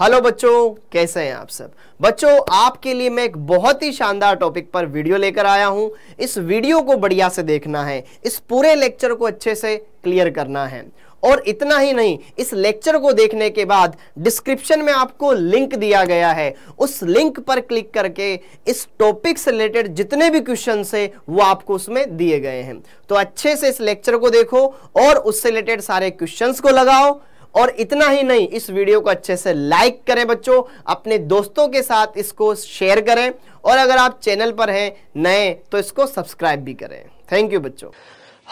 Hello बच्चों कैसे हैं आप सब बच्चों आपके लिए मैं एक बहुत ही शानदार टॉपिक पर वीडियो लेकर आया हूं इस वीडियो को बढ़िया से देखना है इस पूरे लेक्चर को अच्छे से क्लियर करना है और इतना ही नहीं इस लेक्चर को देखने के बाद डिस्क्रिप्शन में आपको लिंक दिया गया है उस लिंक पर क्लिक करके इस टॉपिक से रिलेटेड जितने भी क्वेश्चन है वो आपको उसमें दिए गए हैं तो अच्छे से इस लेक्चर को देखो और उससे रिलेटेड सारे क्वेश्चन को लगाओ और इतना ही नहीं इस वीडियो को अच्छे से लाइक करें बच्चों अपने दोस्तों के साथ इसको शेयर करें और अगर आप चैनल पर हैं नए तो इसको सब्सक्राइब भी करें थैंक यू बच्चों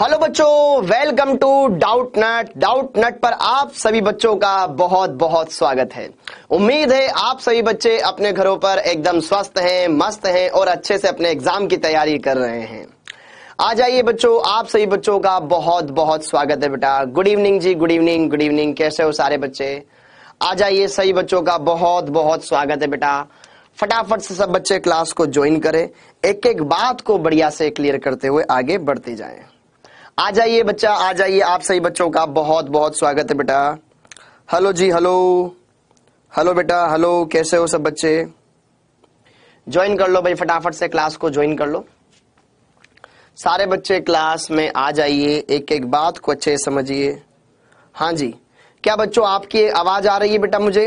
हेलो बच्चों welcome to Doubtnut Doubtnut पर आप सभी बच्चों का बहुत बहुत स्वागत है उम्मीद है आप सभी बच्चे अपने घरों पर एकदम स्वस्थ हैं मस्त हैं और अच्छे से अपने एग्जाम की तैयारी कर रहे हैं आ जाइए बच्चों आप सभी बच्चों का बहुत बहुत स्वागत है बेटा गुड इवनिंग जी गुड इवनिंग गुड इवनिंग कैसे हो सारे बच्चे आ जाइए सही बच्चों का बहुत बहुत स्वागत है बेटा फटाफट से सब बच्चे क्लास को ज्वाइन करें एक एक बात को बढ़िया से क्लियर करते हुए आगे बढ़ते जाए आ जाइए बच्चा आ जाइए आप सही बच्चों का बहुत बहुत स्वागत है बेटा हेलो जी हेलो हेलो बेटा हेलो कैसे हो सब बच्चे ज्वाइन कर लो भाई फटाफट से क्लास को ज्वाइन कर लो सारे बच्चे क्लास में आ जाइए एक एक बात को अच्छे समझिए हाँ जी क्या बच्चों आपकी आवाज आ रही है बेटा मुझे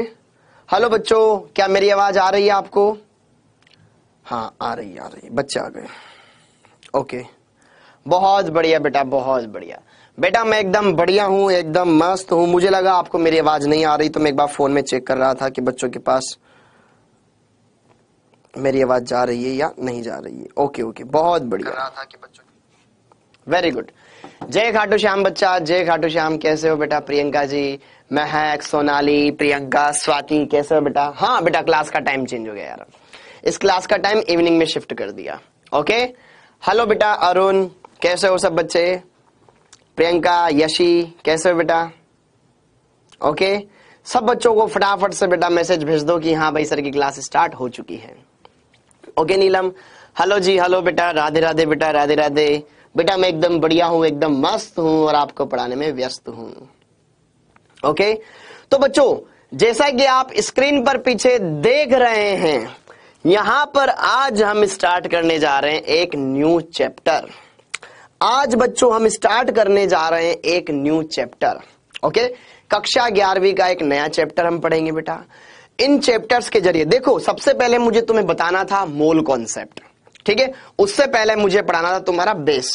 हेलो बच्चों क्या मेरी आवाज आ रही है आपको हाँ आ रही है आ रही बच्चे आ गए ओके बहुत बढ़िया बेटा बहुत बढ़िया बेटा मैं एकदम बढ़िया हूँ एकदम मस्त हूँ मुझे लगा आपको मेरी आवाज नहीं आ रही तो मैं एक बार फोन में चेक कर रहा था कि बच्चों के पास मेरी आवाज जा रही है या नहीं जा रही है ओके ओके बहुत बढ़िया वेरी गुड जय खाटू श्याम बच्चा जय खाटू श्याम कैसे हो बेटा प्रियंका जी महक सोनाली प्रियंका स्वाति कैसे हो बेटा हाँ बेटा क्लास का टाइम चेंज हो गया यार इस क्लास का टाइम इवनिंग में शिफ्ट कर दिया ओके हेलो बेटा अरुण कैसे हो सब बच्चे प्रियंका यशी कैसे हो बेटा ओके सब बच्चों को फटाफट से बेटा मैसेज भेज दो कि हाँ भाई सर की क्लास स्टार्ट हो चुकी है ओके नीलम हेलो जी हेलो बेटा राधे राधे बेटा राधे राधे बेटा मैं एकदम बढ़िया हूँ एकदम मस्त हूँ और आपको पढ़ाने में व्यस्त हूँ ओके तो बच्चों जैसा कि आप स्क्रीन पर पीछे देख रहे हैं यहाँ पर आज हम स्टार्ट करने जा रहे हैं एक न्यू चैप्टर आज बच्चों हम स्टार्ट करने जा रहे हैं एक न्यू चैप्टर ओके कक्षा ग्यारहवीं का एक नया चैप्टर हम पढ़ेंगे बेटा इन चैप्टर्स के जरिए देखो सबसे पहले मुझे तुम्हें बताना था मोल कॉन्सेप्ट ठीक है उससे पहले मुझे पढ़ाना था तुम्हारा बेस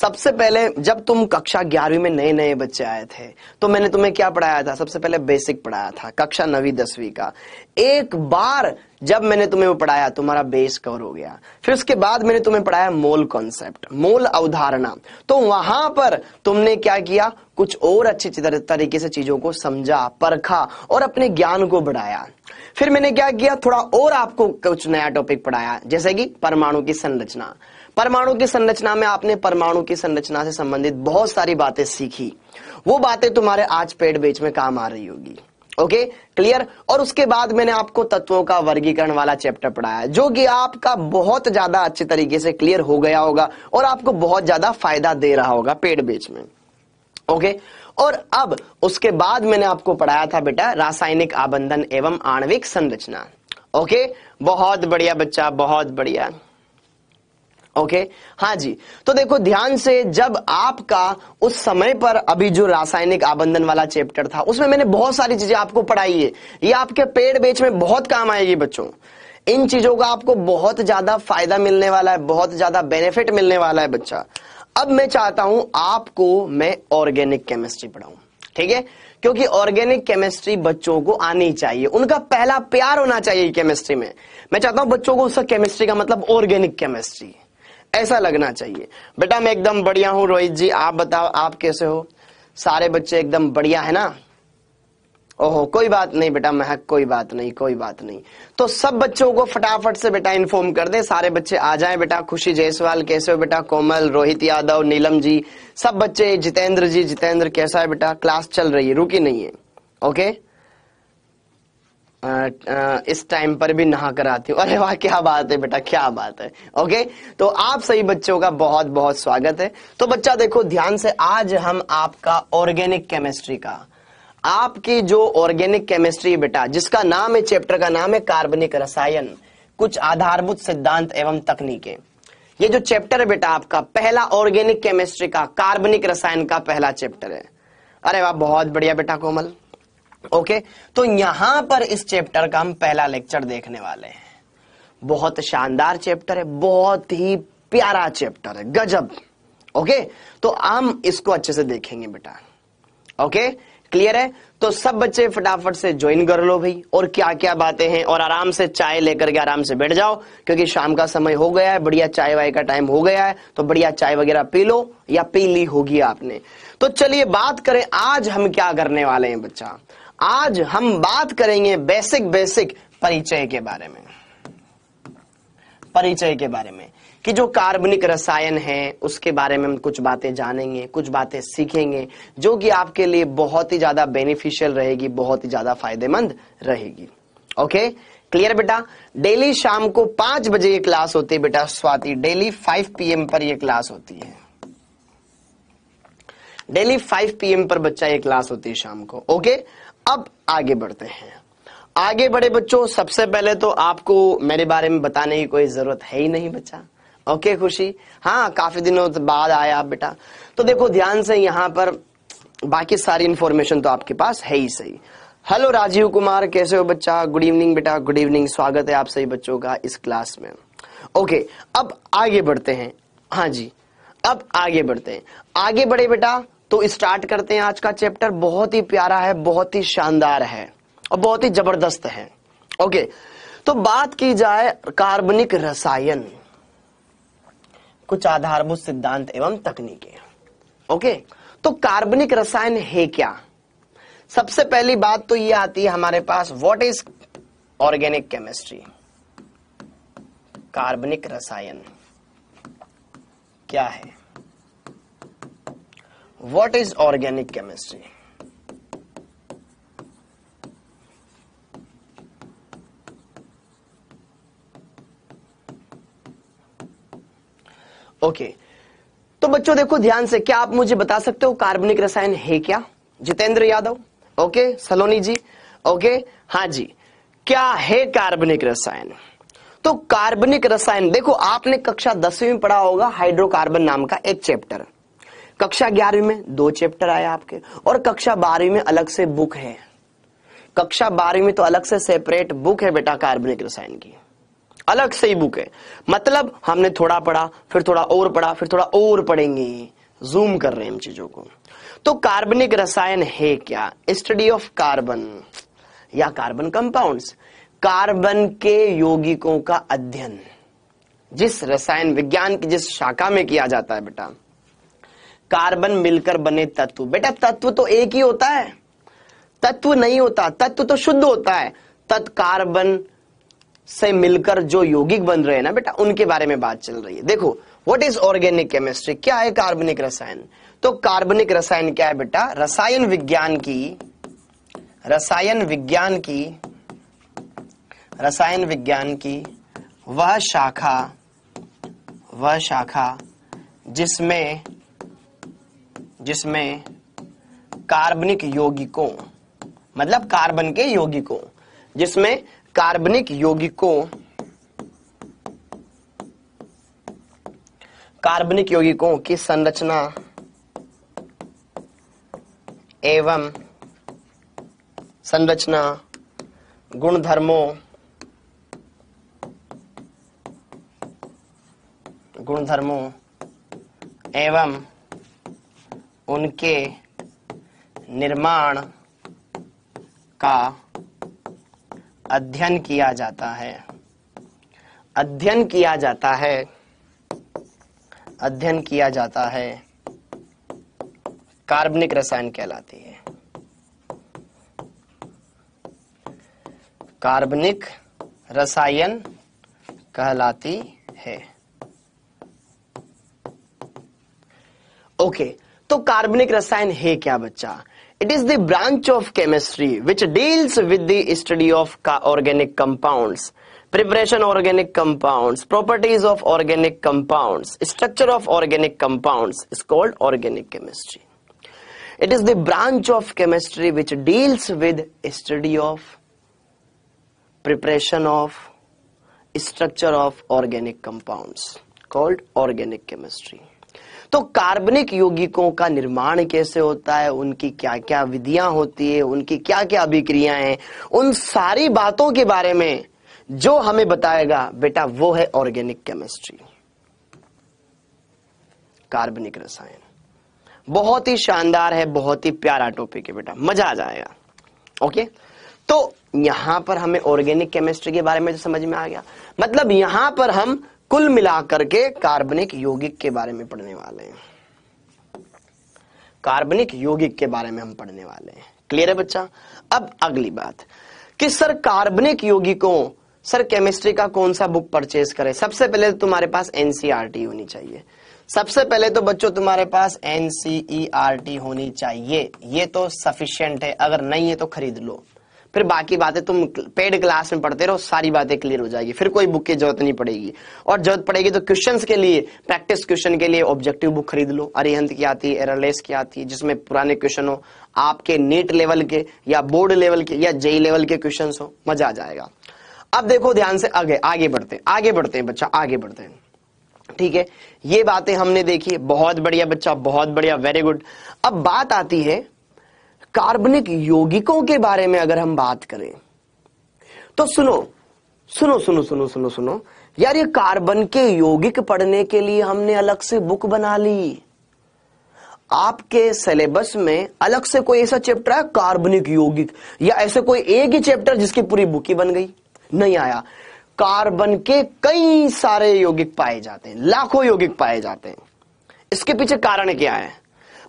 सबसे पहले जब तुम कक्षा ग्यारहवीं में नए नए बच्चे आए थे तो मैंने तुम्हें क्या पढ़ाया था सबसे पहले बेसिक पढ़ाया था कक्षा नवी दसवीं का एक बार जब मैंने तुम्हें वो पढ़ाया तुम्हारा बेस कवर हो गया फिर उसके बाद मैंने तुम्हें पढ़ाया मोल कॉन्सेप्ट मोल अवधारणा तो वहां पर तुमने क्या किया कुछ और अच्छे तरीके से चीजों को समझा परखा और अपने ज्ञान को बढ़ाया फिर मैंने क्या किया थोड़ा और आपको कुछ नया टॉपिक पढ़ाया जैसे कि परमाणु की संरचना परमाणु की संरचना में आपने परमाणु की संरचना से संबंधित बहुत सारी बातें सीखी वो बातें तुम्हारे आज पेड़ बेच में काम आ रही होगी ओके क्लियर और उसके बाद मैंने आपको तत्वों का वर्गीकरण वाला चैप्टर पढ़ाया जो कि आपका बहुत ज्यादा अच्छे तरीके से क्लियर हो गया होगा और आपको बहुत ज्यादा फायदा दे रहा होगा पेड़ बेच में ओके और अब उसके बाद मैंने आपको पढ़ाया था बेटा रासायनिक आबंधन एवं आणविक संरचना ओके बहुत बढ़िया बच्चा बहुत बढ़िया ओके okay? हाँ जी तो देखो ध्यान से जब आपका उस समय पर अभी जो रासायनिक आबंधन वाला चैप्टर था उसमें मैंने बहुत सारी चीजें आपको पढ़ाई है ये आपके पेड़ बेच में बहुत काम आएगी बच्चों इन चीजों का आपको बहुत ज्यादा फायदा मिलने वाला है बहुत ज्यादा बेनिफिट मिलने वाला है बच्चा अब मैं चाहता हूं आपको मैं ऑर्गेनिक केमिस्ट्री पढ़ाऊं ठीक है क्योंकि ऑर्गेनिक केमिस्ट्री बच्चों को आनी चाहिए उनका पहला प्यार होना चाहिए केमिस्ट्री में मैं चाहता हूं बच्चों को उसका केमिस्ट्री का मतलब ऑर्गेनिक केमिस्ट्री ऐसा लगना चाहिए बेटा मैं एकदम बढ़िया हूं रोहित जी आप बताओ आप कैसे हो सारे बच्चे एकदम बढ़िया है ना ओहो कोई बात नहीं बेटा महक कोई बात नहीं कोई बात नहीं तो सब बच्चों को फटाफट से बेटा इन्फॉर्म कर दे सारे बच्चे आ जाएं बेटा खुशी जयसवाल कैसे हो बेटा कोमल रोहित यादव नीलम जी सब बच्चे जितेंद्र जी जितेंद्र कैसा है बेटा क्लास चल रही है रुकी नहीं है ओके आ, आ, इस टाइम पर भी नहा कर आती हूँ अरे वाह क्या बात है बेटा क्या बात है ओके तो आप सही बच्चों का बहुत बहुत स्वागत है तो बच्चा देखो ध्यान से आज हम आपका ऑर्गेनिक केमिस्ट्री का आपकी जो ऑर्गेनिक केमिस्ट्री बेटा जिसका नाम है चैप्टर का नाम है कार्बनिक रसायन कुछ आधारभूत सिद्धांत एवं तकनीकें ये जो चैप्टर है बेटा आपका पहला ऑर्गेनिक केमिस्ट्री का कार्बनिक रसायन का पहला चैप्टर है अरे वाह बहुत बढ़िया बेटा कोमल ओके तो यहां पर इस चैप्टर का हम पहला लेक्चर देखने वाले हैं बहुत शानदार चैप्टर है बहुत ही प्यारा चैप्टर है गजब ओके तो हम इसको अच्छे से देखेंगे बेटा ओके क्लियर है तो सब बच्चे फटाफट से ज्वाइन कर लो भाई और क्या क्या बातें हैं और आराम से चाय लेकर के आराम से बैठ जाओ क्योंकि शाम का समय हो गया है बढ़िया चाय वाय का टाइम हो गया है तो बढ़िया चाय वगैरह पी लो या पी ली होगी आपने तो चलिए बात करें आज हम क्या करने वाले हैं बच्चा आज हम बात करेंगे बेसिक बेसिक परिचय के बारे में परिचय के बारे में कि जो कार्बनिक रसायन है उसके बारे में हम कुछ बातें जानेंगे कुछ बातें सीखेंगे जो कि आपके लिए बहुत ही ज्यादा बेनिफिशियल रहेगी बहुत ही ज्यादा फायदेमंद रहेगी ओके क्लियर बेटा डेली शाम को पांच बजे ये क्लास होती है बेटा स्वाति डेली फाइव पीएम पर ये क्लास होती है डेली फाइव पीएम पर बच्चा ये क्लास होती है शाम को ओके अब आगे बढ़ते हैं आगे बढ़े बच्चों सबसे पहले तो आपको मेरे बारे में बताने की कोई जरूरत है ही नहीं बच्चा ओके खुशी हाँ काफी दिनों बाद आया आप बेटा तो देखो ध्यान से यहाँ पर बाकी सारी इन्फॉर्मेशन तो आपके पास है ही सही हेलो राजीव कुमार कैसे हो बच्चा गुड इवनिंग बेटा गुड इवनिंग स्वागत है आप सभी बच्चों का इस क्लास में ओके okay, अब आगे बढ़ते हैं हाँ जी अब आगे बढ़ते हैं आगे बढ़े बेटा तो स्टार्ट करते हैं आज का चैप्टर बहुत ही प्यारा है बहुत ही शानदार है और बहुत ही जबरदस्त है ओके okay, तो बात की जाए कार्बनिक रसायन कुछ आधारभूत सिद्धांत एवं तकनीकें ओके तो कार्बनिक रसायन है क्या सबसे पहली बात तो ये आती है हमारे पास व्हाट इज ऑर्गेनिक केमिस्ट्री कार्बनिक रसायन क्या है what is organic chemistry okay तो बच्चों देखो ध्यान से क्या आप मुझे बता सकते हो कार्बनिक रसायन है क्या जितेंद्र यादव ओके सलोनी जी ओके हाँ जी क्या है कार्बनिक रसायन तो कार्बनिक रसायन देखो आपने कक्षा दसवीं में पढ़ा होगा हाइड्रोकार्बन नाम का एक चैप्टर कक्षा ग्यारहवीं में दो चैप्टर आया आपके और कक्षा बारहवीं में अलग से बुक है कक्षा बारहवीं में तो अलग से सेपरेट बुक है बेटा कार्बनिक रसायन की अलग से ही बुक है मतलब हमने थोड़ा पढ़ा फिर थोड़ा और पढ़ा फिर थोड़ा और पढ़ेंगे जूम कर रहे हैं हम चीजों को तो कार्बनिक रसायन है क्या स्टडी ऑफ कार्बन या कार्बन कंपाउंड्स कार्बन के यौगिकों का अध्ययन जिस रसायन विज्ञान की जिस शाखा में किया जाता है बेटा कार्बन मिलकर बने तत्व बेटा तत्व तो एक ही होता है तत्व नहीं होता तत्व तो शुद्ध होता है तत्कार्बन कार्बन से मिलकर जो यौगिक बन रहे हैं ना बेटा उनके बारे में बात चल रही है देखो व्हाट इज ऑर्गेनिक केमिस्ट्री क्या है कार्बनिक रसायन तो कार्बनिक रसायन क्या है बेटा रसायन विज्ञान की रसायन विज्ञान की रसायन विज्ञान की वह शाखा वह शाखा जिसमें जिसमें कार्बनिक यौगिकों मतलब कार्बन के यौगिकों जिसमें कार्बनिक यौगिकों कार्बनिक यौगिकों की संरचना एवं संरचना गुणधर्मों गुणधर्मों एवं उनके निर्माण का अध्ययन किया जाता है अध्ययन किया जाता है अध्ययन किया जाता है कार्बनिक रसायन कहलाती है कार्बनिक रसायन कहलाती है ओके तो कार्बनिक रसायन है क्या बच्चा It is the branch of chemistry which deals with the study of organic compounds, preparation of organic compounds, properties of organic compounds, structure of organic compounds is called organic chemistry. It is the branch of chemistry which deals with study of preparation of structure of organic compounds called organic chemistry. तो कार्बनिक यौगिकों का निर्माण कैसे होता है उनकी क्या क्या विधियां होती है उनकी क्या क्या अभिक्रिया है उन सारी बातों के बारे में जो हमें बताएगा बेटा वो है ऑर्गेनिक केमिस्ट्री कार्बनिक रसायन बहुत ही शानदार है बहुत ही प्यारा टॉपिक है बेटा मजा आ जाएगा ओके तो यहां पर हमें ऑर्गेनिक केमिस्ट्री के बारे में जो समझ में आ गया मतलब यहां पर हम कुल मिलाकर के कार्बनिक यौगिक के बारे में पढ़ने वाले हैं कार्बनिक यौगिक के बारे में हम पढ़ने वाले हैं क्लियर है बच्चा अब अगली बात कि सर कार्बनिक यौगिकों सर केमिस्ट्री का कौन सा बुक परचेज करें सबसे पहले तो तुम्हारे पास एनसीईआरटी e होनी चाहिए सबसे पहले तो बच्चों तुम्हारे पास एनसीईआरटी e होनी चाहिए ये तो सफिशियंट है अगर नहीं है तो खरीद लो फिर बाकी बातें तुम पेड क्लास में पढ़ते रहो सारी बातें क्लियर हो जाएगी फिर कोई बुक की जरूरत नहीं पड़ेगी और जरूरत पड़ेगी तो क्वेश्चन के लिए प्रैक्टिस क्वेश्चन के लिए ऑब्जेक्टिव बुक खरीद लो अरिहंत की आती है एरलेस की आती है जिसमें पुराने क्वेश्चन हो आपके नेट लेवल के या बोर्ड लेवल के या जेई लेवल के क्वेश्चन हो मजा आ जाएगा अब देखो ध्यान से आगे आगे बढ़ते हैं आगे बढ़ते हैं बच्चा आगे बढ़ते हैं ठीक है ये बातें हमने देखी बहुत बढ़िया बच्चा बहुत बढ़िया वेरी गुड अब बात आती है कार्बनिक यौगिकों के बारे में अगर हम बात करें तो सुनो सुनो सुनो सुनो सुनो सुनो यार ये कार्बन के यौगिक पढ़ने के लिए हमने अलग से बुक बना ली आपके सिलेबस में अलग से कोई ऐसा चैप्टर है कार्बनिक यौगिक या ऐसे कोई एक ही चैप्टर जिसकी पूरी बुक ही बन गई नहीं आया कार्बन के कई सारे यौगिक पाए जाते हैं लाखों यौगिक पाए जाते हैं इसके पीछे कारण क्या है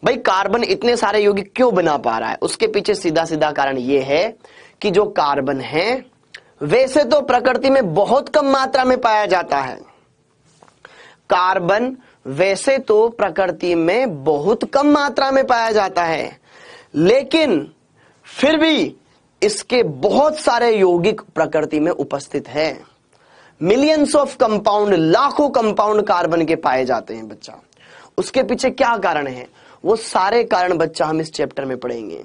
भाई कार्बन इतने सारे यौगिक क्यों बना पा रहा है उसके पीछे सीधा सीधा कारण ये है कि जो कार्बन है वैसे तो प्रकृति में बहुत कम मात्रा में पाया जाता है कार्बन वैसे तो प्रकृति में बहुत कम मात्रा में पाया जाता है लेकिन फिर भी इसके बहुत सारे यौगिक प्रकृति में उपस्थित है मिलियंस ऑफ कंपाउंड लाखों कंपाउंड कार्बन के पाए जाते हैं बच्चा उसके पीछे क्या कारण है वो सारे कारण बच्चा हम इस चैप्टर में पढ़ेंगे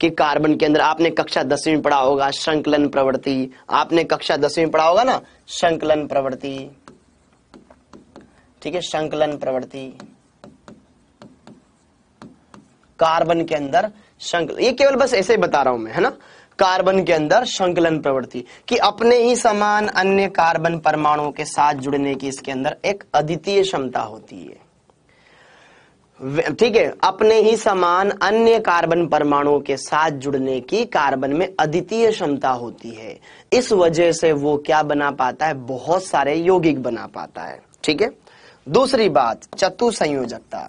कि कार्बन के अंदर आपने कक्षा दसवीं पढ़ा होगा संकलन प्रवृत्ति आपने कक्षा दसवीं पढ़ा होगा ना संकलन प्रवृत्ति ठीक है संकलन प्रवृत्ति कार्बन के अंदर संकल ये केवल बस ऐसे ही बता रहा हूं मैं है ना कार्बन के अंदर संकलन प्रवृत्ति कि अपने ही समान अन्य कार्बन परमाणुओं के साथ जुड़ने की इसके अंदर एक अद्वितीय क्षमता होती है ठीक है अपने ही समान अन्य कार्बन परमाणुओं के साथ जुड़ने की कार्बन में अद्वितीय क्षमता होती है इस वजह से वो क्या बना पाता है बहुत सारे यौगिक बना पाता है ठीक है दूसरी बात चतु संयोजकता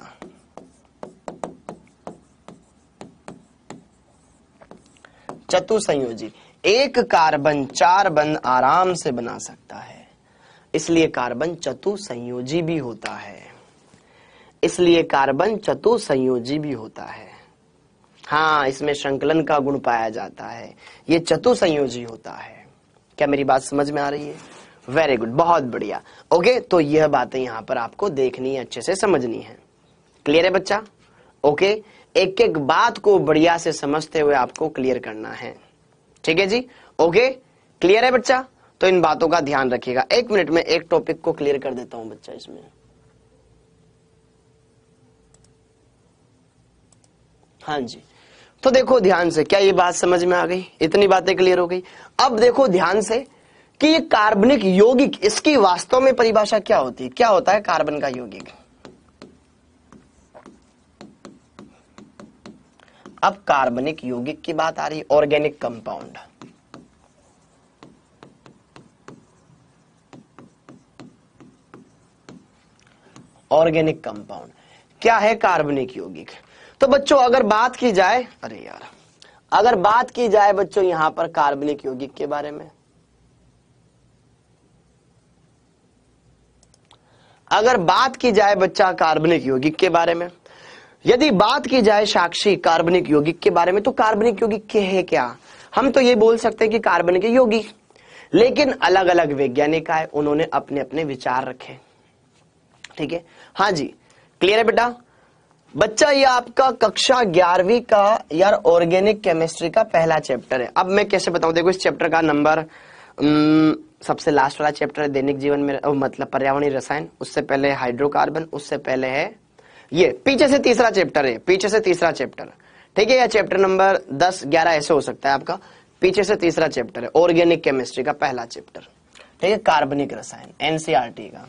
चतु संयोजी एक कार्बन चार बंद आराम से बना सकता है इसलिए कार्बन चतु संयोजी भी होता है इसलिए कार्बन चतुसंयोजी भी होता है हाँ इसमें संकलन का गुण पाया जाता है ये चतुसंयोजी होता है क्या मेरी बात समझ में आ रही है वेरी गुड बहुत बढ़िया ओके तो यह बातें यहां पर आपको देखनी है अच्छे से समझनी है क्लियर है बच्चा ओके एक एक बात को बढ़िया से समझते हुए आपको क्लियर करना है ठीक है जी ओके क्लियर है बच्चा तो इन बातों का ध्यान रखिएगा एक मिनट में एक टॉपिक को क्लियर कर देता हूं बच्चा इसमें हाँ जी तो देखो ध्यान से क्या ये बात समझ में आ गई इतनी बातें क्लियर हो गई अब देखो ध्यान से कि ये कार्बनिक यौगिक इसकी वास्तव में परिभाषा क्या होती है क्या होता है कार्बन का यौगिक अब कार्बनिक यौगिक की बात आ रही है ऑर्गेनिक कंपाउंड ऑर्गेनिक कंपाउंड क्या है कार्बनिक यौगिक तो बच्चों अगर बात की जाए अरे यार अगर बात की जाए बच्चों यहां पर कार्बनिक यौगिक के बारे में अगर बात की जाए बच्चा कार्बनिक यौगिक के बारे में यदि बात की जाए साक्षी कार्बनिक यौगिक के बारे में तो कार्बनिक यौगिक के है क्या हम तो ये बोल सकते हैं कि कार्बन के यौगिक लेकिन अलग अलग वैज्ञानिक आए उन्होंने अपने अपने विचार रखे ठीक है हाँ जी क्लियर है बेटा बच्चा ये आपका कक्षा ग्यारहवीं का यार ऑर्गेनिक केमिस्ट्री का पहला चैप्टर है अब मैं कैसे बताऊं देखो इस चैप्टर का नंबर सबसे लास्ट वाला चैप्टर है दैनिक जीवन में मतलब पर्यावरणीय रसायन उससे पहले हाइड्रोकार्बन उससे पहले है ये पीछे से तीसरा चैप्टर है पीछे से तीसरा चैप्टर ठीक है या चैप्टर नंबर दस ग्यारह ऐसे हो सकता है आपका पीछे से तीसरा चैप्टर है ऑर्गेनिक केमिस्ट्री का पहला चैप्टर ठीक है कार्बनिक रसायन एनसीआरटी का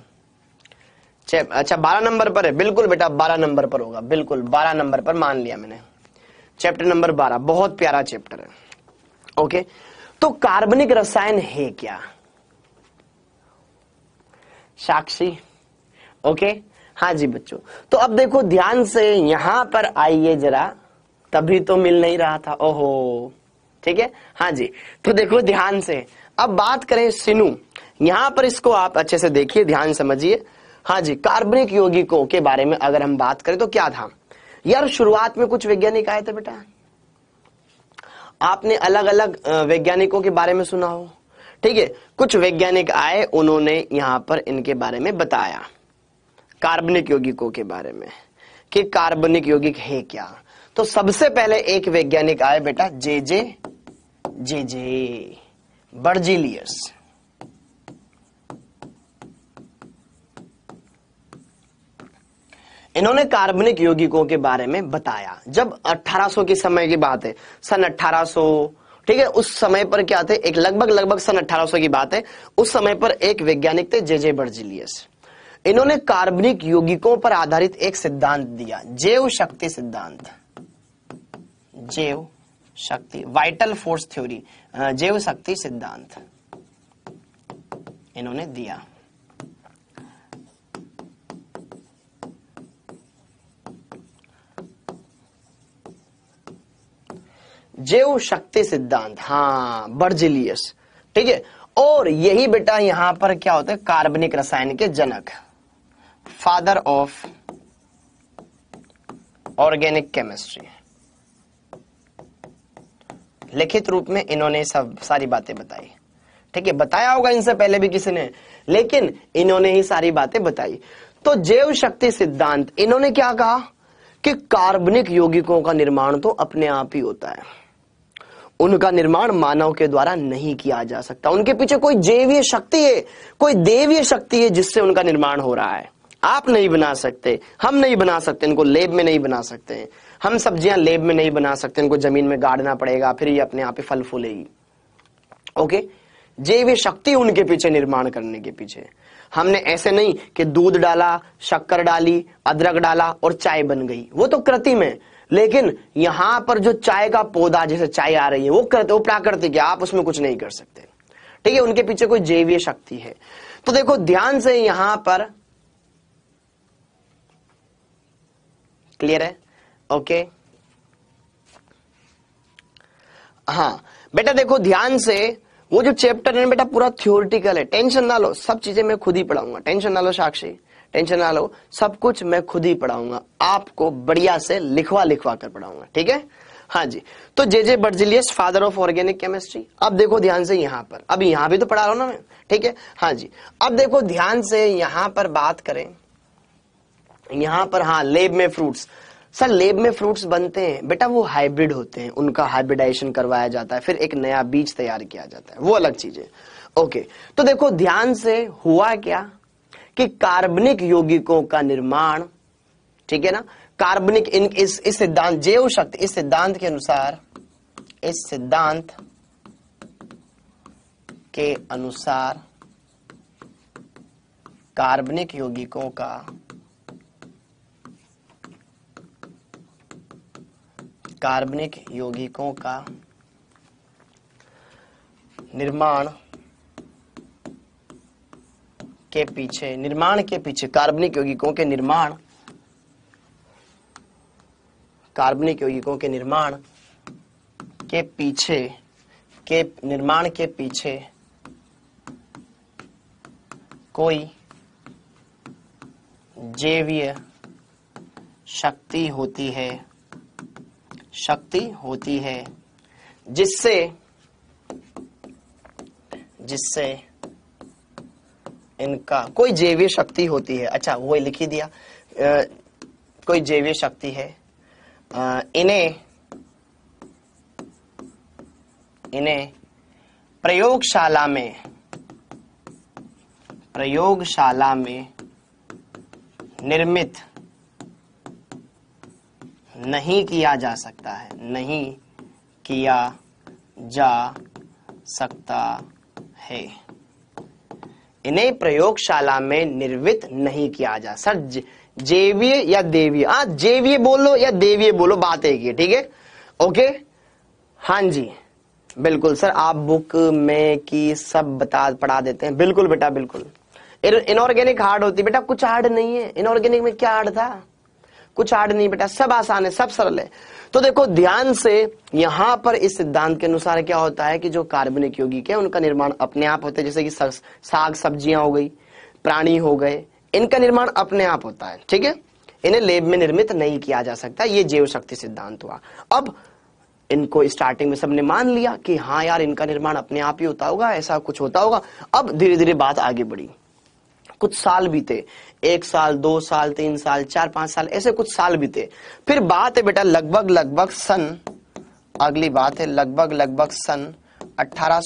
अच्छा बारह नंबर पर है बिल्कुल बेटा बारह नंबर पर होगा बिल्कुल बारह नंबर पर मान लिया मैंने चैप्टर नंबर बारह बहुत प्यारा चैप्टर है ओके तो कार्बनिक रसायन है क्या साक्षी ओके हाँ जी बच्चों तो अब देखो ध्यान से यहां पर आइए जरा तभी तो मिल नहीं रहा था ओहो ठीक है हाँ जी तो देखो ध्यान से अब बात करें सिनू यहां पर इसको आप अच्छे से देखिए ध्यान समझिए हाँ जी कार्बनिक यौगिकों के बारे में अगर हम बात करें तो क्या था यार शुरुआत में कुछ वैज्ञानिक आए थे बेटा आपने अलग अलग वैज्ञानिकों के बारे में सुना हो ठीक है कुछ वैज्ञानिक आए उन्होंने यहां पर इनके बारे में बताया कार्बनिक यौगिकों के बारे में कि कार्बनिक यौगिक है क्या तो सबसे पहले एक वैज्ञानिक आए बेटा जे जे जे जे बर्जिलियस इन्होंने कार्बनिक यौगिकों के बारे में बताया जब 1800 के समय की बात है सन 1800 ठीक है उस समय पर क्या थे एक लगभग लगभग सन 1800 की बात है उस समय पर एक वैज्ञानिक थे जे जे बर्जिलियस इन्होंने कार्बनिक यौगिकों पर आधारित एक सिद्धांत दिया जैव शक्ति सिद्धांत जैव शक्ति वाइटल फोर्स थ्योरी जैव शक्ति सिद्धांत इन्होंने दिया जेव शक्ति सिद्धांत हाँ बर्जिलियस ठीक है और यही बेटा यहां पर क्या होता है कार्बनिक रसायन के जनक फादर ऑफ ऑर्गेनिक केमिस्ट्री लिखित रूप में इन्होंने सब सारी बातें बताई ठीक है बताया होगा इनसे पहले भी किसी ने लेकिन इन्होंने ही सारी बातें बताई तो जैव शक्ति सिद्धांत इन्होंने क्या कहा कि कार्बनिक यौगिकों का निर्माण तो अपने आप ही होता है उनका निर्माण मानव के द्वारा नहीं किया जा सकता उनके पीछे कोई जैवीय शक्ति है कोई देवीय शक्ति है जिससे उनका निर्माण हो रहा है आप नहीं बना सकते हम नहीं बना सकते इनको लेब में नहीं बना सकते हैं हम सब्जियां लेब में नहीं बना सकते इनको जमीन में गाड़ना पड़ेगा फिर ये अपने आप ही फल फूलेगी ओके जैवीय शक्ति उनके पीछे निर्माण करने के पीछे हमने ऐसे नहीं कि दूध डाला शक्कर डाली अदरक डाला और चाय बन गई वो तो कृति में लेकिन यहां पर जो चाय का पौधा जैसे चाय आ रही है वो करते वो प्राकृतिक है आप उसमें कुछ नहीं कर सकते ठीक है उनके पीछे कोई जैवीय शक्ति है तो देखो ध्यान से यहां पर क्लियर है ओके हाँ बेटा देखो ध्यान से वो जो चैप्टर है बेटा पूरा थ्योरिटिकल है टेंशन ना लो सब चीजें मैं खुद ही पढ़ाऊंगा टेंशन ना लो साक्षी टेंशन ना लो सब कुछ मैं खुद ही पढ़ाऊंगा आपको बढ़िया से लिखवा लिखवा कर पढ़ाऊंगा ठीक है हाँ जी तो J J Berzelius father of organic chemistry अब देखो ध्यान से यहां पर अब यहां भी तो पढ़ा रहा हूं ना मैं ठीक है हाँ जी अब देखो ध्यान से यहां पर बात करें यहां पर हाँ लेब में फ्रूट्स सर लेब में फ्रूट्स बनते हैं बेटा वो हाइब्रिड होते हैं उनका हाइब्रिडाइजेशन करवाया जाता है फिर एक नया बीज तैयार किया जाता है वो अलग चीज है ओके तो देखो ध्यान से हुआ क्या कि कार्बनिक यौगिकों का निर्माण ठीक है ना कार्बनिक इन, इस सिद्धांत जैव शक्ति इस सिद्धांत के अनुसार इस सिद्धांत के अनुसार कार्बनिक यौगिकों का कार्बनिक यौगिकों का निर्माण के पीछे निर्माण के पीछे कार्बनिक यौगिकों के निर्माण कार्बनिक यौगिकों के निर्माण के पीछे के निर्माण के पीछे कोई जैवीय शक्ति होती है शक्ति होती है जिससे जिससे इनका कोई जैवीय शक्ति होती है अच्छा वो लिख ही दिया आ, कोई जैवीय शक्ति है इन्हें इन्हें प्रयोगशाला में प्रयोगशाला में निर्मित नहीं किया जा सकता है नहीं किया जा सकता है इन्हें प्रयोगशाला में निर्मित नहीं किया जा सर जेवीय या देवीय हाँ जेवीय बोलो या देवीय बोलो बात एक ही ठीक है ओके हाँ जी बिल्कुल सर आप बुक में की सब बता पढ़ा देते हैं बिल्कुल बेटा बिल्कुल इनऑर्गेनिक हार्ड होती बेटा कुछ हार्ड नहीं है इनऑर्गेनिक में क्या हार्ड था कुछ हार्ड नहीं बेटा सब आसान है सब सरल है तो देखो ध्यान से यहां पर इस सिद्धांत के अनुसार क्या होता है कि जो कार्बनिक यौगिक है उनका निर्माण अपने आप होता है जैसे कि साग सब्जियां हो गई प्राणी हो गए इनका निर्माण अपने आप होता है ठीक है इन्हें लेब में निर्मित नहीं किया जा सकता ये जैव शक्ति सिद्धांत हुआ अब इनको स्टार्टिंग में सबने मान लिया कि हाँ यार इनका निर्माण अपने आप ही होता होगा ऐसा कुछ होता होगा अब धीरे धीरे बात आगे बढ़ी कुछ साल बीते एक साल दो साल तीन साल चार पांच साल ऐसे कुछ साल बीते फिर बात है बेटा लगभग लगभग सन अगली बात है लगभग लगभग सन अठारह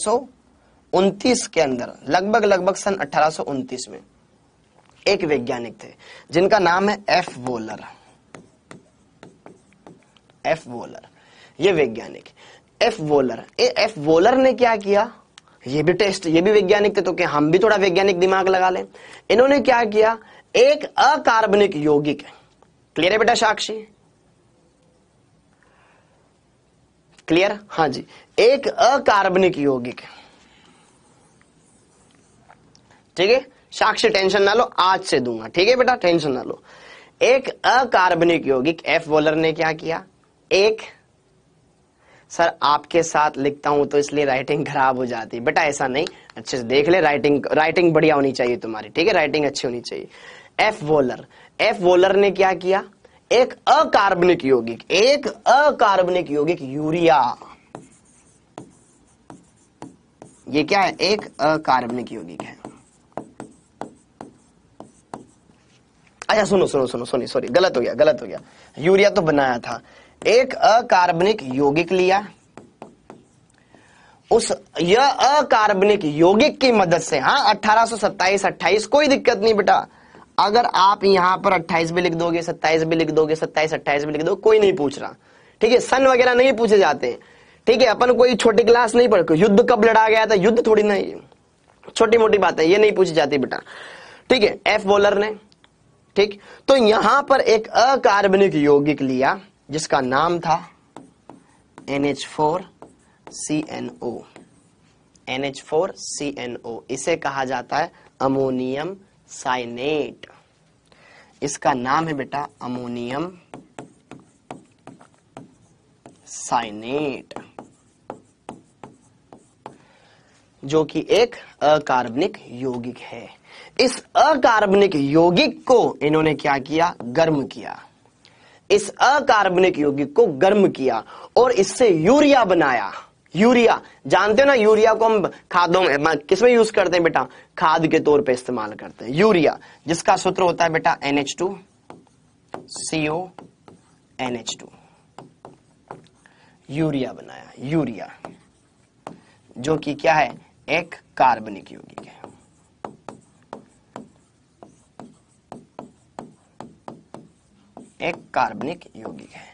के अंदर लगभग लगभग सन अठारह में एक वैज्ञानिक थे जिनका नाम है एफ वोलर एफ वोलर ये वैज्ञानिक F Wohler A F Wohler ने क्या किया ये भी टेस्ट ये भी वैज्ञानिक थे तो क्या हम भी थोड़ा वैज्ञानिक दिमाग लगा लें इन्होंने क्या किया एक अकार्बनिक यौगिक क्लियर है बेटा साक्षी क्लियर हाँ जी एक अकार्बनिक यौगिक ठीक है साक्षी टेंशन ना लो आज से दूंगा ठीक है बेटा टेंशन ना लो एक अकार्बनिक यौगिक एफ वॉलर ने क्या किया एक सर आपके साथ लिखता हूं तो इसलिए राइटिंग खराब हो जाती है बेटा ऐसा नहीं अच्छे से देख ले राइटिंग राइटिंग बढ़िया होनी चाहिए तुम्हारी ठीक है राइटिंग अच्छी होनी चाहिए एफ वोलर एफ वोलर ने क्या किया एक अकार्बनिक यौगिक एक अकार्बनिक यौगिक यूरिया ये क्या है एक अकार्बनिक यौगिक है अच्छा सुनो सुनो सुनो सुनो सॉरी गलत हो गया गलत हो गया यूरिया तो बनाया था एक अकार्बनिक यौगिक लिया उस यह अकार्बनिक यौगिक की मदद से हाँ अठारह सो सत्ताईस अट्ठाईस कोई दिक्कत नहीं बेटा अगर आप यहां पर 28 भी लिख दोगे 27 भी लिख दोगे 27 28 भी लिख दोगे कोई नहीं पूछ रहा ठीक है सन वगैरह नहीं पूछे जाते ठीक है अपन कोई छोटी क्लास नहीं पढ़ युद्ध कब लड़ा गया था युद्ध थोड़ी नहीं छोटी मोटी बात है ये नहीं पूछी जाती बेटा ठीक है एफ बॉलर ने ठीक तो यहां पर एक अकार्बनिक यौगिक लिया जिसका नाम था N H four C N O N H four C N O इसे कहा जाता है अमोनियम साइनेट इसका नाम है बेटा अमोनियम साइनेट जो कि एक अकार्बनिक यौगिक है इस अकार्बनिक यौगिक को इन्होंने क्या किया गर्म किया इस अकार्बनिक यौगिक को गर्म किया और इससे यूरिया बनाया यूरिया जानते हो ना यूरिया को हम खादों में किसमें यूज करते हैं बेटा खाद के तौर पे इस्तेमाल करते हैं यूरिया जिसका सूत्र होता है बेटा NH two CO NH two urea बनाया यूरिया जो कि क्या है एक कार्बनिक यौगिक है एक कार्बनिक यौगिक है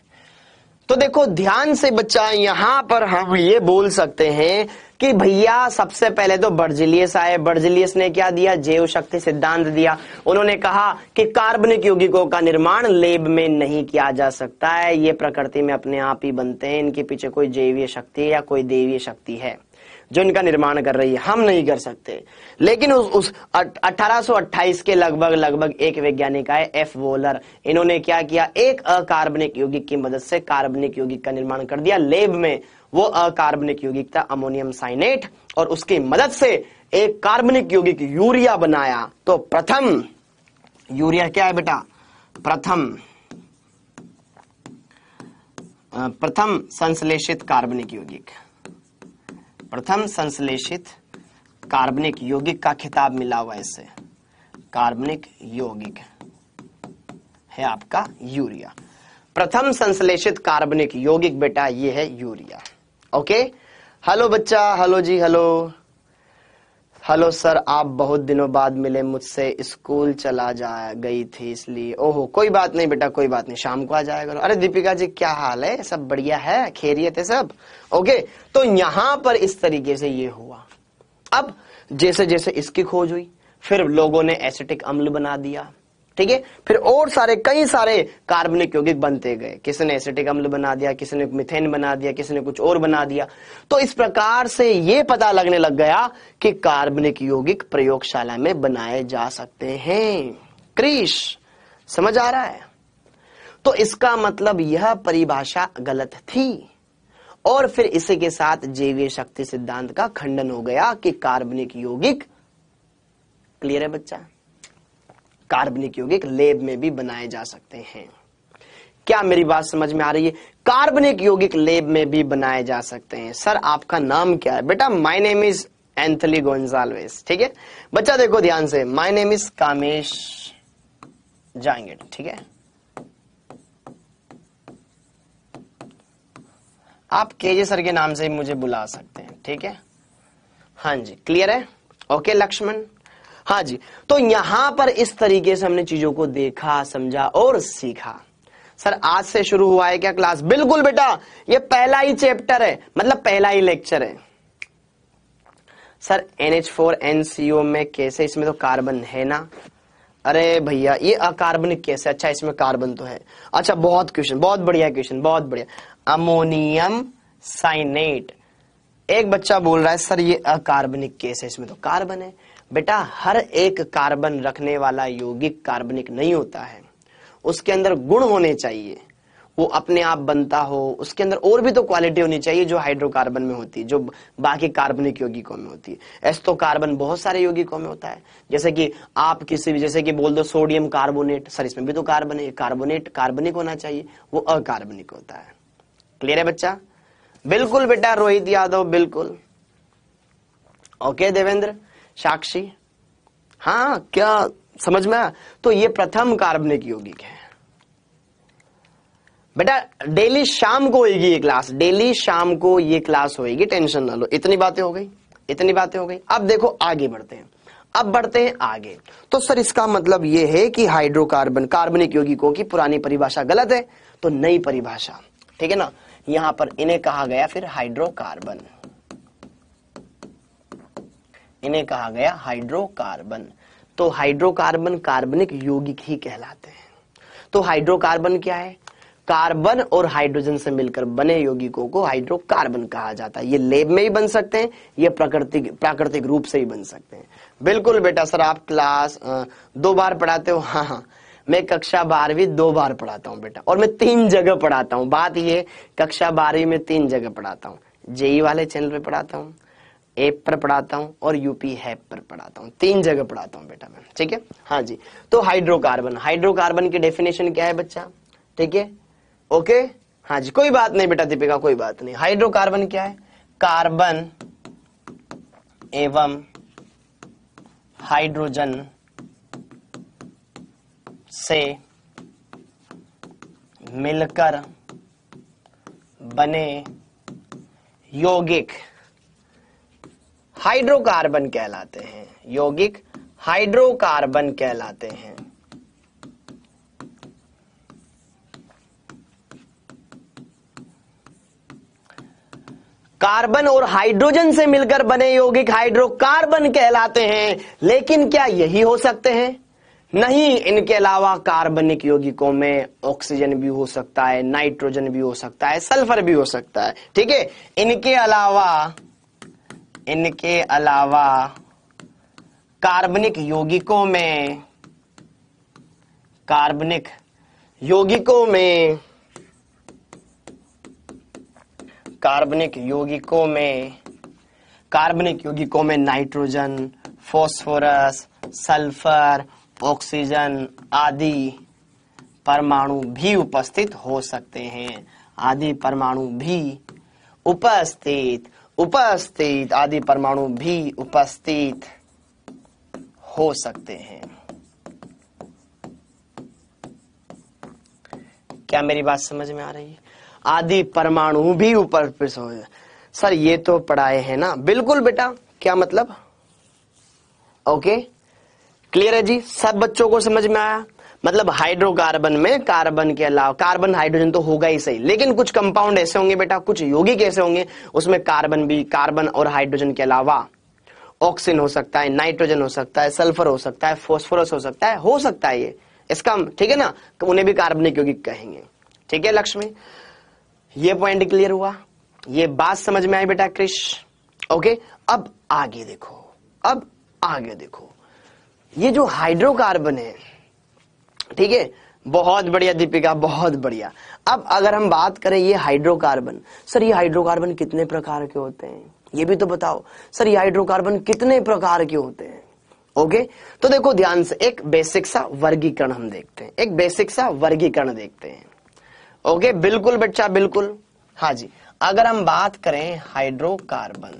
तो देखो ध्यान से बच्चा यहां पर हम ये बोल सकते हैं कि भैया सबसे पहले तो बर्जिलियस आए बर्जिलियस ने क्या दिया जैव शक्ति सिद्धांत दिया उन्होंने कहा कि कार्बनिक यौगिकों का निर्माण लेब में नहीं किया जा सकता है ये प्रकृति में अपने आप ही बनते हैं इनके पीछे कोई जैवीय शक्ति है या कोई देवीय शक्ति है जो इनका निर्माण कर रही है हम नहीं कर सकते लेकिन उस, उस 1828 के लगभग लगभग एक वैज्ञानिक आए एफ वोलर इन्होंने क्या किया एक अकार्बनिक यौगिक की मदद से कार्बनिक यौगिक का निर्माण कर दिया लेब में वो अकार्बनिक यौगिक था अमोनियम साइनेट और उसकी मदद से एक कार्बनिक यौगिक यूरिया बनाया तो प्रथम यूरिया क्या है बेटा प्रथम प्रथम संश्लेषित कार्बनिक यौगिक प्रथम संश्लेषित कार्बनिक यौगिक का खिताब मिला हुआ इससे कार्बनिक यौगिक है आपका यूरिया प्रथम संश्लेषित कार्बनिक यौगिक बेटा ये है यूरिया ओके हेलो बच्चा हेलो जी हेलो हेलो सर आप बहुत दिनों बाद मिले मुझसे स्कूल चला जा गई थी इसलिए ओहो कोई बात नहीं बेटा कोई बात नहीं शाम को आ जाया करो अरे दीपिका जी क्या हाल है सब बढ़िया है खेरियत है सब ओके तो यहां पर इस तरीके से ये हुआ अब जैसे जैसे इसकी खोज हुई फिर लोगों ने एसिटिक अम्ल बना दिया ठीक है फिर और सारे कई सारे कार्बनिक यौगिक बनते गए किसने एसिटिक अम्ल बना दिया किसने मिथेन बना दिया किसने कुछ और बना दिया तो इस प्रकार से ये पता लगने लग गया कि कार्बनिक यौगिक प्रयोगशाला में बनाए जा सकते हैं क्रीश समझ आ रहा है तो इसका मतलब यह परिभाषा गलत थी और फिर इसी के साथ जैवीय शक्ति सिद्धांत का खंडन हो गया कि कार्बनिक यौगिक क्लियर है बच्चा कार्बनिक यौगिक लेब में भी बनाए जा सकते हैं क्या मेरी बात समझ में आ रही है कार्बनिक यौगिक लेब में भी बनाए जा सकते हैं सर आपका नाम क्या है बेटा my name is Anthony Gonsalves ठीक है बच्चा देखो ध्यान से माय नेम इज कामेश जाएंगे ठीक है आप केजे सर के नाम से मुझे बुला सकते हैं ठीक है हाँ जी क्लियर है ओके लक्ष्मण हाँ जी तो यहां पर इस तरीके से हमने चीजों को देखा समझा और सीखा सर आज से शुरू हुआ है क्या क्लास बिल्कुल बेटा ये पहला ही चैप्टर है मतलब पहला ही लेक्चर है sir N H four N में कैसे इसमें तो कार्बन है ना अरे भैया ये अकार्बनिक कैसे अच्छा इसमें कार्बन तो है अच्छा बहुत क्वेश्चन बहुत बढ़िया क्वेश्चन बहुत बढ़िया अमोनियम साइनेट एक बच्चा बोल रहा है सर ये अकार्बनिक केस है इसमें तो कार्बन है बेटा हर एक कार्बन रखने वाला यौगिक कार्बनिक नहीं होता है उसके अंदर गुण होने चाहिए वो अपने आप बनता हो उसके अंदर और भी तो क्वालिटी होनी चाहिए जो हाइड्रोकार्बन में होती है जो बाकी कार्बनिक यौगिकों में होती है ऐसा तो कार्बन बहुत सारे यौगिकों में होता है जैसे कि आप किसी भी जैसे कि बोल दो सोडियम कार्बोनेट सर इसमें भी तो कार्बन है कार्बोनेट कार्बनिक होना चाहिए वो अकार्बनिक होता है क्लियर है बच्चा बिल्कुल बेटा रोहित यादव बिल्कुल ओके देवेंद्र साक्षी हाँ क्या समझ में तो ये प्रथम कार्बनिक यौगिक है बेटा डेली शाम को होगी ये क्लास डेली शाम को ये क्लास होगी टेंशन ना लो इतनी बातें हो गई इतनी बातें हो गई अब देखो आगे बढ़ते हैं अब बढ़ते हैं आगे तो सर इसका मतलब यह है कि हाइड्रोकार्बन कार्बनिक यौगिकों की पुरानी परिभाषा गलत है तो नई परिभाषा ठीक है ना यहां पर इन्हें कहा गया फिर हाइड्रोकार्बन इन्हें कहा गया हाइड्रोकार्बन तो हाइड्रोकार्बन कार्बनिक यौगिक ही कहलाते हैं तो हाइड्रोकार्बन क्या है कार्बन और हाइड्रोजन से मिलकर बने यौगिकों को हाइड्रोकार्बन कहा जाता है ये लेब में ही बन सकते हैं ये प्राकृतिक प्राकृतिक रूप से ही बन सकते हैं बिल्कुल बेटा सर आप क्लास दो बार पढ़ाते हो हाँ हाँ मैं कक्षा बारहवीं दो बार पढ़ाता हूँ बेटा और मैं तीन जगह पढ़ाता हूँ बात ये कक्षा बारहवीं में तीन जगह पढ़ाता हूँ जेई वाले चैनल पे पढ़ाता हूँ एप पर पढ़ाता हूँ और यूपी हैप पर पढ़ाता हूँ तीन जगह पढ़ाता हूँ बेटा मैं ठीक है हाँ जी तो हाइड्रोकार्बन हाइड्रोकार्बन की डेफिनेशन क्या है बच्चा ठीक है ओके हाँ जी कोई बात नहीं बेटा दीपिका कोई बात नहीं हाइड्रोकार्बन क्या है कार्बन एवं हाइड्रोजन से मिलकर बने यौगिक हाइड्रोकार्बन कहलाते हैं यौगिक हाइड्रोकार्बन कहलाते हैं कार्बन और हाइड्रोजन से मिलकर बने यौगिक हाइड्रोकार्बन कहलाते हैं लेकिन क्या यही हो सकते हैं नहीं इनके अलावा कार्बनिक यौगिकों में ऑक्सीजन भी हो सकता है नाइट्रोजन भी हो सकता है सल्फर भी हो सकता है ठीक है इनके अलावा इनके अलावा कार्बनिक यौगिकों में कार्बनिक यौगिकों में कार्बनिक यौगिकों में कार्बनिक यौगिकों में नाइट्रोजन फॉस्फोरस सल्फर ऑक्सीजन आदि परमाणु भी उपस्थित हो सकते हैं आदि परमाणु भी उपस्थित उपस्थित आदि परमाणु भी उपस्थित हो सकते हैं क्या मेरी बात समझ में आ रही है आदि परमाणु भी ऊपर हो सर ये तो पढ़ाए हैं ना बिल्कुल बेटा क्या मतलब ओके क्लियर है जी सब बच्चों को समझ में आया मतलब हाइड्रोकार्बन में कार्बन के अलावा कार्बन हाइड्रोजन तो होगा ही सही लेकिन कुछ कंपाउंड ऐसे होंगे बेटा कुछ यौगिक ऐसे होंगे उसमें कार्बन भी कार्बन और हाइड्रोजन के अलावा ऑक्सीजन हो सकता है नाइट्रोजन हो सकता है सल्फर हो सकता है फॉस्फोरस हो सकता है हो सकता है ये इसका ठीक है ना तो उन्हें भी कार्बनिक यौगिक कहेंगे ठीक है लक्ष्मी ये पॉइंट क्लियर हुआ ये बात समझ में आई बेटा क्रिश ओके अब आगे देखो अब आगे देखो ये जो हाइड्रोकार्बन है ठीक है बहुत बढ़िया दीपिका बहुत बढ़िया अब अगर हम बात करें ये हाइड्रोकार्बन सर ये हाइड्रोकार्बन कितने प्रकार के होते हैं ये भी तो बताओ सर ये हाइड्रोकार्बन कितने प्रकार के होते हैं ओके तो देखो ध्यान से एक बेसिक सा वर्गीकरण हम देखते हैं एक बेसिक सा वर्गीकरण देखते हैं ओके बिल्कुल बच्चा बिल्कुल हाँ जी अगर हम बात करें हाइड्रोकार्बन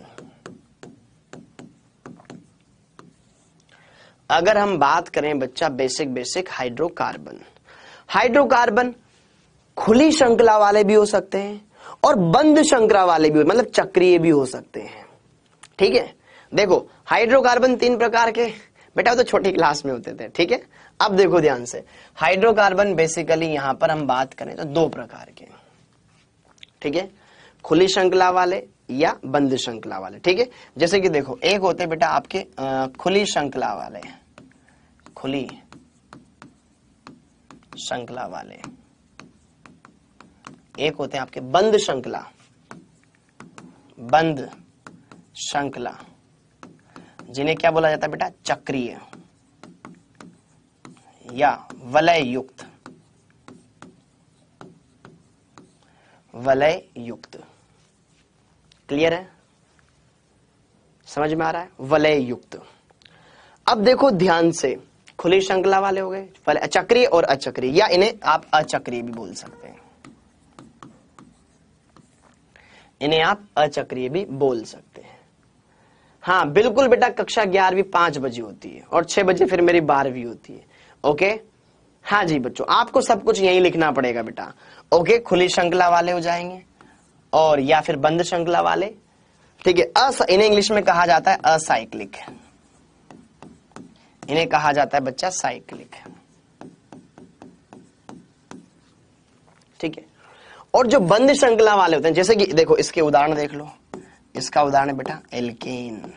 अगर हम बात करें बच्चा बेसिक बेसिक हाइड्रोकार्बन हाइड्रोकार्बन खुली श्रृंखला वाले भी हो सकते हैं और बंद श्रृंखला वाले भी मतलब चक्रीय भी हो सकते हैं ठीक है देखो हाइड्रोकार्बन तीन प्रकार के बेटा तो छोटी क्लास में होते थे ठीक है अब देखो ध्यान से हाइड्रोकार्बन बेसिकली यहां पर हम बात करें तो दो प्रकार के ठीक है खुली श्रृंखला वाले या बंद श्रृंखला वाले ठीक है जैसे कि देखो एक होते बेटा आपके खुली श्रृंखला वाले खुली श्रृंखला वाले एक होते हैं आपके बंद श्रृंखला बंद श्रृंखला जिन्हें क्या बोला जाता है बेटा चक्रीय या वलय युक्त वलय युक्त क्लियर है समझ में आ रहा है वलय युक्त अब देखो ध्यान से खुली श्रृंखला वाले हो गए फल और अचक्रिय या इन्हें आप अचक्रिय भी बोल सकते हैं इन्हें आप अचक्रिय भी बोल सकते हैं हाँ बिल्कुल बेटा कक्षा ग्यारहवीं पांच बजे होती है और छह बजे फिर मेरी बारहवीं होती है ओके हाँ जी बच्चों आपको सब कुछ यही लिखना पड़ेगा बेटा ओके खुली श्रृंखला वाले हो जाएंगे और या फिर बंद श्रृंखला वाले ठीक है अस इन्हें इंग्लिश में कहा जाता है असाइक्लिक इन्हें कहा जाता है बच्चा साइक्लिक ठीक है और जो बंद श्रृंखला वाले होते हैं जैसे कि देखो इसके उदाहरण देख लो इसका उदाहरण है बेटा एल्केन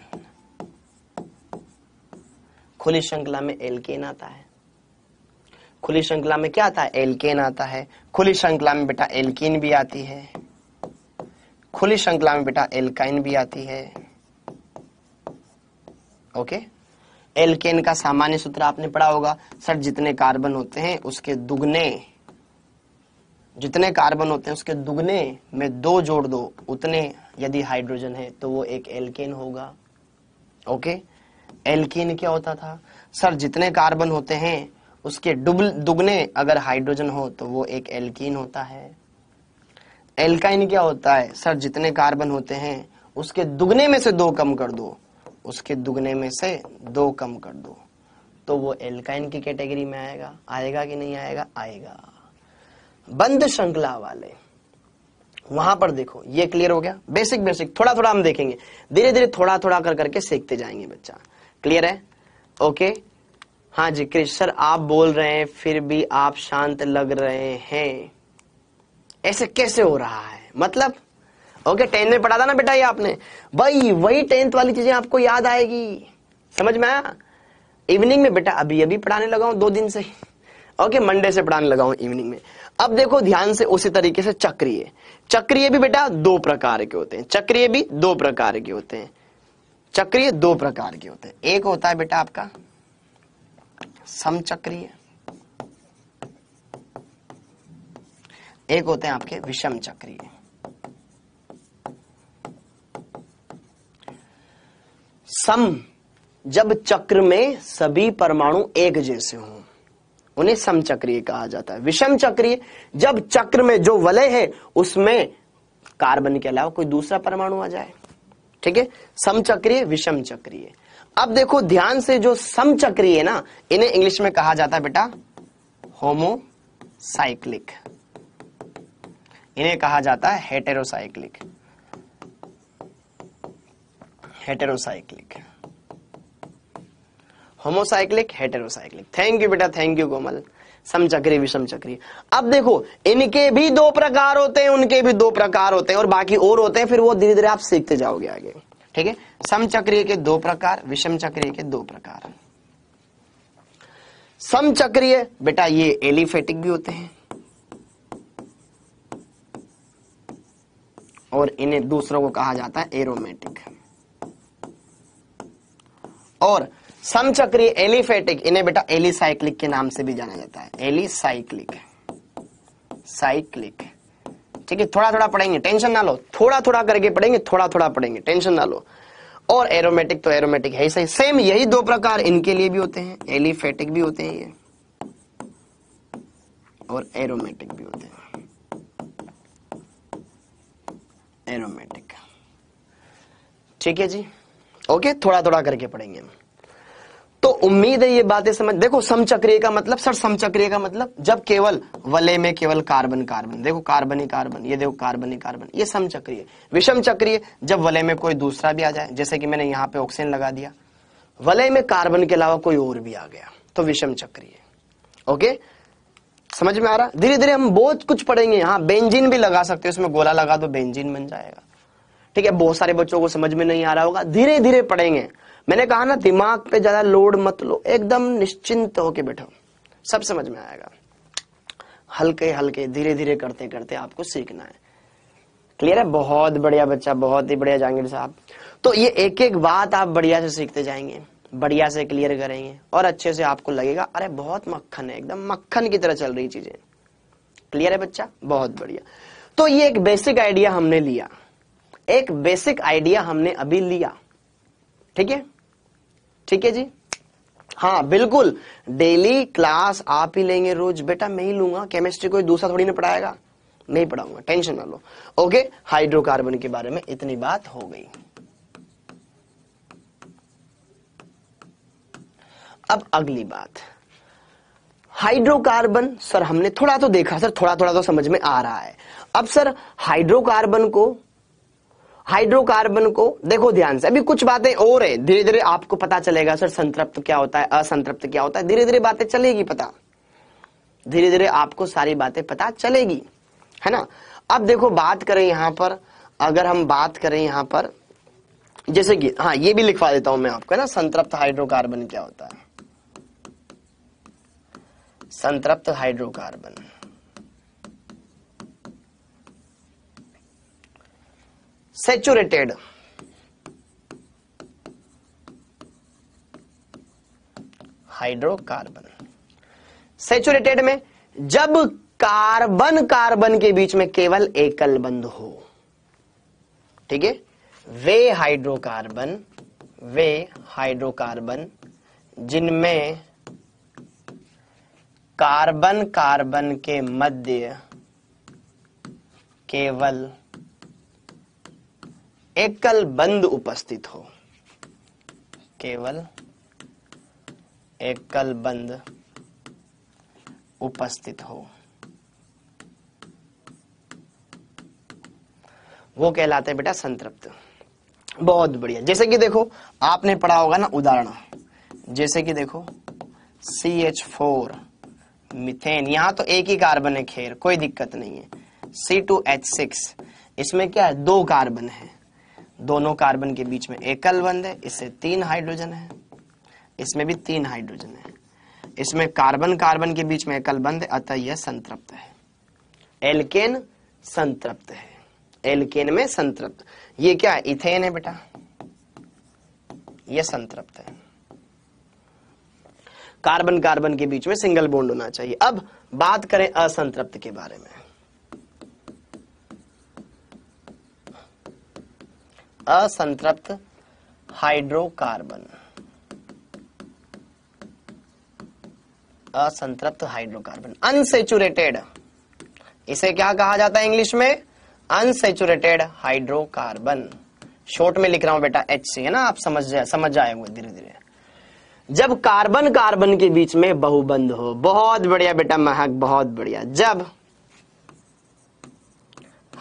खुली श्रृंखला में एल्केन आता है खुली श्रृंखला में क्या आता है एल्केन आता है खुली श्रृंखला में बेटा एल्किन भी आती है खुली श्रृंखला में बेटा एल्काइन भी आती है ओके एल्केन का सामान्य सूत्र आपने पढ़ा होगा सर जितने कार्बन होते हैं उसके दुगने जितने कार्बन होते हैं उसके दुगने में दो जोड़ दो उतने यदि हाइड्रोजन है तो वो एक एल्केन होगा ओके एल्केन क्या होता था सर जितने कार्बन होते हैं उसके डुबल दुगने अगर हाइड्रोजन हो तो वो एक एल्कीन होता है एल्काइन क्या होता है सर जितने कार्बन होते हैं उसके दुगने में से दो कम कर दो उसके दुगने में से दो कम कर दो तो वो एल्काइन की कैटेगरी में आएगा आएगा कि नहीं आएगा आएगा बंद श्रृंखला वाले वहां पर देखो ये क्लियर हो गया बेसिक बेसिक थोड़ा थोड़ा हम देखेंगे धीरे धीरे थोड़ा थोड़ा कर करके सीखते जाएंगे बच्चा क्लियर है ओके हाँ जी कृष्ण सर आप बोल रहे हैं फिर भी आप शांत लग रहे हैं ऐसे कैसे हो रहा है मतलब ओके टेंथ में पढ़ा था ना बेटा ये आपने भाई वही टेंथ वाली चीजें आपको याद आएगी समझ में आया इवनिंग में बेटा अभी अभी पढ़ाने लगा हूं दो दिन से ओके मंडे से पढ़ाने लगा हूं इवनिंग में अब देखो ध्यान से उसी तरीके से चक्रिय चक्रिय भी बेटा दो प्रकार के होते हैं चक्रिय भी दो प्रकार के होते हैं चक्रिय दो प्रकार के होते हैं एक होता है बेटा आपका समचक्रिय एक होते हैं आपके विषम चक्रीय सम जब चक्र में सभी परमाणु एक जैसे हों उन्हें समचक्रीय कहा जाता है विषम चक्रीय जब चक्र में जो वलय है उसमें कार्बन के अलावा कोई दूसरा परमाणु आ जाए ठीक है समचक्रीय विषम चक्रीय अब देखो ध्यान से जो समचक्रीय है ना इन्हें इंग्लिश में कहा जाता है बेटा होमो साइक्लिक इन्हें कहा जाता है heterocyclic heterocyclic homocyclic heterocyclic thank you बेटा थैंक यू कोमल समचक्री विषम चक्री अब देखो इनके भी दो प्रकार होते हैं उनके भी दो प्रकार होते हैं और बाकी और होते हैं फिर वो धीरे धीरे आप सीखते जाओगे आगे ठीक है समचक्रीय के दो प्रकार विषम चक्रीय के दो प्रकार समचक्रीय बेटा ये एलिफेटिक भी होते हैं और इन्हें दूसरों को कहा जाता है एरोमेटिक और समचक्रीय एलिफेटिक इन्हें बेटा एलिसाइक्लिक के नाम से भी जाना जाता है एलिसाइक्लिक साइक्लिक ठीक है थोड़ा थोड़ा पढ़ेंगे टेंशन ना लो थोड़ा थोड़ा करके पढ़ेंगे थोड़ा थोड़ा पढ़ेंगे टेंशन ना लो और एरोमेटिक तो एरोमेटिक है ही सही सेम यही दो प्रकार इनके लिए भी होते हैं एलिफेटिक भी होते हैं ये और एरोमेटिक भी होते हैं एरोमेटिक ठीक है जी ओके थोड़ा थोड़ा करके पढ़ेंगे तो उम्मीद है ये बातें समझ देखो समचक्रिय का मतलब सर समचक्रिय का मतलब जब केवल वले में केवल कार्बन कार्बन देखो कार्बन ही कार्बन ये देखो कार्बन ही कार्बन ये समचक्रिय विषम चक्रिय जब वले में कोई दूसरा भी आ जाए जैसे कि मैंने यहां पे ऑक्सीजन लगा दिया वले में कार्बन के अलावा कोई और भी आ गया तो विषम चक्रिय ओके समझ में आ रहा धीरे धीरे हम बहुत कुछ पढ़ेंगे हाँ बेंजिन भी लगा सकते हैं उसमें गोला लगा दो बेंजिन बन जाएगा ठीक है बहुत सारे बच्चों को समझ में नहीं आ रहा होगा धीरे धीरे पढ़ेंगे मैंने कहा ना दिमाग पे ज्यादा लोड मत लो एकदम निश्चिंत होके बैठो सब समझ में आएगा हल्के हल्के धीरे धीरे करते करते आपको सीखना है क्लियर है बहुत बढ़िया बच्चा बहुत ही बढ़िया जहांगीर साहब तो ये एक एक बात आप बढ़िया से सीखते जाएंगे बढ़िया से क्लियर करेंगे और अच्छे से आपको लगेगा अरे बहुत मक्खन है एकदम मक्खन की तरह चल रही चीजें क्लियर है बच्चा बहुत बढ़िया तो ये एक बेसिक आइडिया हमने लिया एक बेसिक आइडिया हमने अभी लिया ठीक है ठीक है जी हाँ बिल्कुल डेली क्लास आप ही लेंगे रोज बेटा मैं ही लूंगा केमिस्ट्री कोई दूसरा थोड़ी ना पढ़ाएगा नहीं पढ़ाऊंगा टेंशन ना लो ओके हाइड्रोकार्बन के बारे में इतनी बात हो गई अब अगली बात हाइड्रोकार्बन सर हमने थोड़ा तो देखा सर थोड़ा थोड़ा तो समझ में आ रहा है अब सर हाइड्रोकार्बन को हाइड्रोकार्बन को देखो ध्यान से अभी कुछ बातें और है धीरे धीरे आपको पता चलेगा सर संतृप्त क्या होता है असंतृप्त क्या होता है धीरे धीरे बातें चलेगी पता धीरे धीरे आपको सारी बातें पता चलेगी है ना अब देखो बात करें यहां पर अगर हम बात करें यहां पर जैसे कि हाँ ये भी लिखवा देता हूं मैं आपको है ना संतृप्त हाइड्रोकार्बन क्या होता है संतृप्त हाइड्रोकार्बन सेचुरेटेड हाइड्रोकार्बन सेचुरेटेड में जब कार्बन कार्बन के बीच में केवल एकल बंद हो ठीक है वे हाइड्रोकार्बन वे हाइड्रोकार्बन जिनमें कार्बन कार्बन के मध्य केवल एकल बंद उपस्थित हो केवल एकल बंद उपस्थित हो वो कहलाते बेटा संतृप्त बहुत बढ़िया जैसे कि देखो आपने पढ़ा होगा ना उदाहरण जैसे कि देखो सी एच फोर मिथेन यहाँ तो एक ही कार्बन है खेर कोई दिक्कत नहीं है सी टू एच सिक्स इसमें क्या है दो कार्बन है दोनों कार्बन के बीच में एकल बंद है इससे तीन हाइड्रोजन है इसमें भी तीन हाइड्रोजन है इसमें कार्बन कार्बन के बीच में एकल बंद है अतः यह संतृप्त है एल्केन संतृप्त है एल्केन में संतृप्त ये क्या है इथेन है बेटा यह संतृप्त है कार्बन कार्बन के बीच में सिंगल बोन्ड होना चाहिए अब बात करें असंतृप्त के बारे में असंतृप्त हाइड्रोकार्बन असंतृप्त हाइड्रोकार्बन अनसेचुरेटेड इसे क्या कहा जाता है इंग्लिश में अनसेचुरेटेड हाइड्रोकार्बन शॉर्ट में लिख रहा हूं बेटा एच सी है ना आप समझ जाए समझ जाए धीरे धीरे जब कार्बन कार्बन के बीच में बहुबंध हो बहुत बढ़िया बेटा महक बहुत बढ़िया जब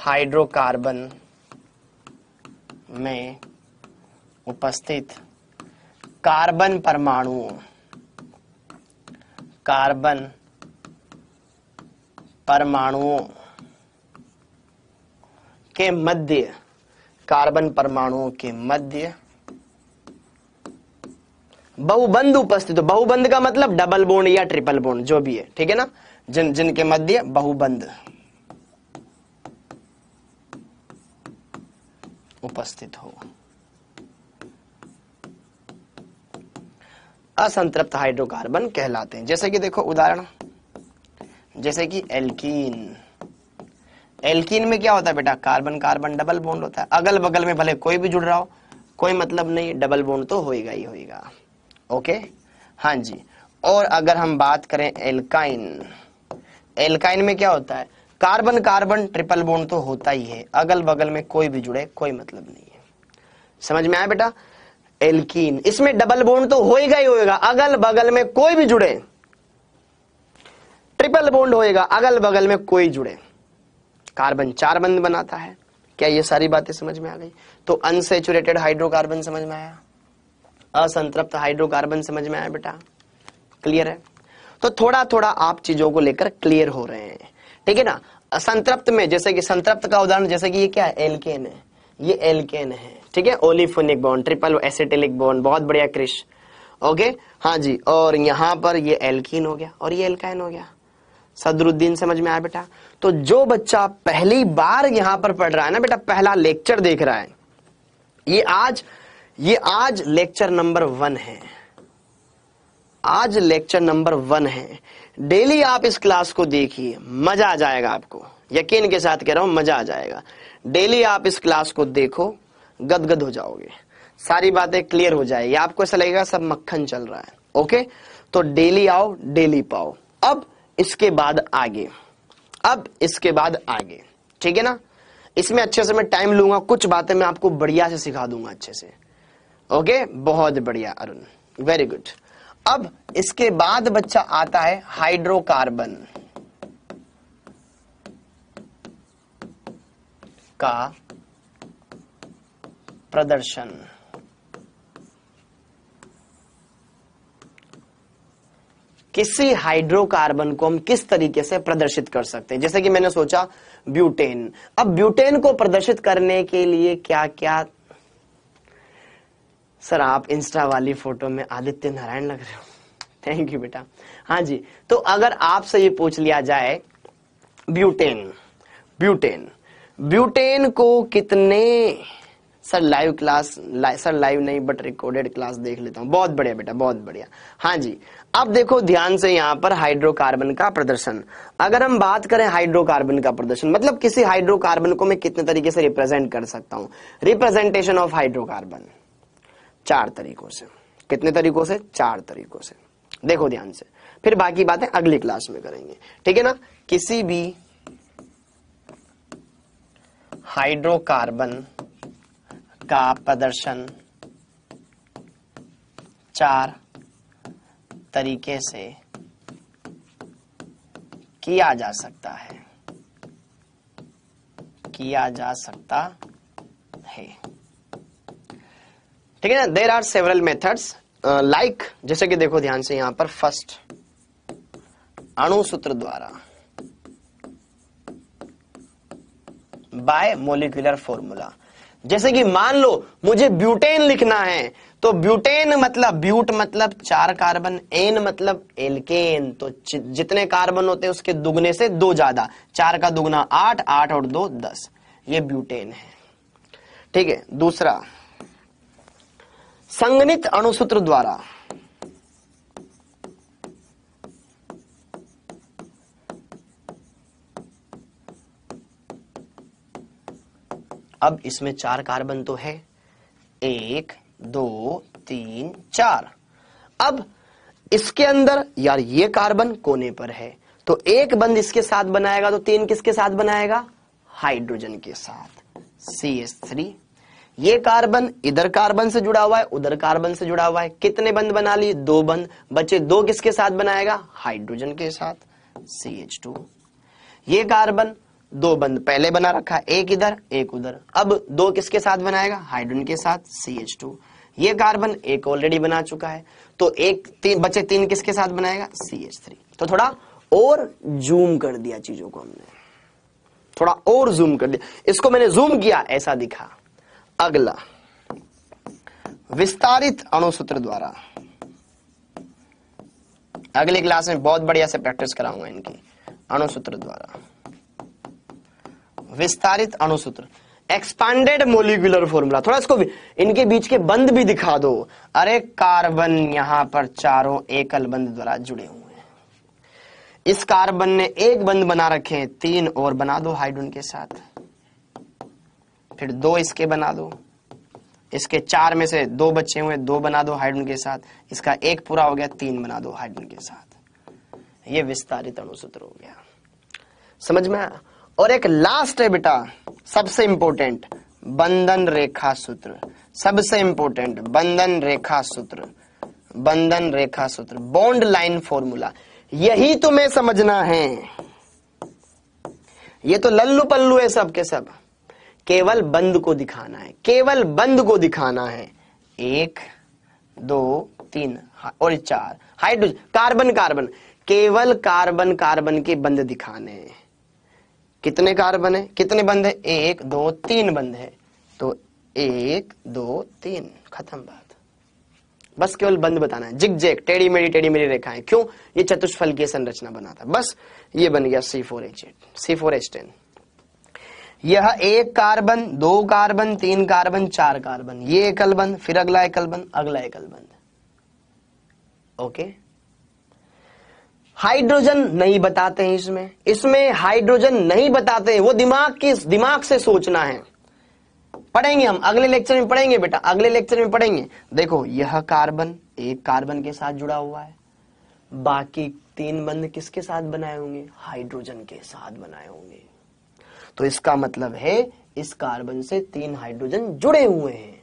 हाइड्रोकार्बन में उपस्थित कार्बन परमाणुओं कार्बन परमाणुओं के मध्य कार्बन परमाणुओं के मध्य बहुबंध उपस्थित तो बहुबंध का मतलब डबल बोन्ड या ट्रिपल बोन्ड जो भी है ठीक है ना जिन जिनके मध्य बहुबंद उपस्थित हो असंतृप्त हाइड्रोकार्बन कहलाते हैं जैसे कि देखो उदाहरण जैसे कि एल्कीन एल्कीन में क्या होता है बेटा कार्बन कार्बन डबल बोन्ड होता है अगल बगल में भले कोई भी जुड़ रहा हो कोई मतलब नहीं डबल बोन्ड तो होएगा ही होएगा ओके हाँ जी और अगर हम बात करें एल्काइन एल्काइन में क्या होता है कार्बन कार्बन ट्रिपल बोन्ड तो होता ही है अगल बगल में कोई भी जुड़े कोई मतलब नहीं है समझ में आया बेटा एल्कीन इसमें डबल बोन तो होएगा ही होएगा अगल बगल में कोई भी जुड़े ट्रिपल बोन्ड होएगा अगल बगल में कोई जुड़े कार्बन चार बंद बनाता है क्या ये सारी बातें समझ में आ गई तो अनसेचुरेटेड हाइड्रोकार्बन समझ में आया असंतृप्त हाइड्रोकार्बन समझ में आया बेटा क्लियर है तो थोड़ा थोड़ा आप चीजों को लेकर क्लियर हो रहे हैं ठीक है ना असंतृप्त में जैसे कि संतृप्त का उदाहरण जैसे कि ये क्या है एलकेन है ये एलकेन है ठीक है olefinic bond triple acetylenic bond बहुत बढ़िया क्रिश ओके हाँ जी और यहां पर ये एल्किन हो गया और ये एल्काइन हो गया सदरुद्दीन समझ में आया बेटा तो जो बच्चा पहली बार यहां पर पढ़ रहा है ना बेटा पहला लेक्चर देख रहा है ये आज ये आज लेक्चर नंबर वन है आज लेक्चर नंबर वन है डेली आप इस क्लास को देखिए मजा आ जाएगा आपको यकीन के साथ कह रहा हूं मजा आ जाएगा डेली आप इस क्लास को देखो गदगद हो जाओगे सारी बातें क्लियर हो जाएगी आपको ऐसा लगेगा सब मक्खन चल रहा है ओके तो डेली आओ डेली पाओ अब इसके बाद आगे अब इसके बाद आगे ठीक है ना इसमें अच्छे से मैं टाइम लूंगा कुछ बातें मैं आपको बढ़िया से सिखा दूंगा अच्छे से ओके बहुत बढ़िया अरुण वेरी गुड अब इसके बाद बच्चा आता है हाइड्रोकार्बन का प्रदर्शन किसी हाइड्रोकार्बन को हम किस तरीके से प्रदर्शित कर सकते हैं जैसे कि मैंने सोचा ब्यूटेन अब ब्यूटेन को प्रदर्शित करने के लिए क्या क्या सर आप इंस्टा वाली फोटो में आदित्य नारायण लग रहे हो थैंक यू बेटा हाँ जी तो अगर आपसे ये पूछ लिया जाए ब्यूटेन ब्यूटेन ब्यूटेन को कितने सर लाइव क्लास ला, सर लाइव नहीं बट रिकॉर्डेड क्लास देख लेता हूँ बहुत बढ़िया बेटा बहुत बढ़िया हाँ जी अब देखो ध्यान से यहाँ पर हाइड्रोकार्बन का प्रदर्शन अगर हम बात करें हाइड्रोकार्बन का प्रदर्शन मतलब किसी हाइड्रोकार्बन को मैं कितने तरीके से रिप्रेजेंट कर सकता हूँ रिप्रेजेंटेशन ऑफ हाइड्रोकार्बन चार तरीकों से कितने तरीकों से चार तरीकों से देखो ध्यान से फिर बाकी बातें अगली क्लास में करेंगे ठीक है ना किसी भी हाइड्रोकार्बन का प्रदर्शन चार तरीके से किया जा सकता है किया जा सकता है ठीक है ना there are several methods like जैसे कि देखो ध्यान से यहां पर फर्स्ट अणु सूत्र द्वारा बाय मोलिकुलर फॉर्मूला जैसे कि मान लो मुझे ब्यूटेन लिखना है तो ब्यूटेन मतलब ब्यूट मतलब चार कार्बन एन मतलब एलकेन तो जितने कार्बन होते हैं उसके दुगने से दो ज्यादा चार का दुगना आठ आठ और दो दस ये ब्यूटेन है ठीक है दूसरा संगणित अणुसूत्र द्वारा अब इसमें चार कार्बन तो है एक दो तीन चार अब इसके अंदर यार ये कार्बन कोने पर है तो एक बंद इसके साथ बनाएगा तो तीन किसके साथ बनाएगा हाइड्रोजन के साथ सी एस थ्री ये कार्बन इधर कार्बन से जुड़ा हुआ है उधर कार्बन से जुड़ा हुआ है कितने बंद बना लिए दो बंद बचे दो किसके साथ बनाएगा हाइड्रोजन के साथ सी एच टू ये कार्बन दो बंद पहले बना रखा एक इधर एक उधर अब दो किसके साथ बनाएगा हाइड्रोजन के साथ सी एच टू ये कार्बन एक ऑलरेडी बना चुका है तो एक ती, बचे तीन किसके साथ बनाएगा सी एच थ्री तो थोड़ा और जूम कर दिया चीजों को हमने थोड़ा और जूम कर दिया इसको मैंने जूम किया ऐसा दिखा अगला विस्तारित अणुसूत्र द्वारा अगली क्लास में बहुत बढ़िया से प्रैक्टिस कराऊंगा इनकी अणुसूत्र द्वारा विस्तारित अणुसूत्र एक्सपांडेड मोलिकुलर फॉर्मूला थोड़ा इसको इनके बीच के बंद भी दिखा दो अरे कार्बन यहां पर चारों एकल बंद द्वारा जुड़े हुए हैं इस कार्बन ने एक बंद बना रखे हैं तीन और बना दो हाइड्रोजन के साथ फिर दो इसके बना दो इसके चार में से दो बच्चे हुए दो बना दो हाइड्रोजन के साथ इसका एक पूरा हो गया तीन बना दो हाइड्रोजन के साथ ये विस्तारित अणुसूत्र हो गया समझ में और एक लास्ट है बेटा सबसे इंपॉर्टेंट बंधन रेखा सूत्र सबसे इंपॉर्टेंट बंधन रेखा सूत्र बंधन रेखा सूत्र बॉन्ड लाइन फॉर्मूला यही तुम्हें समझना है ये तो लल्लू पल्लू है सबके सब केवल बंद को दिखाना है केवल बंद को दिखाना है एक दो तीन और चार हाइड्रोजन कार्बन कार्बन केवल कार्बन कार्बन के बंद दिखाने हैं कितने कार्बन है कितने बंद है एक दो तीन बंद है तो एक दो तीन खत्म बात बस केवल बंद बताना है जिग जेक टेढ़ी मेढ़ी टेढ़ी मेढ़ी रेखाएं क्यों ये चतुष्फल की संरचना बनाता बस ये बन गया C four H eight C four H ten यह एक कार्बन दो कार्बन तीन कार्बन चार कार्बन ये एकल बंद फिर अगला एकल बंद अगला एकल बंद ओके हाइड्रोजन नहीं बताते हैं इसमें इसमें हाइड्रोजन नहीं बताते हैं वो दिमाग की दिमाग से सोचना है पढ़ेंगे हम अगले लेक्चर में पढ़ेंगे बेटा अगले लेक्चर में पढ़ेंगे देखो यह कार्बन एक कार्बन के साथ जुड़ा हुआ है बाकी तीन बंद किसके साथ बनाए होंगे हाइड्रोजन के साथ बनाए होंगे तो इसका मतलब है इस कार्बन से तीन हाइड्रोजन जुड़े हुए हैं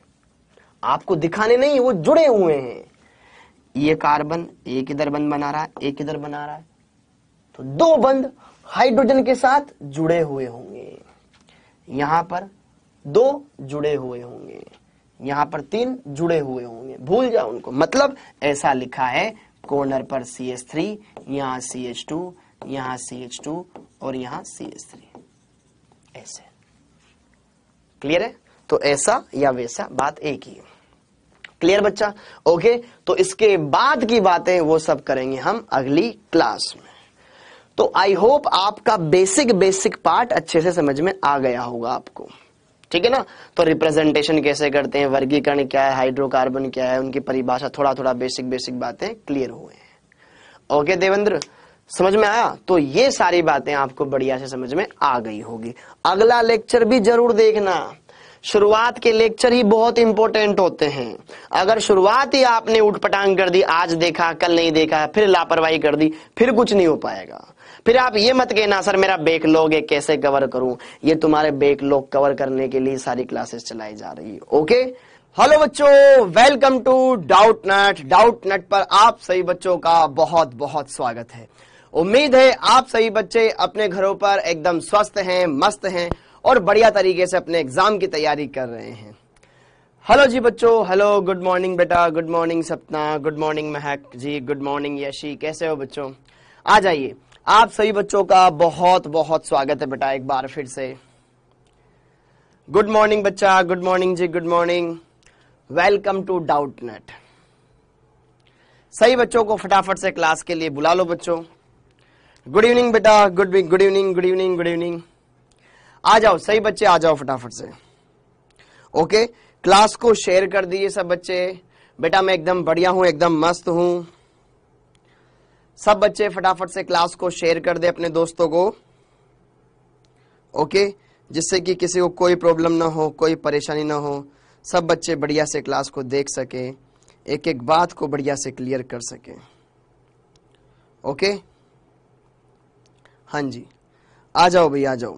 आपको दिखाने नहीं वो जुड़े हुए हैं ये कार्बन एक इधर बंद बना रहा है एक इधर बना रहा है तो दो बंद हाइड्रोजन के साथ जुड़े हुए होंगे यहां पर दो जुड़े हुए होंगे यहां पर तीन जुड़े हुए होंगे भूल जाओ उनको मतलब ऐसा लिखा है कॉर्नर पर सी एस थ्री यहां सी एच टू यहां सी एच टू और यहां सी एस थ्री ऐसे क्लियर है तो ऐसा या वैसा बात एक ही क्लियर बच्चा ओके तो इसके बाद की बातें वो सब करेंगे हम अगली क्लास में तो आई होप आपका बेसिक बेसिक पार्ट अच्छे से समझ में आ गया होगा आपको ठीक है ना तो रिप्रेजेंटेशन कैसे करते हैं वर्गीकरण क्या है हाइड्रोकार्बन क्या है उनकी परिभाषा थोड़ा थोड़ा बेसिक बेसिक बातें क्लियर हुए हैं ओके देवेंद्र समझ में आया तो ये सारी बातें आपको बढ़िया से समझ में आ गई होगी अगला लेक्चर भी जरूर देखना शुरुआत के लेक्चर ही बहुत इंपॉर्टेंट होते हैं अगर शुरुआत ही आपने उठपटांग कर दी आज देखा कल नहीं देखा फिर लापरवाही कर दी फिर कुछ नहीं हो पाएगा फिर आप ये मत कहना सर मेरा बैकलॉग है कैसे कवर करूं ये तुम्हारे बैकलॉग कवर करने के लिए सारी क्लासेस चलाई जा रही है ओके हेलो बच्चों welcome to Doubtnut Doubtnut पर आप सभी बच्चों का बहुत बहुत स्वागत है उम्मीद है आप सभी बच्चे अपने घरों पर एकदम स्वस्थ हैं मस्त हैं और बढ़िया तरीके से अपने एग्जाम की तैयारी कर रहे हैं हेलो जी बच्चों हेलो गुड मॉर्निंग बेटा good morning Sapna good morning Mahak ji good morning Yeshi कैसे हो बच्चों आ जाइए आप सभी बच्चों का बहुत बहुत स्वागत है बेटा एक बार फिर से गुड मॉर्निंग बच्चा गुड मॉर्निंग जी good morning welcome to Doubtnut सही बच्चों को फटाफट से क्लास के लिए बुला लो बच्चों गुड इवनिंग बेटा good good evening good evening good evening आ जाओ सही बच्चे आ जाओ फटाफट से ओके क्लास को शेयर कर दीजिए सब बच्चे बेटा मैं एकदम बढ़िया हूं एकदम मस्त हूं सब बच्चे फटाफट से क्लास को शेयर कर दे अपने दोस्तों को ओके जिससे कि किसी को कोई प्रॉब्लम ना हो कोई परेशानी ना हो सब बच्चे बढ़िया से क्लास को देख सके एक एक बात को बढ़िया से क्लियर कर सके ओके हाँ जी आ जाओ भैया आ जाओ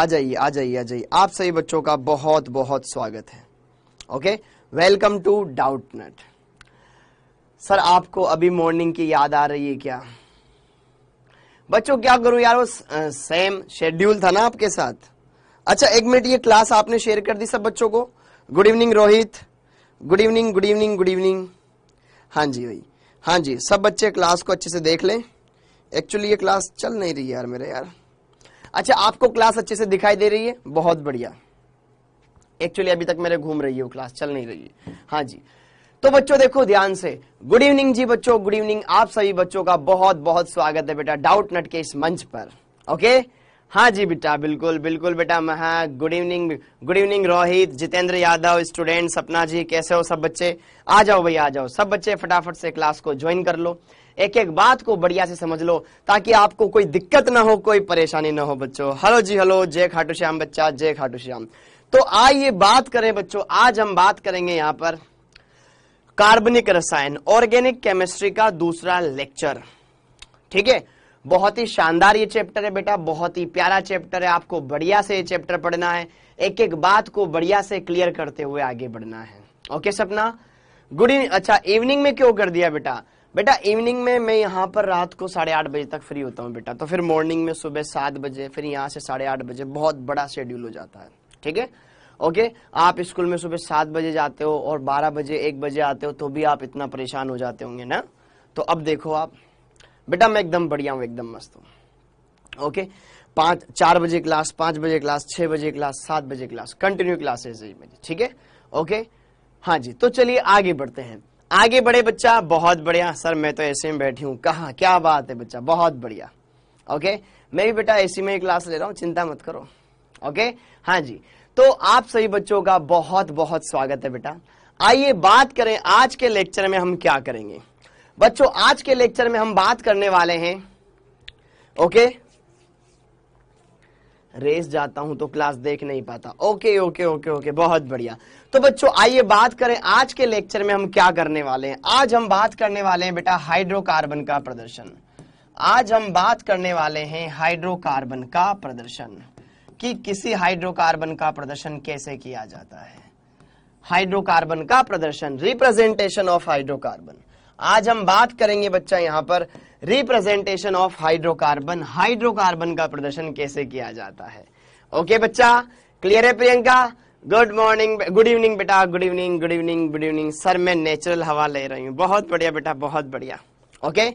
आ जाइए आ जाइए आ जाइए आप सभी बच्चों का बहुत बहुत स्वागत है okay welcome to Doubtnut sir आपको अभी मॉर्निंग की याद आ रही है क्या बच्चों क्या करूं यार वो सेम शेड्यूल था ना आपके साथ अच्छा एक मिनट ये क्लास आपने शेयर कर दी सब बच्चों को good evening Rohit good evening good evening good evening हाँ जी भाई हाँ जी सब बच्चे क्लास को अच्छे से देख लें एक्चुअली ये क्लास चल नहीं रही यार मेरे यार अच्छा आपको क्लास अच्छे से दिखाई दे रही है बहुत बढ़िया एक्चुअली अभी तक मेरे घूम रही है वो क्लास चल नहीं रही है हाँ जी तो बच्चों देखो ध्यान से गुड इवनिंग जी बच्चों गुड इवनिंग आप सभी बच्चों का बहुत बहुत स्वागत है बेटा डाउट नट के इस मंच पर ओके हाँ जी बेटा बिल्कुल बिल्कुल बेटा महा good evening good evening Rohit Jitendra Yadav student Sapna ji कैसे हो सब बच्चे आ जाओ भैया आ जाओ सब बच्चे फटाफट से क्लास को ज्वाइन कर लो एक एक बात को बढ़िया से समझ लो ताकि आपको कोई दिक्कत ना हो कोई परेशानी ना हो बच्चों हेलो जी हेलो जय खाटू श्याम बच्चा जय खाटू श्याम तो आइए बात करें बच्चों आज हम बात करेंगे यहाँ पर कार्बनिक रसायन ऑर्गेनिक केमिस्ट्री का दूसरा लेक्चर ठीक है बहुत ही शानदार ये चैप्टर है बेटा बहुत ही प्यारा चैप्टर है आपको बढ़िया से ये चैप्टर पढ़ना है एक एक बात को बढ़िया से क्लियर करते हुए आगे बढ़ना है ओके सपना गुड इवनिंग अच्छा इवनिंग में क्यों कर दिया बेटा बेटा इवनिंग में मैं यहाँ पर रात को साढ़े आठ बजे तक फ्री होता हूँ बेटा तो फिर मॉर्निंग में सुबह सात बजे फिर यहाँ से साढ़े आठ बजे बहुत बड़ा शेड्यूल हो जाता है ठीक है ओके आप स्कूल में सुबह सात बजे जाते हो और बारह बजे एक बजे आते हो तो भी आप इतना परेशान हो जाते होंगे ना तो अब देखो आप बेटा मैं एकदम बढ़िया हूँ एकदम मस्त हूँ ओके पाँच चार बजे क्लास पाँच बजे क्लास छः बजे क्लास सात बजे क्लास कंटिन्यू क्लासेज ठीक है ओके हाँ जी तो चलिए आगे बढ़ते हैं आगे बढ़े बच्चा बहुत बढ़िया सर मैं तो ऐसे में बैठी हूँ कहा क्या बात है बच्चा बहुत बढ़िया ओके मैं भी बेटा ऐसी में क्लास ले रहा हूँ चिंता मत करो ओके हाँ जी तो आप सभी बच्चों का बहुत बहुत स्वागत है बेटा आइए बात करें आज के लेक्चर में हम क्या करेंगे बच्चों आज के लेक्चर में हम बात करने वाले हैं ओके रेस जाता हूं तो क्लास देख नहीं पाता ओके ओके ओके ओके बहुत बढ़िया तो बच्चों आइए बात करें आज के लेक्चर में हम क्या करने वाले हैं आज हम बात करने वाले हैं बेटा हाइड्रोकार्बन का प्रदर्शन आज हम बात करने वाले हैं हाइड्रोकार्बन का प्रदर्शन कि किसी हाइड्रोकार्बन का प्रदर्शन कैसे किया जाता है हाइड्रोकार्बन का प्रदर्शन रिप्रेजेंटेशन ऑफ हाइड्रोकार्बन आज हम बात करेंगे बच्चा यहां पर रिप्रेजेंटेशन ऑफ हाइड्रोकार्बन हाइड्रोकार्बन का प्रदर्शन कैसे किया जाता है ओके okay, बच्चा क्लियर है Priyanka good morning good evening बेटा good evening good evening good evening sir मैं नेचुरल हवा ले रही हूँ बहुत बढ़िया बेटा बहुत बढ़िया ओके okay?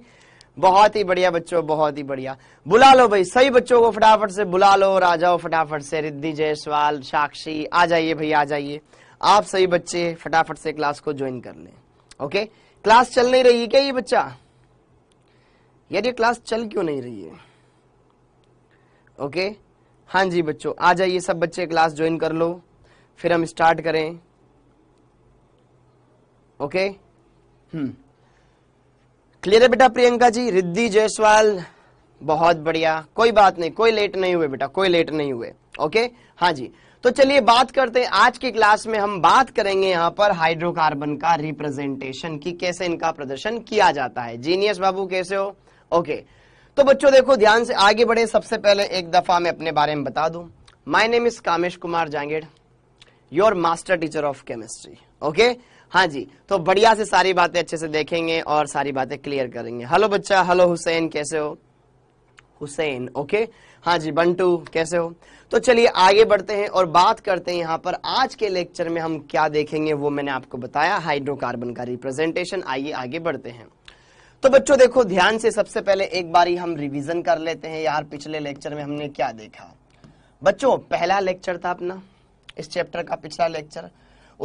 बहुत ही बढ़िया बच्चों बहुत ही बढ़िया बुला लो भाई सही बच्चों को फटाफट से बुला लो और आ जाओ फटाफट से रिद्धि जयसवाल साक्षी आ जाइए भाई आ जाइए आप सही बच्चे फटाफट से क्लास को ज्वाइन कर लें ओके क्लास चल नहीं रही है क्या ये बच्चा यार ये क्लास चल क्यों नहीं रही है ओके हाँ जी बच्चों आ जाइए सब बच्चे क्लास ज्वाइन कर लो फिर हम स्टार्ट करें ओके क्लियर hmm. है बेटा प्रियंका जी रिद्धि जयसवाल बहुत बढ़िया कोई बात नहीं कोई लेट नहीं हुए बेटा कोई लेट नहीं हुए ओके हाँ जी तो चलिए बात करते हैं आज की क्लास में हम बात करेंगे यहां पर हाइड्रोकार्बन का रिप्रेजेंटेशन की कैसे इनका प्रदर्शन किया जाता है जीनियस बाबू कैसे हो ओके तो बच्चों देखो ध्यान से आगे बढ़े सबसे पहले एक दफा मैं अपने बारे में बता दू my name is Kamesh Kumar Jangid your master teacher of chemistry okay हाँ जी तो बढ़िया से सारी बातें अच्छे से देखेंगे और सारी बातें क्लियर करेंगे हेलो बच्चा हेलो हुसैन कैसे हो हुसैन ओके हाँ जी बंटू कैसे हो तो चलिए आगे बढ़ते हैं और बात करते हैं यहाँ पर आज के लेक्चर में हम क्या देखेंगे वो मैंने आपको बताया हाइड्रोकार्बन का रिप्रेजेंटेशन आइए आगे बढ़ते हैं तो बच्चों देखो ध्यान से सबसे पहले एक बारी हम रिवीजन कर लेते हैं यार पिछले लेक्चर में हमने क्या देखा बच्चों पहला लेक्चर था अपना इस चैप्टर का पिछला लेक्चर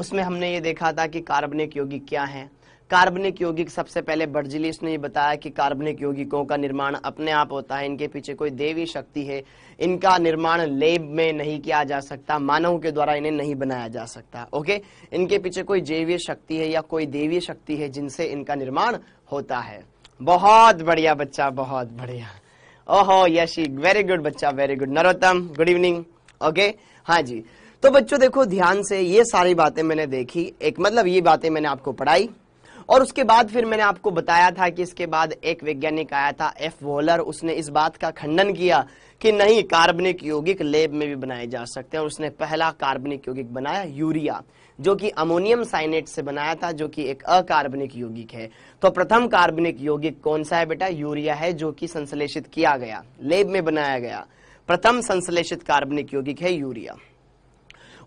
उसमें हमने ये देखा था कि कार्बनिक यौगिक क्या है कार्बनिक यौगिक सबसे पहले बर्जिलिस ने ये बताया कि कार्बनिक यौगिकों का निर्माण अपने आप होता है इनके पीछे कोई देवी शक्ति है इनका निर्माण लेब में नहीं किया जा सकता मानव के द्वारा इन्हें नहीं बनाया जा सकता ओके इनके पीछे कोई जैवीय शक्ति है या कोई देवी शक्ति है जिनसे इनका निर्माण होता है बहुत बढ़िया बच्चा बहुत बढ़िया ओहो यशी वेरी गुड बच्चा very good Narottam good evening okay हाँ जी तो बच्चों देखो ध्यान से ये सारी बातें मैंने देखी एक मतलब ये बातें मैंने आपको पढ़ाई और उसके बाद फिर मैंने आपको बताया था कि इसके बाद एक वैज्ञानिक आया था एफ वोलर उसने इस बात का खंडन किया कि नहीं कार्बनिक यौगिक लेब में भी बनाए जा सकते हैं और उसने पहला कार्बनिक यौगिक बनाया यूरिया जो कि अमोनियम साइनेट से बनाया था जो कि एक अकार्बनिक यौगिक है तो प्रथम कार्बनिक यौगिक कौन सा है बेटा यूरिया है जो कि संश्लेषित किया गया लेब में बनाया गया प्रथम संश्लेषित कार्बनिक यौगिक है यूरिया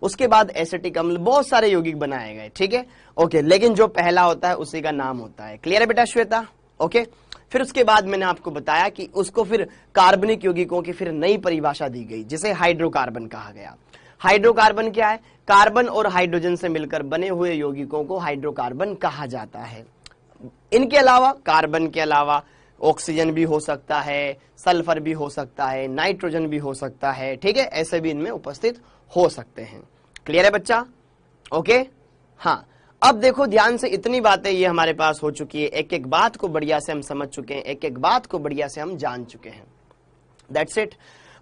उसके बाद एसेटिक अम्ल बहुत सारे यौगिक बनाए गए ठीक है ओके लेकिन जो पहला होता है उसी का नाम होता है क्लियर है बेटा श्वेता ओके फिर उसके बाद मैंने आपको बताया कि उसको फिर कार्बनिक यौगिकों की फिर नई परिभाषा दी गई जिसे हाइड्रोकार्बन कहा गया हाइड्रोकार्बन क्या है कार्बन और हाइड्रोजन से मिलकर बने हुए यौगिकों को हाइड्रोकार्बन कहा जाता है इनके अलावा कार्बन के अलावा ऑक्सीजन भी हो सकता है सल्फर भी हो सकता है नाइट्रोजन भी हो सकता है ठीक है ऐसे भी इनमें उपस्थित हो सकते हैं क्लियर है बच्चा ओके हाँ अब देखो ध्यान से इतनी बातें ये हमारे पास हो चुकी है एक एक बात को बढ़िया से हम समझ चुके हैं एक एक बात को बढ़िया से हम जान चुके हैं दैट्स इट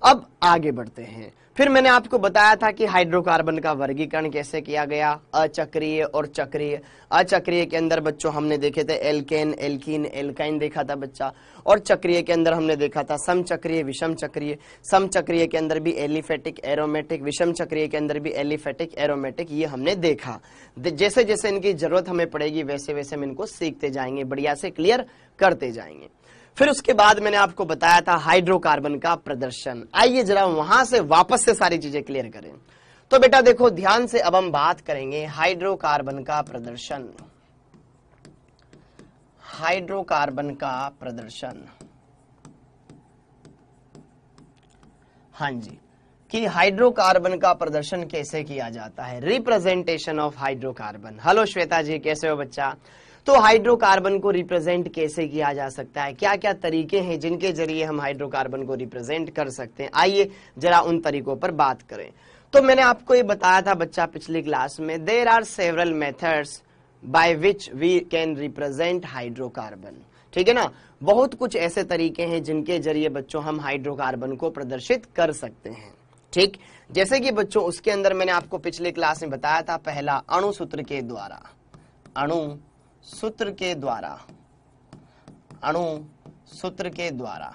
अब आगे बढ़ते हैं फिर मैंने आपको बताया था कि हाइड्रोकार्बन का वर्गीकरण कैसे किया गया अचक्रिय और चक्रिय अचक्रिय के अंदर बच्चों हमने देखे थे एल्केन एल्कीन एल्काइन देखा था बच्चा और चक्रिय के अंदर हमने देखा था समचक्रिय विषम चक्रिय समचक्रिय के अंदर भी एलिफेटिक एरोमेटिक विषम चक्रिय के अंदर भी एलिफेटिक एरोमेटिक ये हमने देखा जैसे जैसे इनकी जरूरत हमें पड़ेगी वैसे वैसे हम इनको सीखते जाएंगे बढ़िया से क्लियर करते जाएंगे फिर उसके बाद मैंने आपको बताया था हाइड्रोकार्बन का प्रदर्शन आइए जरा वहां से वापस से सारी चीजें क्लियर करें तो बेटा देखो ध्यान से अब हम बात करेंगे हाइड्रोकार्बन का प्रदर्शन हाइड्रोकार्बन का प्रदर्शन हां जी कि हाइड्रोकार्बन का प्रदर्शन कैसे किया जाता है representation of hydrocarbon hello Shweta ji कैसे हो बच्चा तो हाइड्रोकार्बन को रिप्रेजेंट कैसे किया जा सकता है क्या क्या तरीके हैं जिनके जरिए हम हाइड्रोकार्बन को रिप्रेजेंट कर सकते हैं आइए जरा उन तरीकों पर बात करें तो मैंने आपको ये बताया था बच्चा पिछली क्लास में there are several methods by which we can represent hydrocarbon ठीक है ना बहुत कुछ ऐसे तरीके हैं जिनके जरिए बच्चों हम हाइड्रोकार्बन को प्रदर्शित कर सकते हैं ठीक जैसे कि बच्चों उसके अंदर मैंने आपको पिछले क्लास में बताया था पहला अणु सूत्र के द्वारा अणु सूत्र के द्वारा अणु सूत्र के द्वारा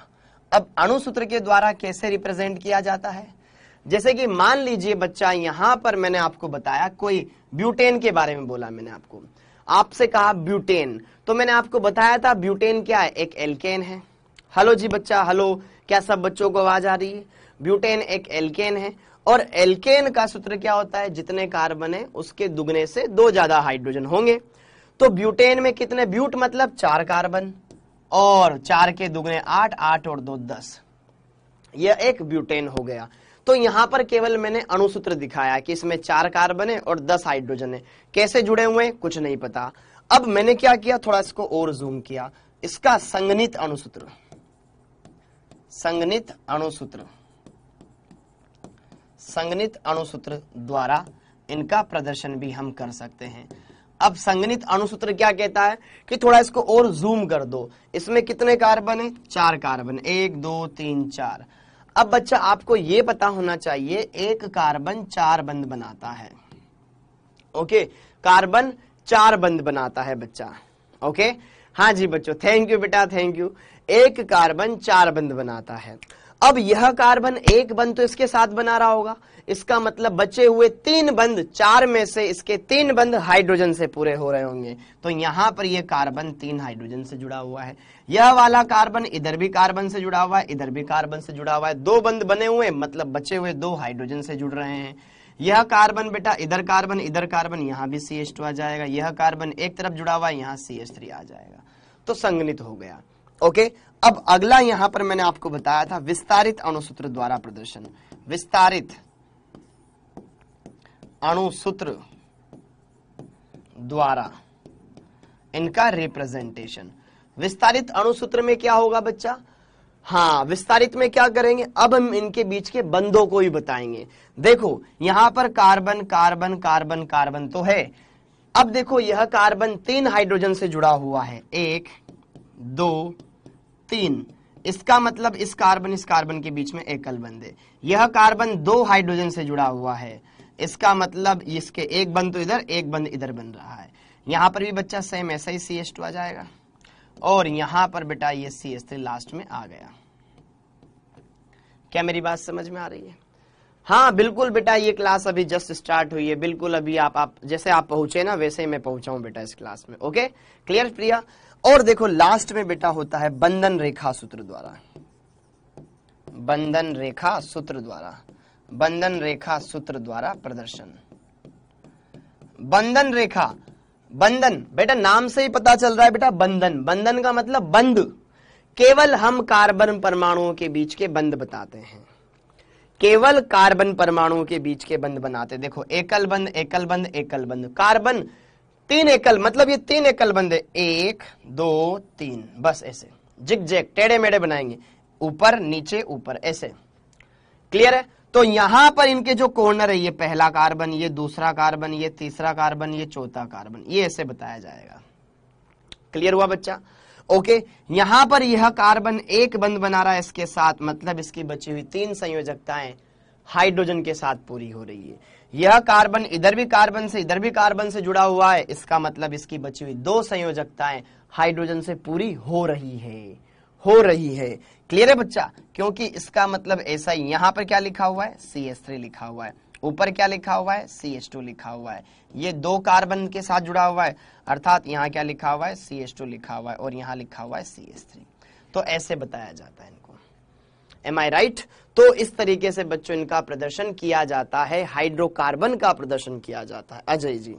अब अणु सूत्र के द्वारा कैसे रिप्रेजेंट किया जाता है जैसे कि मान लीजिए बच्चा यहां पर मैंने आपको बताया कोई ब्यूटेन के बारे में बोला मैंने आपको आपसे कहा ब्यूटेन तो मैंने आपको बताया था ब्यूटेन क्या है एक एल्केन है हेलो जी बच्चा हेलो क्या सब बच्चों को आवाज आ रही है ब्यूटेन एक एल्केन है और एल्केन का सूत्र क्या होता है जितने कार्बन है उसके दुगने से दो ज्यादा हाइड्रोजन होंगे तो ब्यूटेन में कितने ब्यूट मतलब चार कार्बन और चार के दुगने आठ आठ और दो दस यह एक ब्यूटेन हो गया तो यहां पर केवल मैंने अणुसूत्र दिखाया कि इसमें चार कार्बन है और दस हाइड्रोजन है कैसे जुड़े हुए कुछ नहीं पता अब मैंने क्या किया थोड़ा इसको और जूम किया इसका संगनित अणुसूत्र संगनित अणुसूत्र संगनित अणुसूत्र द्वारा इनका प्रदर्शन भी हम कर सकते हैं अब संगणित अणुसूत्र क्या कहता है कि थोड़ा इसको और जूम कर दो इसमें कितने कार्बन है चार कार्बन एक दो तीन चार अब बच्चा आपको ये पता होना चाहिए एक कार्बन चार बंद बनाता है ओके कार्बन चार बंद बनाता है बच्चा ओके हाँ जी बच्चों थैंक यू बेटा थैंक यू एक कार्बन चार बंद बनाता है अब यह कार्बन एक बंद तो इसके साथ बना रहा होगा इसका मतलब बचे हुए तीन बंद चार में से इसके तीन बंद हाइड्रोजन से पूरे हो रहे होंगे तो यहां पर यह कार्बन तीन हाइड्रोजन से जुड़ा हुआ है यह वाला कार्बन इधर भी कार्बन से जुड़ा हुआ है इधर भी कार्बन से जुड़ा हुआ है दो बंद बने हुए मतलब बचे हुए दो हाइड्रोजन से जुड़ रहे हैं यह कार्बन बेटा इधर कार्बन इधर कार्बन यहां भी सी आ जाएगा यह कार्बन एक तरफ जुड़ा हुआ है यहां सी आ जाएगा तो संगनित हो गया ओके अब अगला यहां पर मैंने आपको बताया था विस्तारित अणुसूत्र द्वारा प्रदर्शन विस्तारित अणुसूत्र द्वारा इनका रिप्रेजेंटेशन विस्तारित अणुसूत्र में क्या होगा बच्चा हाँ विस्तारित में क्या करेंगे अब हम इनके बीच के बंधों को ही बताएंगे देखो यहां पर कार्बन कार्बन कार्बन कार्बन तो है अब देखो यह कार्बन तीन हाइड्रोजन से जुड़ा हुआ है एक दो तीन इसका मतलब इस कार्बन इस कार्बन के बीच में एकल बंद है यह कार्बन दो हाइड्रोजन से जुड़ा हुआ है इसका मतलब इसके एक बंद तो इधर एक बंद इधर बन रहा है यहां पर भी बच्चा सेम ऐसा ही सी आ जाएगा और यहां पर बेटा ये सी एस थ्री लास्ट में आ गया क्या मेरी बात समझ में आ रही है हाँ बिल्कुल बेटा ये क्लास अभी जस्ट स्टार्ट हुई है बिल्कुल अभी आप आप जैसे आप पहुंचे ना वैसे ही मैं पहुंचाऊ बेटा इस क्लास में ओके क्लियर प्रिया और देखो लास्ट में बेटा होता है बंधन रेखा सूत्र द्वारा बंधन रेखा सूत्र द्वारा बंधन रेखा सूत्र द्वारा प्रदर्शन बंधन रेखा बंधन बेटा नाम से ही पता चल रहा है बेटा बंधन बंधन का मतलब बंद केवल हम कार्बन परमाणुओं के बीच के बंद बताते हैं केवल कार्बन परमाणुओं के बीच के बंद बनाते देखो एकल बंद एकल बंद एकल बंद कार्बन तीन एकल मतलब ये तीन एकल बंदे एक दो तीन बस ऐसे जिग जैग टेढ़े मेढ़े बनाएंगे ऊपर नीचे ऊपर ऐसे क्लियर है तो यहां पर इनके जो कॉर्नर है ये पहला कार्बन ये दूसरा कार्बन ये तीसरा कार्बन ये चौथा कार्बन ये ऐसे बताया जाएगा क्लियर हुआ बच्चा ओके यहां पर यह कार्बन एक बंद बना रहा है इसके साथ मतलब इसकी बची हुई तीन संयोजकताएं हाइड्रोजन के साथ पूरी हो रही है यह कार्बन इधर भी कार्बन से इधर भी कार्बन से जुड़ा हुआ है इसका मतलब इसकी बची हुई दो संयोजकताएं हाइड्रोजन से पूरी हो रही है हो रही है क्लियर है बच्चा क्योंकि इसका मतलब ऐसा ही यहाँ पर क्या लिखा हुआ है सी एस थ्री लिखा हुआ है ऊपर क्या लिखा हुआ है सी एस टू लिखा हुआ है ये दो कार्बन के साथ जुड़ा हुआ है अर्थात यहाँ क्या लिखा हुआ है सी एस टू लिखा हुआ है और यहाँ लिखा हुआ है सी एस थ्री तो ऐसे बताया जाता है इनको एम आई राइट तो इस तरीके से बच्चों इनका प्रदर्शन किया जाता है हाइड्रोकार्बन का प्रदर्शन किया जाता है अजय जी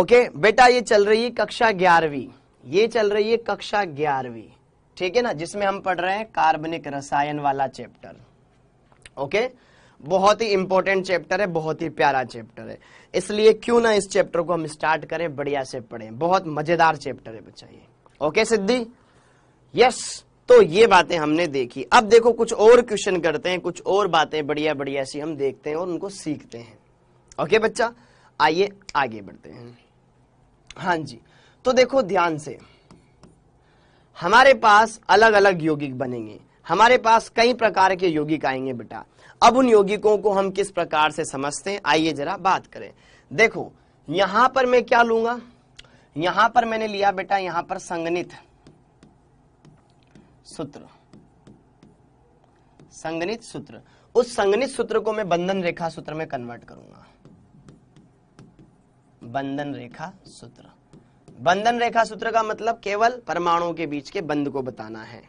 ओके बेटा ये चल रही है कक्षा ग्यारहवीं ये चल रही है कक्षा ग्यारहवीं ठीक है ना जिसमें हम पढ़ रहे हैं कार्बनिक रसायन वाला चैप्टर ओके बहुत ही इंपॉर्टेंट चैप्टर है बहुत ही प्यारा चैप्टर है इसलिए क्यों ना इस चैप्टर को हम स्टार्ट करें बढ़िया से पढ़ें बहुत मजेदार चैप्टर है बच्चा ये ओके सिद्धि यस तो ये बातें हमने देखी अब देखो कुछ और क्वेश्चन करते हैं कुछ और बातें बढ़िया बढ़िया सी हम देखते हैं और उनको सीखते हैं ओके बच्चा आइए आगे बढ़ते हैं हाँ जी तो देखो ध्यान से हमारे पास अलग अलग यौगिक बनेंगे हमारे पास कई प्रकार के यौगिक आएंगे बेटा अब उन यौगिकों को हम किस प्रकार से समझते हैं आइए जरा बात करें देखो यहां पर मैं क्या लूंगा यहां पर मैंने लिया बेटा यहां पर संगनित सूत्र संगणित सूत्र उस संगणित सूत्र को मैं बंधन रेखा सूत्र में कन्वर्ट करूंगा बंधन रेखा सूत्र बंधन रेखा सूत्र का मतलब केवल परमाणुओं के बीच के बंध को बताना है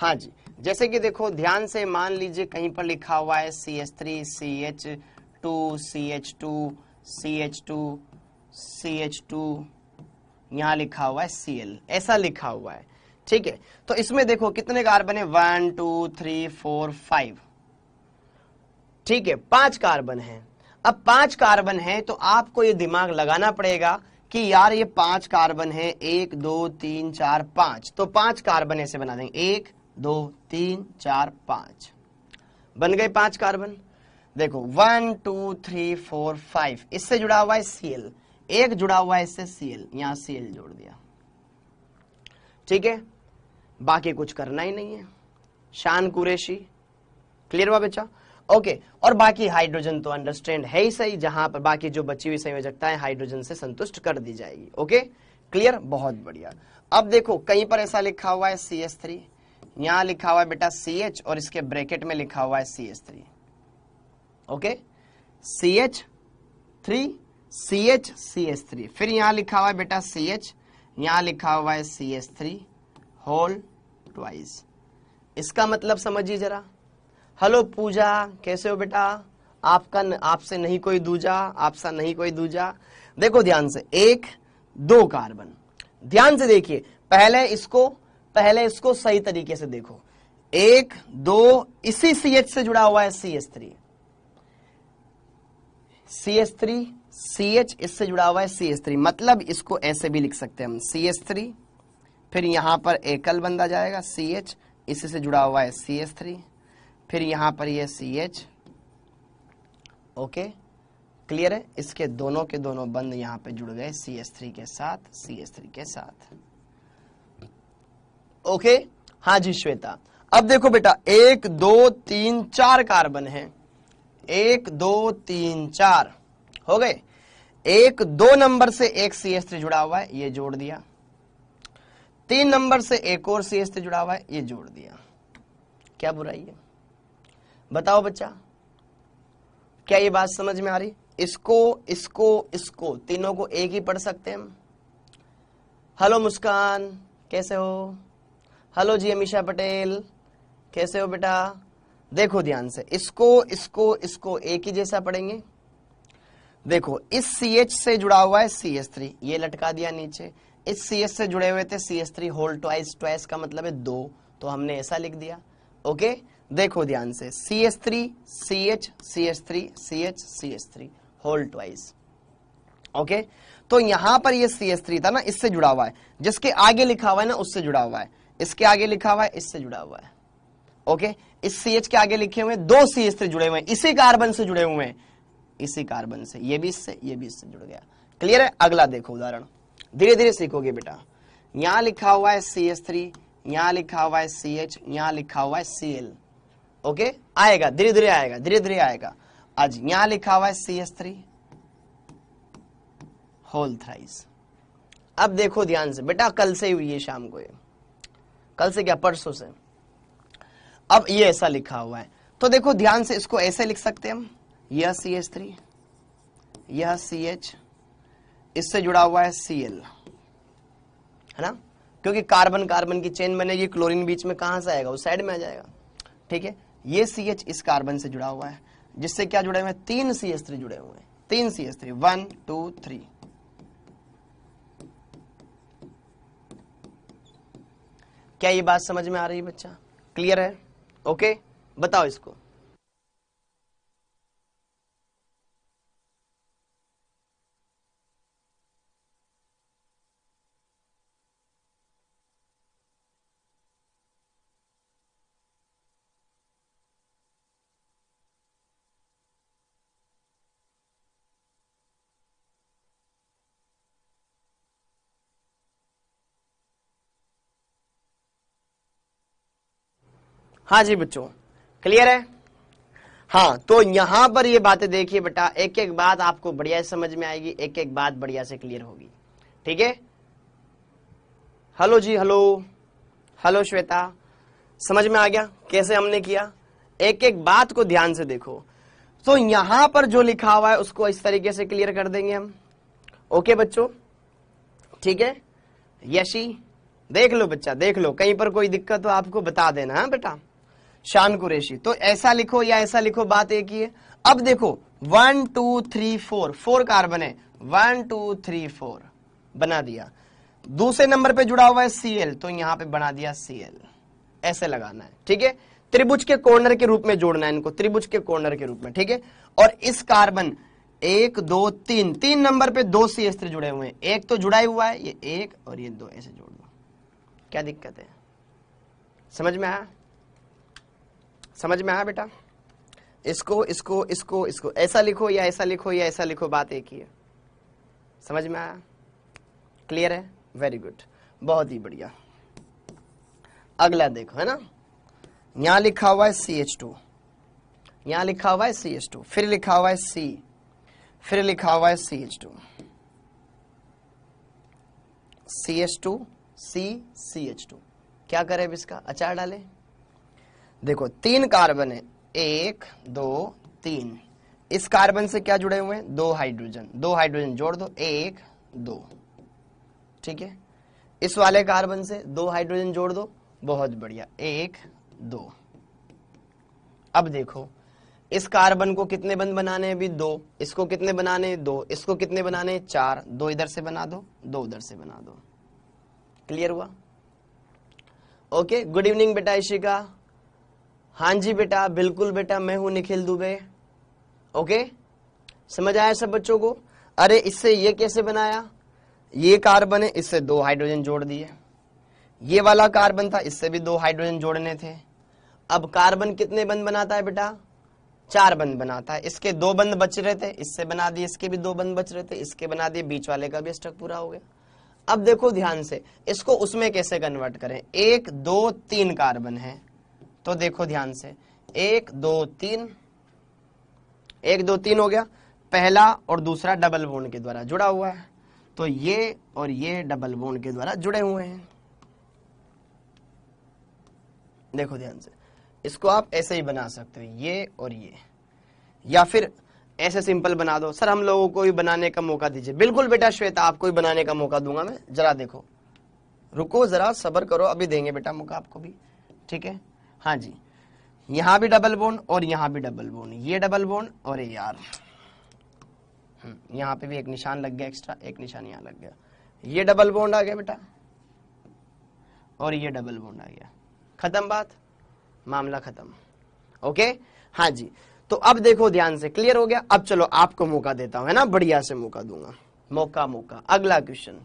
हाँ जी जैसे कि देखो ध्यान से मान लीजिए कहीं पर लिखा हुआ है C H three C H two C H two C H two C H two यहां लिखा हुआ है सी एल ऐसा लिखा हुआ है ठीक है तो इसमें देखो कितने कार्बन है one two three four five ठीक है पांच कार्बन है अब पांच कार्बन है तो आपको ये दिमाग लगाना पड़ेगा कि यार ये पांच कार्बन है एक दो तीन चार पांच तो पांच कार्बन ऐसे बना देंगे एक दो तीन चार पांच बन गए पांच कार्बन देखो one two three four five इससे जुड़ा हुआ है सीएल एक जुड़ा हुआ है इससे सीएल यहां सीएल जोड़ दिया ठीक है बाकी कुछ करना ही नहीं है शान कुरेशी क्लियर हुआ बेचा ओके और बाकी हाइड्रोजन तो अंडरस्टैंड है ही सही जहां पर बाकी जो बची हुई संयोजकता है हाइड्रोजन से संतुष्ट कर दी जाएगी ओके क्लियर बहुत बढ़िया अब देखो कहीं पर ऐसा लिखा हुआ है सी एस थ्री यहां लिखा हुआ है बेटा सी एच और इसके ब्रैकेट में लिखा हुआ है C S three okay C H three C H C S three फिर यहां लिखा हुआ है बेटा सी एच यहां लिखा हुआ है C S three whole twice इसका मतलब समझिए जरा हेलो पूजा कैसे हो बेटा आपका आपसे नहीं कोई दूजा आपसा नहीं कोई दूजा देखो ध्यान से एक दो कार्बन ध्यान से देखिए पहले इसको पहले इसको सही तरीके से देखो एक दो इसी सी एच से जुड़ा हुआ है C S three C S three C H इससे जुड़ा हुआ है सी एस थ्री मतलब इसको ऐसे भी लिख सकते हैं हम सी एस थ्री फिर यहाँ पर एकल बंदा जाएगा सी एच इसी से जुड़ा हुआ है सी एस थ्री फिर यहाँ पर ये सी एच ओके क्लियर है इसके दोनों के दोनों बंद यहाँ पे जुड़ गए सी एस थ्री के साथ सी एस थ्री के साथ ओके हाँ जी श्वेता अब देखो बेटा एक दो तीन चार कार्बन है एक दो तीन चार हो गए एक दो नंबर से एक सी एस थ्री जुड़ा हुआ है ये जोड़ दिया तीन नंबर से एक और सी एस से जुड़ा हुआ है ये जोड़ दिया क्या बुराई है बताओ बच्चा क्या ये बात समझ में आ रही इसको इसको इसको तीनों को एक ही पढ़ सकते हैं हेलो मुस्कान कैसे हो हेलो जी अमीशा पटेल कैसे हो बेटा देखो ध्यान से इसको इसको इसको एक ही जैसा पढ़ेंगे देखो इस सी एच से जुड़ा हुआ है सी थ्री ये लटका दिया नीचे इस सी एस से जुड़े हुए थे C S three whole twice twice का मतलब है दो तो हमने ऐसा लिख दिया ओके देखो ध्यान से C S three C H C S three C H C S three whole twice okay तो यहां पर ये सी एस थ्री था ना इससे जुड़ा हुआ है जिसके आगे लिखा हुआ है ना उससे जुड़ा हुआ है इसके आगे लिखा हुआ है इससे जुड़ा हुआ है ओके इस सी एच के आगे लिखे हुए दो सी एस थ्री जुड़े हुए हैं इसी कार्बन से जुड़े हुए हैं इसी कार्बन से ये भी इससे ये भी इससे जुड़ गया क्लियर है अगला देखो उदाहरण धीरे धीरे सीखोगे बेटा यहां लिखा हुआ है सी एस थ्री यहां लिखा हुआ है सी एच यहां लिखा हुआ है सी एल ओके आएगा धीरे धीरे आएगा धीरे धीरे आएगा आज यहां लिखा हुआ है C S three whole thrice अब देखो ध्यान से बेटा कल से हुई है शाम को ये कल से क्या परसों से अब ये ऐसा लिखा हुआ है तो देखो ध्यान से इसको ऐसे लिख सकते हैं हम यह सी एच थ्री यह सी एच इससे जुड़ा हुआ है सी एल है ना क्योंकि कार्बन कार्बन की चेन बनेगी क्लोरीन बीच में कहां से आएगा उस साइड में आ जाएगा ठीक है ये सी एच इस कार्बन से जुड़ा हुआ है जिससे क्या जुड़े हुए हैं तीन सी एस थ्री जुड़े हुए हैं तीन C S three one two three क्या ये बात समझ में आ रही है बच्चा क्लियर है ओके बताओ इसको हाँ जी बच्चों क्लियर है हाँ तो यहां पर ये बातें देखिए बेटा एक एक बात आपको बढ़िया समझ में आएगी एक एक बात बढ़िया से क्लियर होगी ठीक है हेलो जी हेलो हेलो श्वेता समझ में आ गया कैसे हमने किया एक एक बात को ध्यान से देखो तो यहां पर जो लिखा हुआ है उसको इस तरीके से क्लियर कर देंगे हम ओके बच्चों ठीक है यशी देख लो बच्चा देख लो कहीं पर कोई दिक्कत हो आपको बता देना है हाँ बेटा शान कुरेशी तो ऐसा लिखो या ऐसा लिखो बात एक ही है अब देखो one two three four four carbon है वन टू थ्री फोर बना दिया दूसरे नंबर पे जुड़ा हुआ है सीएल तो यहां पे बना दिया सीएल ऐसे लगाना है ठीक है त्रिभुज के कॉर्नर के रूप में जोड़ना है इनको त्रिभुज के कॉर्नर के रूप में ठीक है और इस कार्बन एक दो तीन तीन नंबर पे दो सी स्त्री जुड़े हुए हैं एक तो जुड़ा ही हुआ है ये एक और ये दो ऐसे जोड़ दो क्या दिक्कत है समझ में आया समझ में आया बेटा इसको इसको इसको इसको ऐसा लिखो या ऐसा लिखो या ऐसा लिखो बात एक ही है समझ में आया क्लियर है वेरी गुड बहुत ही बढ़िया अगला देखो है ना यहां लिखा हुआ है सी एच टू यहां लिखा हुआ है सी एच टू फिर लिखा हुआ है सी फिर लिखा हुआ है C H two C H two C C H two क्या करें अब इसका अचार डालें देखो तीन कार्बन है एक दो तीन इस कार्बन से क्या जुड़े हुए हैं दो हाइड्रोजन दो हाइड्रोजन जोड़ दो एक दो ठीक है इस वाले कार्बन से दो हाइड्रोजन जोड़ दो बहुत बढ़िया एक दो अब देखो इस कार्बन को कितने बंद बनाने हैं अभी दो इसको कितने बनाने हैं दो इसको कितने बनाने हैं चार दो इधर से बना दो दो उधर से बना दो क्लियर हुआ ओके गुड इवनिंग बेटा इशिका हाँ जी बेटा बिल्कुल बेटा मैं हूं निखिल दुबे ओके समझ आया सब बच्चों को अरे इससे ये कैसे बनाया ये कार्बन है इससे दो हाइड्रोजन जोड़ दिए ये वाला कार्बन था इससे भी दो हाइड्रोजन जोड़ने थे अब कार्बन कितने बंद बनाता है बेटा चार बंद बनाता है इसके दो बंद बच रहे थे इससे बना दिए इसके भी दो बंद बच रहे थे इसके बना दिए बीच वाले का भी स्टक पूरा हो गया अब देखो ध्यान से इसको उसमें कैसे कन्वर्ट करें एक दो तीन कार्बन है तो देखो ध्यान से एक दो तीन एक दो तीन हो गया पहला और दूसरा डबल बोन के द्वारा जुड़ा हुआ है तो ये और ये डबल बोन के द्वारा जुड़े हुए हैं देखो ध्यान से इसको आप ऐसे ही बना सकते हो ये और ये या फिर ऐसे सिंपल बना दो सर हम लोगों को भी बनाने का मौका दीजिए बिल्कुल बेटा श्वेता आपको भी बनाने का मौका दूंगा मैं जरा देखो रुको जरा सबर करो अभी देंगे बेटा मौका आपको भी ठीक है हाँ जी यहां भी डबल बोन और यहां भी डबल बोन ये डबल बोन और ये यार हम्म, यहां पे भी एक निशान लग गया एक्स्ट्रा एक निशान यहां लग गया ये डबल बोन्ड आ गया बेटा और ये डबल बोन्ड आ गया खत्म बात मामला खत्म ओके हाँ जी तो अब देखो ध्यान से क्लियर हो गया अब चलो आपको मौका देता हूं है ना बढ़िया से मौका दूंगा मौका मौका अगला क्वेश्चन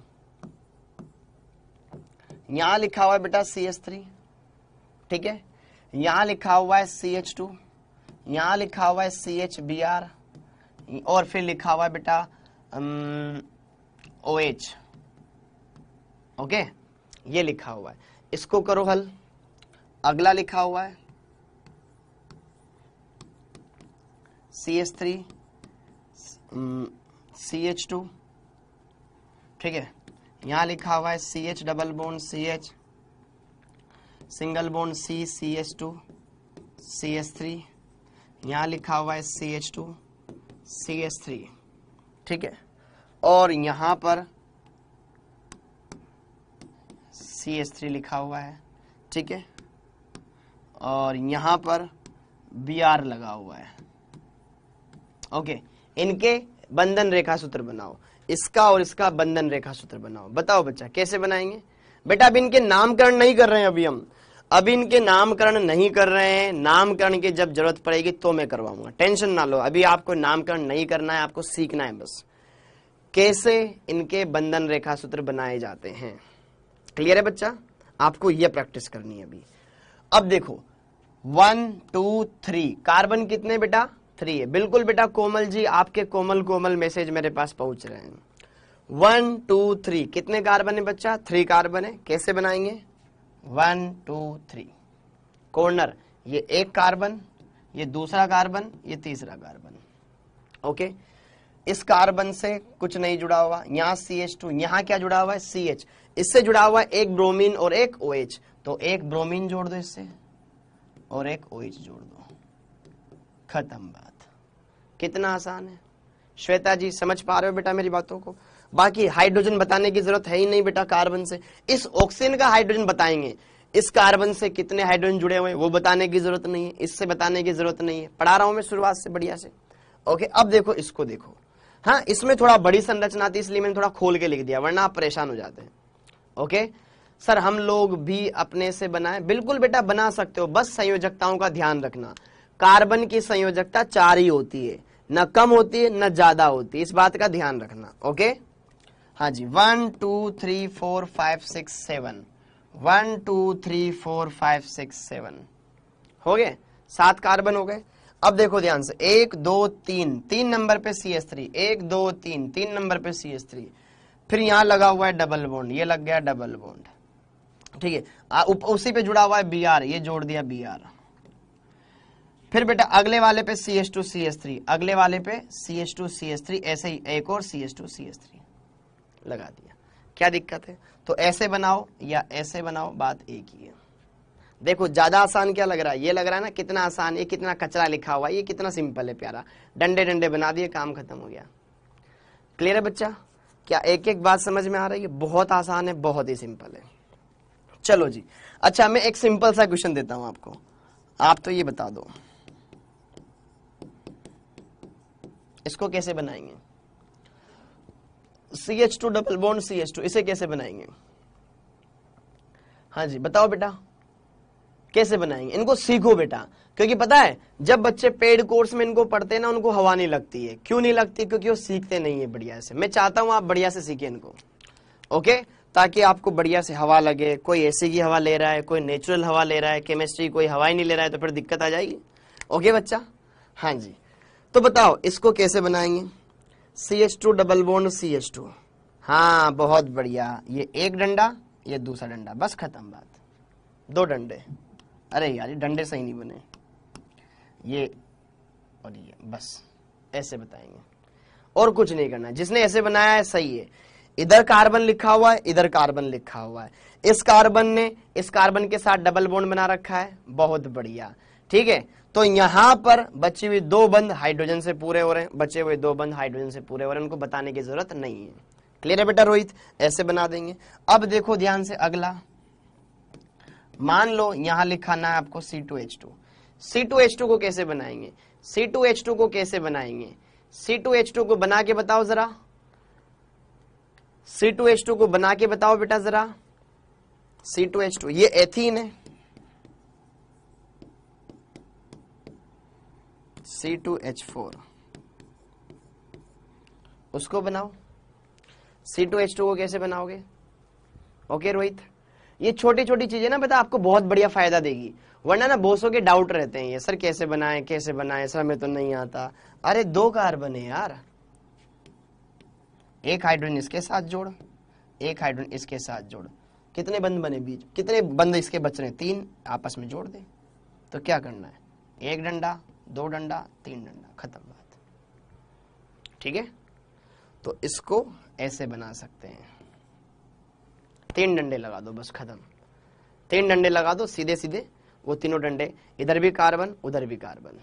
यहां लिखा हुआ है बेटा सी एस थ्री ठीक है यहां लिखा हुआ है सी एच टू यहां लिखा हुआ है सी एच बी आर और फिर लिखा हुआ है बेटा ओ एच ओके ये लिखा हुआ है इसको करो हल अगला लिखा हुआ है C H three C H two ठीक है यहां लिखा हुआ है C H double bond C H single bond C C H two C H three यहाँ लिखा हुआ है C H two C H three ठीक है और यहाँ पर सी एच थ्री लिखा हुआ है ठीक है और यहाँ पर बी आर लगा हुआ है ओके इनके बंधन रेखा सूत्र बनाओ इसका और इसका बंधन रेखा सूत्र बनाओ बताओ बच्चा कैसे बनाएंगे बेटा अब इनके नामकरण नहीं कर रहे हैं अभी हम अब इनके नामकरण नहीं कर रहे हैं नामकरण की जब जरूरत पड़ेगी तो मैं करवाऊंगा टेंशन ना लो अभी आपको नामकरण नहीं करना है आपको सीखना है बस कैसे इनके बंधन रेखा सूत्र बनाए जाते हैं क्लियर है बच्चा आपको यह प्रैक्टिस करनी है अभी अब देखो वन टू थ्री कार्बन कितने बेटा थ्री है बिल्कुल बेटा कोमल जी आपके कोमल कोमल मैसेज मेरे पास पहुंच रहे हैं वन टू थ्री कितने कार्बन है बच्चा थ्री कार्बन है कैसे बनाएंगे वन टू थ्री कॉर्नर ये एक कार्बन ये दूसरा कार्बन ये तीसरा कार्बन ओके इस कार्बन से कुछ नहीं जुड़ा हुआ यहां सी एच टू यहां क्या जुड़ा हुआ है सी एच इससे जुड़ा हुआ एक ब्रोमीन और एक ओ OH, तो एक ब्रोमीन जोड़ दो इससे और एक ओ OH जोड़ दो खत्म बात कितना आसान है श्वेता जी समझ पा रहे हो बेटा मेरी बातों को बाकी हाइड्रोजन बताने की जरूरत है ही नहीं बेटा कार्बन से इस ऑक्सीजन का हाइड्रोजन बताएंगे इस कार्बन से कितने हाइड्रोजन जुड़े हुए वो बताने की जरूरत नहीं है इससे बताने की जरूरत नहीं है पढ़ा रहा हूं मैं शुरुआत से बढ़िया से ओके अब देखो इसको देखो हाँ इसमें थोड़ा बड़ी संरचना थी इसलिए मैंने थोड़ा खोल के लिख दिया वरना आप परेशान हो जाते हैं ओके सर हम लोग भी अपने से बनाए बिल्कुल बेटा बना सकते हो बस संयोजकताओं का ध्यान रखना कार्बन की संयोजकता चार ही होती है न कम होती है न ज्यादा होती है इस बात का ध्यान रखना ओके हाँ जी one two three four five six seven one two three four five six seven हो गए सात कार्बन हो गए अब देखो ध्यान से एक दो तीन तीन नंबर पे सी एस थ्री एक दो तीन तीन नंबर पे सी एस थ्री फिर यहां लगा हुआ है डबल बॉन्ड ये लग गया डबल बॉन्ड ठीक है उसी पे जुड़ा हुआ है बी आर ये जोड़ दिया बी आर फिर बेटा अगले वाले पे C S two C S three अगले वाले पे C S two C S three ऐसे ही एक और C S two C S three लगा दिया क्या दिक्कत है तो ऐसे बनाओ या ऐसे बनाओ बात एक ही है देखो ज्यादा आसान क्या लग रहा है ये लग रहा है ना कितना आसान ये कितना कचरा लिखा हुआ है ये कितना सिंपल है प्यारा डंडे डंडे बना दिए काम खत्म हो गया क्लियर है बच्चा क्या एक एक बात समझ में आ रही है बहुत आसान है बहुत ही सिंपल है चलो जी अच्छा मैं एक सिंपल सा क्वेश्चन देता हूं आपको आप तो ये बता दो इसको कैसे बनाएंगे C H two double bond C H two इसे कैसे बनाएंगे हाँ जी बताओ बेटा कैसे बनाएंगे इनको सीखो बेटा क्योंकि पता है जब बच्चे पेड कोर्स में इनको पढ़ते हैं ना उनको हवा नहीं लगती है क्यों नहीं लगती क्योंकि वो सीखते नहीं है बढ़िया से मैं चाहता हूं आप बढ़िया से सीखे इनको ओके ताकि आपको बढ़िया से हवा लगे कोई एसी की हवा ले रहा है कोई नेचुरल हवा ले रहा है केमिस्ट्री कोई हवा ही नहीं ले रहा है तो फिर दिक्कत आ जाएगी ओके बच्चा हाँ जी तो बताओ इसको कैसे बनाएंगे C H two double bond C H two हाँ बहुत बढ़िया ये एक डंडा ये दूसरा डंडा बस खत्म बात दो डंडे अरे यार ये डंडे सही नहीं बने ये और ये बस ऐसे बताएंगे और कुछ नहीं करना है जिसने ऐसे बनाया है सही है इधर कार्बन लिखा हुआ है इधर कार्बन लिखा हुआ है इस कार्बन ने इस कार्बन के साथ डबल बोन बना रखा है बहुत बढ़िया ठीक है तो यहां पर बची हुए दो बंद हाइड्रोजन से पूरे हो रहे हैं बचे हुए दो बंद हाइड्रोजन से पूरे हो रहे हैं उनको बताने की जरूरत नहीं है क्लियर है बेटा रोहित ऐसे बना देंगे अब देखो ध्यान से अगला मान लो यहां लिखाना है आपको C2H2 C2H2 को कैसे बनाएंगे C2H2 को कैसे बनाएंगे C2H2 को बना के बताओ जरा C2H2 को बना के बताओ बेटा जरा C2H2 ये एथीन है C2H4 उसको बनाओ C2H2 को कैसे बनाओगे ओके रोहित ये छोटी छोटी चीजें ना बता आपको बहुत बढ़िया फायदा देगी वरना ना बोसों के डाउट रहते हैं ये सर कैसे बनाए कैसे बनाए सर हमें तो नहीं आता अरे दो कार्बन है यार एक हाइड्रोजन इसके साथ जोड़ एक हाइड्रोजन इसके साथ जोड़ कितने बंद बने बीच कितने बंद इसके बच रहे हैं तीन आपस में जोड़ दे तो क्या करना है एक डंडा दो डंडा तीन डंडा खत्म बात ठीक है तो इसको ऐसे बना सकते हैं तीन डंडे लगा दो बस खत्म तीन डंडे लगा दो सीधे सीधे वो तीनों डंडे इधर भी कार्बन उधर भी कार्बन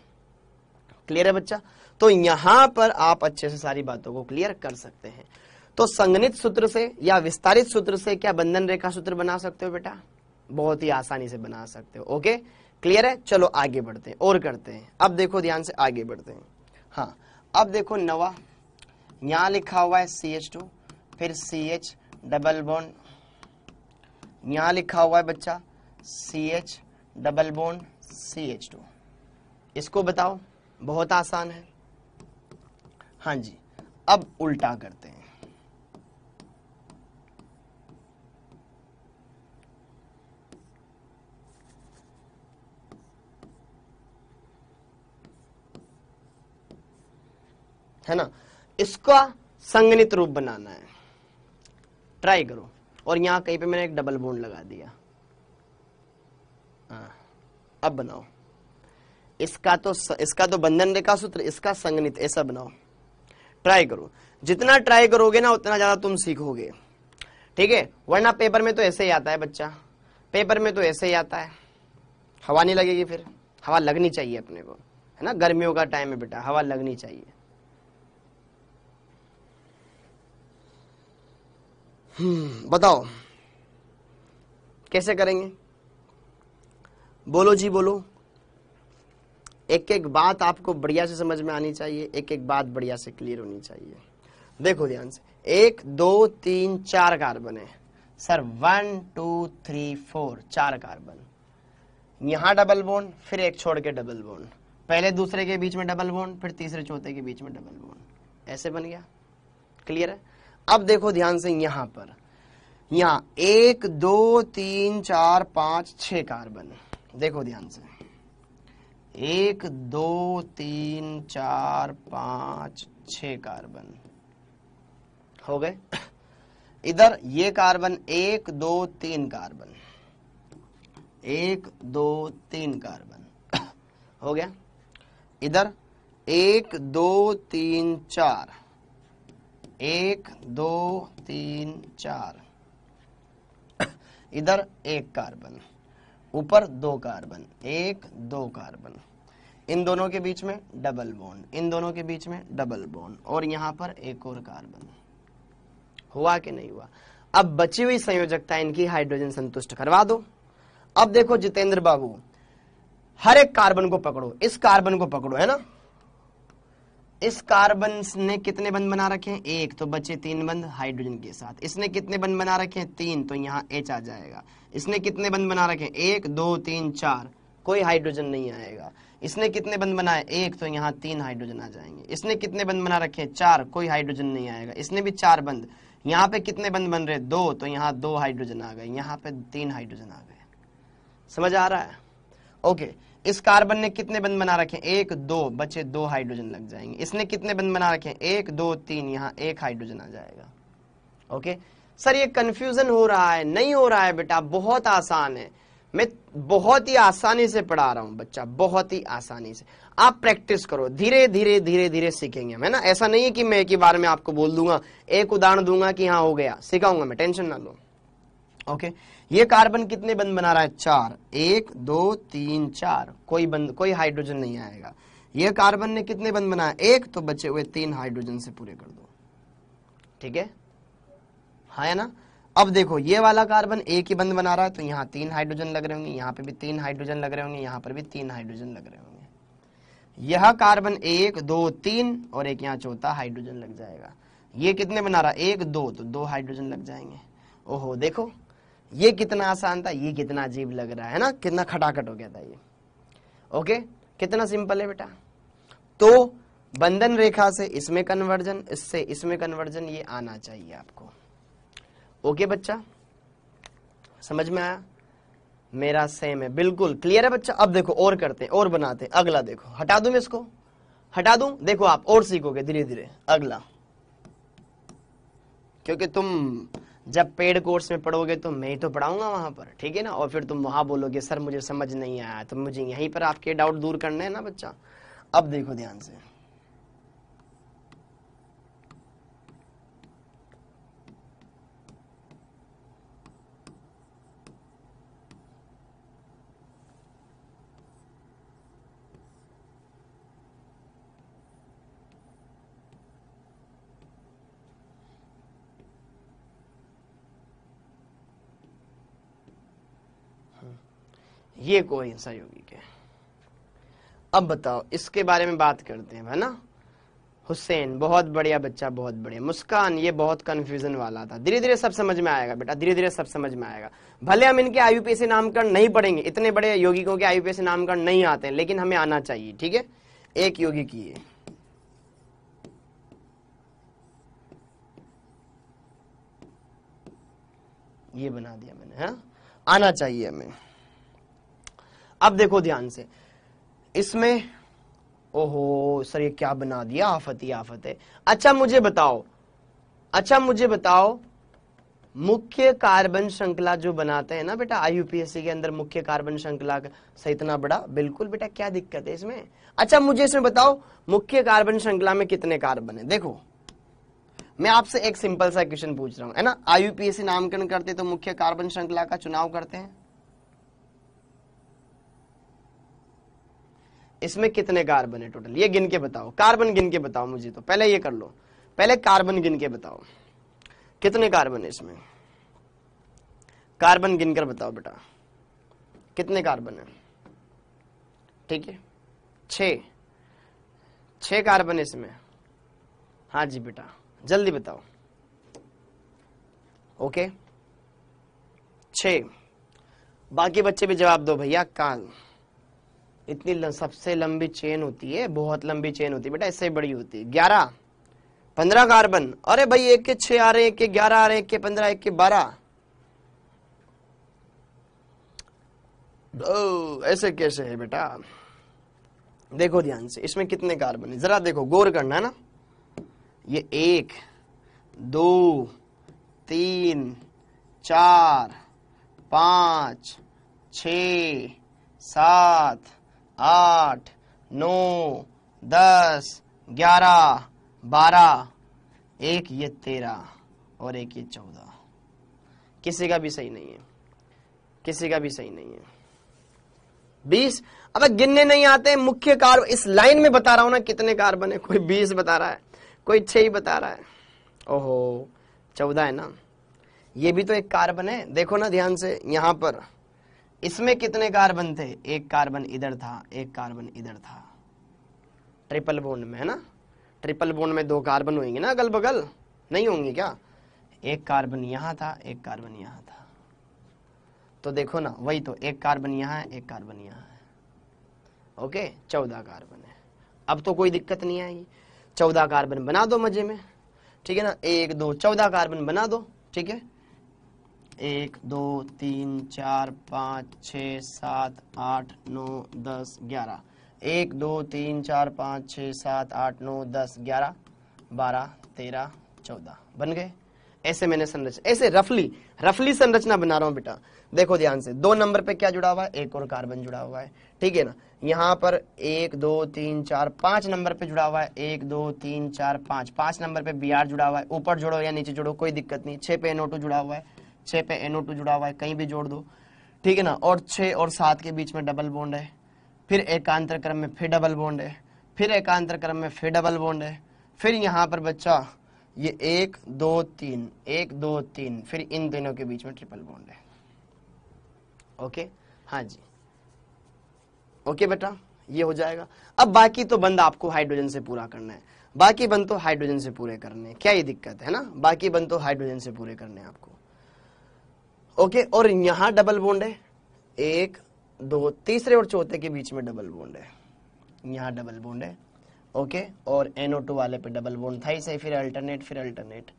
क्लियर है बच्चा तो यहां पर आप अच्छे से सारी बातों को क्लियर कर सकते हैं तो संगणित सूत्र से या विस्तारित सूत्र से क्या बंधन रेखा सूत्र बना सकते हो बेटा बहुत ही आसानी से बना सकते हो ओके क्लियर है चलो आगे बढ़ते हैं और करते हैं अब देखो ध्यान से आगे बढ़ते हैं हाँ अब देखो नवा यहां लिखा हुआ है सी एच टू फिर सी एच डबल बोन यहां लिखा हुआ है बच्चा C H double bond C H two इसको बताओ बहुत आसान है हाँ जी अब उल्टा करते हैं है ना इसका संगणित रूप बनाना है ट्राई करो और यहां कहीं पे मैंने एक डबल बोन लगा दिया आ, हाँ। अब बनाओ इसका तो इसका तो बंधन रेखा सूत्र इसका संगणित ऐसा बनाओ ट्राई करो जितना ट्राई करोगे ना उतना ज्यादा तुम सीखोगे ठीक है वरना पेपर में तो ऐसे ही आता है बच्चा पेपर में तो ऐसे ही आता है हवा नहीं लगेगी फिर हवा लगनी चाहिए अपने को है ना गर्मियों का टाइम है बेटा हवा लगनी चाहिए हम्म, बताओ कैसे करेंगे बोलो जी बोलो एक एक बात आपको बढ़िया से समझ में आनी चाहिए एक एक बात बढ़िया से क्लियर होनी चाहिए देखो ध्यान से एक दो तीन चार कार्बन है sir one two three four चार कार्बन यहां डबल बोन फिर एक छोड़ के डबल बोन पहले दूसरे के बीच में डबल बोन फिर तीसरे चौथे के बीच में डबल बोन ऐसे बन गया क्लियर है अब देखो ध्यान से यहां पर यहां एक दो तीन चार पांच छ कार्बन देखो ध्यान से एक दो तीन चार पांच छ कार्बन हो गए इधर ये कार्बन एक दो तीन कार्बन एक दो तीन कार्बन हो गया इधर एक दो तीन चार एक दो तीन चार इधर एक कार्बन ऊपर दो कार्बन एक दो कार्बन इन दोनों के बीच में डबल बॉन्ड इन दोनों के बीच में डबल बॉन्ड और यहां पर एक और कार्बन हुआ कि नहीं हुआ अब बची हुई संयोजकता इनकी हाइड्रोजन संतुष्ट करवा दो अब देखो जितेंद्र बाबू हर एक कार्बन को पकड़ो इस कार्बन को पकड़ो है ना इस कार्बन ने कितने बंद बना रखे हैं एक तो बचे तीन बंद हाइड्रोजन के साथ इसने कितने बंद बना रखे हैं तीन तो यहाँ एच आ जाएगा इसने कितने बंद बना रखे हैं एक दो तीन चार कोई हाइड्रोजन नहीं आएगा इसने कितने बंद बनाए एक तो यहाँ तीन हाइड्रोजन आ जाएंगे इसने कितने बंद बना रखे हैं चार कोई हाइड्रोजन नहीं आएगा इसने भी चार बंद यहाँ पे कितने बंद बन रहे दो तो यहाँ दो हाइड्रोजन आ गए यहाँ पे तीन हाइड्रोजन आ गए समझ आ रहा है ओके इस कार्बन ने कितने बंद बना रखे एक दो बचे दो हाइड्रोजन लग जाएंगे इसने कितने बंद बना रखे एक दो तीन यहां एक हाइड्रोजन आ जाएगा ओके सर ये कंफ्यूजन हो रहा है नहीं हो रहा है बेटा बहुत आसान है मैं बहुत ही आसानी से पढ़ा रहा हूं बच्चा बहुत ही आसानी से आप प्रैक्टिस करो धीरे धीरे धीरे धीरे सीखेंगे मैं ना ऐसा नहीं है कि मैं एक ही बार में आपको बोल दूंगा एक उदाहरण दूंगा कि हाँ हो गया सिखाऊंगा मैं टेंशन ना लू ओके okay? ये कार्बन कितने बंद बना रहा है चार एक दो तीन चार कोई बंद कोई हाइड्रोजन नहीं आएगा ये कार्बन ने कितने बंद बनाया एक तो बचे हुए तीन हाइड्रोजन से पूरे कर दो ठीक है हाँ है ना अब देखो ये वाला कार्बन एक ही बंद बना रहा है तो यहाँ तीन हाइड्रोजन लग रहे होंगे यहाँ पे भी तीन हाइड्रोजन लग रहे होंगे यहाँ पर भी तीन हाइड्रोजन लग रहे होंगे यह कार्बन एक दो तीन और एक यहाँ चौथा हाइड्रोजन लग जाएगा ये कितने बना रहा है एक दो तो दो हाइड्रोजन लग जाएंगे ओहो देखो ये कितना आसान था ये कितना अजीब लग रहा है ना कितना खटाखट हो गया था ये ओके कितना सिंपल है बेटा तो बंधन रेखा से इसमें कन्वर्जन इससे इसमें कन्वर्जन ये आना चाहिए आपको ओके बच्चा समझ में आया मेरा सेम है बिल्कुल क्लियर है बच्चा अब देखो और करते हैं और बनाते हैं अगला देखो हटा दू मैं इसको हटा दू देखो आप और सीखोगे धीरे धीरे अगला क्योंकि तुम जब पेड कोर्स में पढ़ोगे तो मैं ही तो पढ़ाऊंगा वहां पर ठीक है ना और फिर तुम वहां बोलोगे सर मुझे समझ नहीं आया तो मुझे यहीं पर आपके डाउट दूर करने हैं ना बच्चा अब देखो ध्यान से ये को अहिंसा योगी के अब बताओ इसके बारे में बात करते हैं है ना हुसैन बहुत बढ़िया बच्चा बहुत बढ़िया मुस्कान ये बहुत कंफ्यूजन वाला था धीरे धीरे सब समझ में आएगा बेटा धीरे धीरे सब समझ में आएगा भले हम इनके आयुपी से नामकरण नहीं पढ़ेंगे इतने बड़े योगिकों के आयुपी से नामकरण नहीं आते हैं लेकिन हमें आना चाहिए ठीक है एक योगी की है ये बना दिया मैंने हाँ आना चाहिए हमें अब देखो ध्यान से इसमें ओहो सर ये क्या बना दिया आफत ही आफत है अच्छा मुझे बताओ अच्छा मुझे बताओ मुख्य कार्बन श्रृंखला जो बनाते हैं ना बेटा आईयूपीएससी के अंदर मुख्य कार्बन श्रृंखला का से इतना बड़ा बिल्कुल बेटा क्या दिक्कत है इसमें अच्छा मुझे इसमें बताओ मुख्य कार्बन श्रृंखला में कितने कार्बन है देखो मैं आपसे एक सिंपल सा क्वेश्चन पूछ रहा हूं है ना आईयूपीएससी नामकरण करते तो मुख्य कार्बन श्रृंखला का चुनाव करते हैं इसमें कितने कार्बन है टोटल ये गिन के बताओ कार्बन गिन के बताओ मुझे तो पहले ये कर लो पहले कार्बन गिन के बताओ कितने कार्बन है इसमें कार्बन गिनकर बताओ बेटा कितने कार्बन है ठीक है छ छ कार्बन है इसमें हाँ जी बेटा जल्दी बताओ ओके छ बाकी बच्चे भी जवाब दो भैया काल इतनी ल, सबसे लंबी चेन होती है बहुत लंबी चेन होती है बेटा इससे बड़ी होती है ग्यारह पंद्रह कार्बन अरे भाई एक के छह आ रहे एक के ग्यारह आ रहे एक के पंद्रह एक के बारह ऐसे कैसे है बेटा देखो ध्यान से इसमें कितने कार्बन है जरा देखो गौर करना है ना ये एक दो तीन चार पांच छ सात आठ नौ दस ग्यारह बारह एक ये तेरह और एक ये चौदह किसी का भी सही नहीं है किसी का भी सही नहीं है बीस अब गिनने नहीं आते मुख्य कार्बन इस लाइन में बता रहा हूं ना कितने कार्बन है कोई बीस बता रहा है कोई छह ही बता रहा है ओहो चौदह है ना ये भी तो एक कार्बन है देखो ना ध्यान से यहां पर इसमें कितने कार्बन थे एक कार्बन इधर था एक कार्बन इधर था ट्रिपल बोन में है ना ट्रिपल बोन में दो कार्बन होंगे ना अगल बगल नहीं होंगे क्या एक कार्बन यहां था एक कार्बन यहां था तो देखो ना वही तो एक कार्बन यहां है एक कार्बन यहां है ओके चौदह कार्बन है अब तो कोई दिक्कत नहीं आएगी चौदह कार्बन बना दो मजे में ठीक है ना एक दो चौदह कार्बन बना दो ठीक है एक दो तीन चार पाँच छ सात आठ नौ दस ग्यारह एक दो तीन चार पाँच छः सात आठ नौ दस ग्यारह बारह तेरह चौदह बन गए ऐसे मैंने संरचना ऐसे रफली रफली संरचना बना रहा हूँ बेटा देखो ध्यान से दो नंबर पे क्या जुड़ा हुआ है एक और कार्बन जुड़ा हुआ है ठीक है ना यहाँ पर एक दो तीन चार पांच नंबर पे जुड़ा हुआ है एक दो तीन चार पांच पांच नंबर पे बी जुड़ा हुआ है ऊपर जुड़ो या नीचे जुड़ो कोई दिक्कत नहीं छह पे नोटो जुड़ा हुआ है छः पे एनओ टू जुड़ा हुआ है कहीं भी जोड़ दो ठीक है ना और छः और सात के बीच में डबल बॉन्ड है फिर एकांतर क्रम में फिर डबल बॉन्ड है फिर एकांतर क्रम में फिर डबल बॉन्ड है फिर यहाँ पर बच्चा ये एक दो तीन एक दो तीन फिर इन तीनों के बीच में ट्रिपल बॉन्ड है ओके हाँ जी ओके बेटा ये हो जाएगा अब बाकी तो बंद आपको हाइड्रोजन से पूरा करना है बाकी बंद तो हाइड्रोजन से पूरे करने क्या ये दिक्कत है ना बाकी बंद तो हाइड्रोजन से पूरे करने आपको ओके और यहां डबल बोंड है एक दो तीसरे और चौथे के बीच में डबल बोंड है यहाँ डबल बोंड है ओके और टू वाले पे डबल बोंड था ही सही फिर अल्टरनेट फिर अल्टरनेट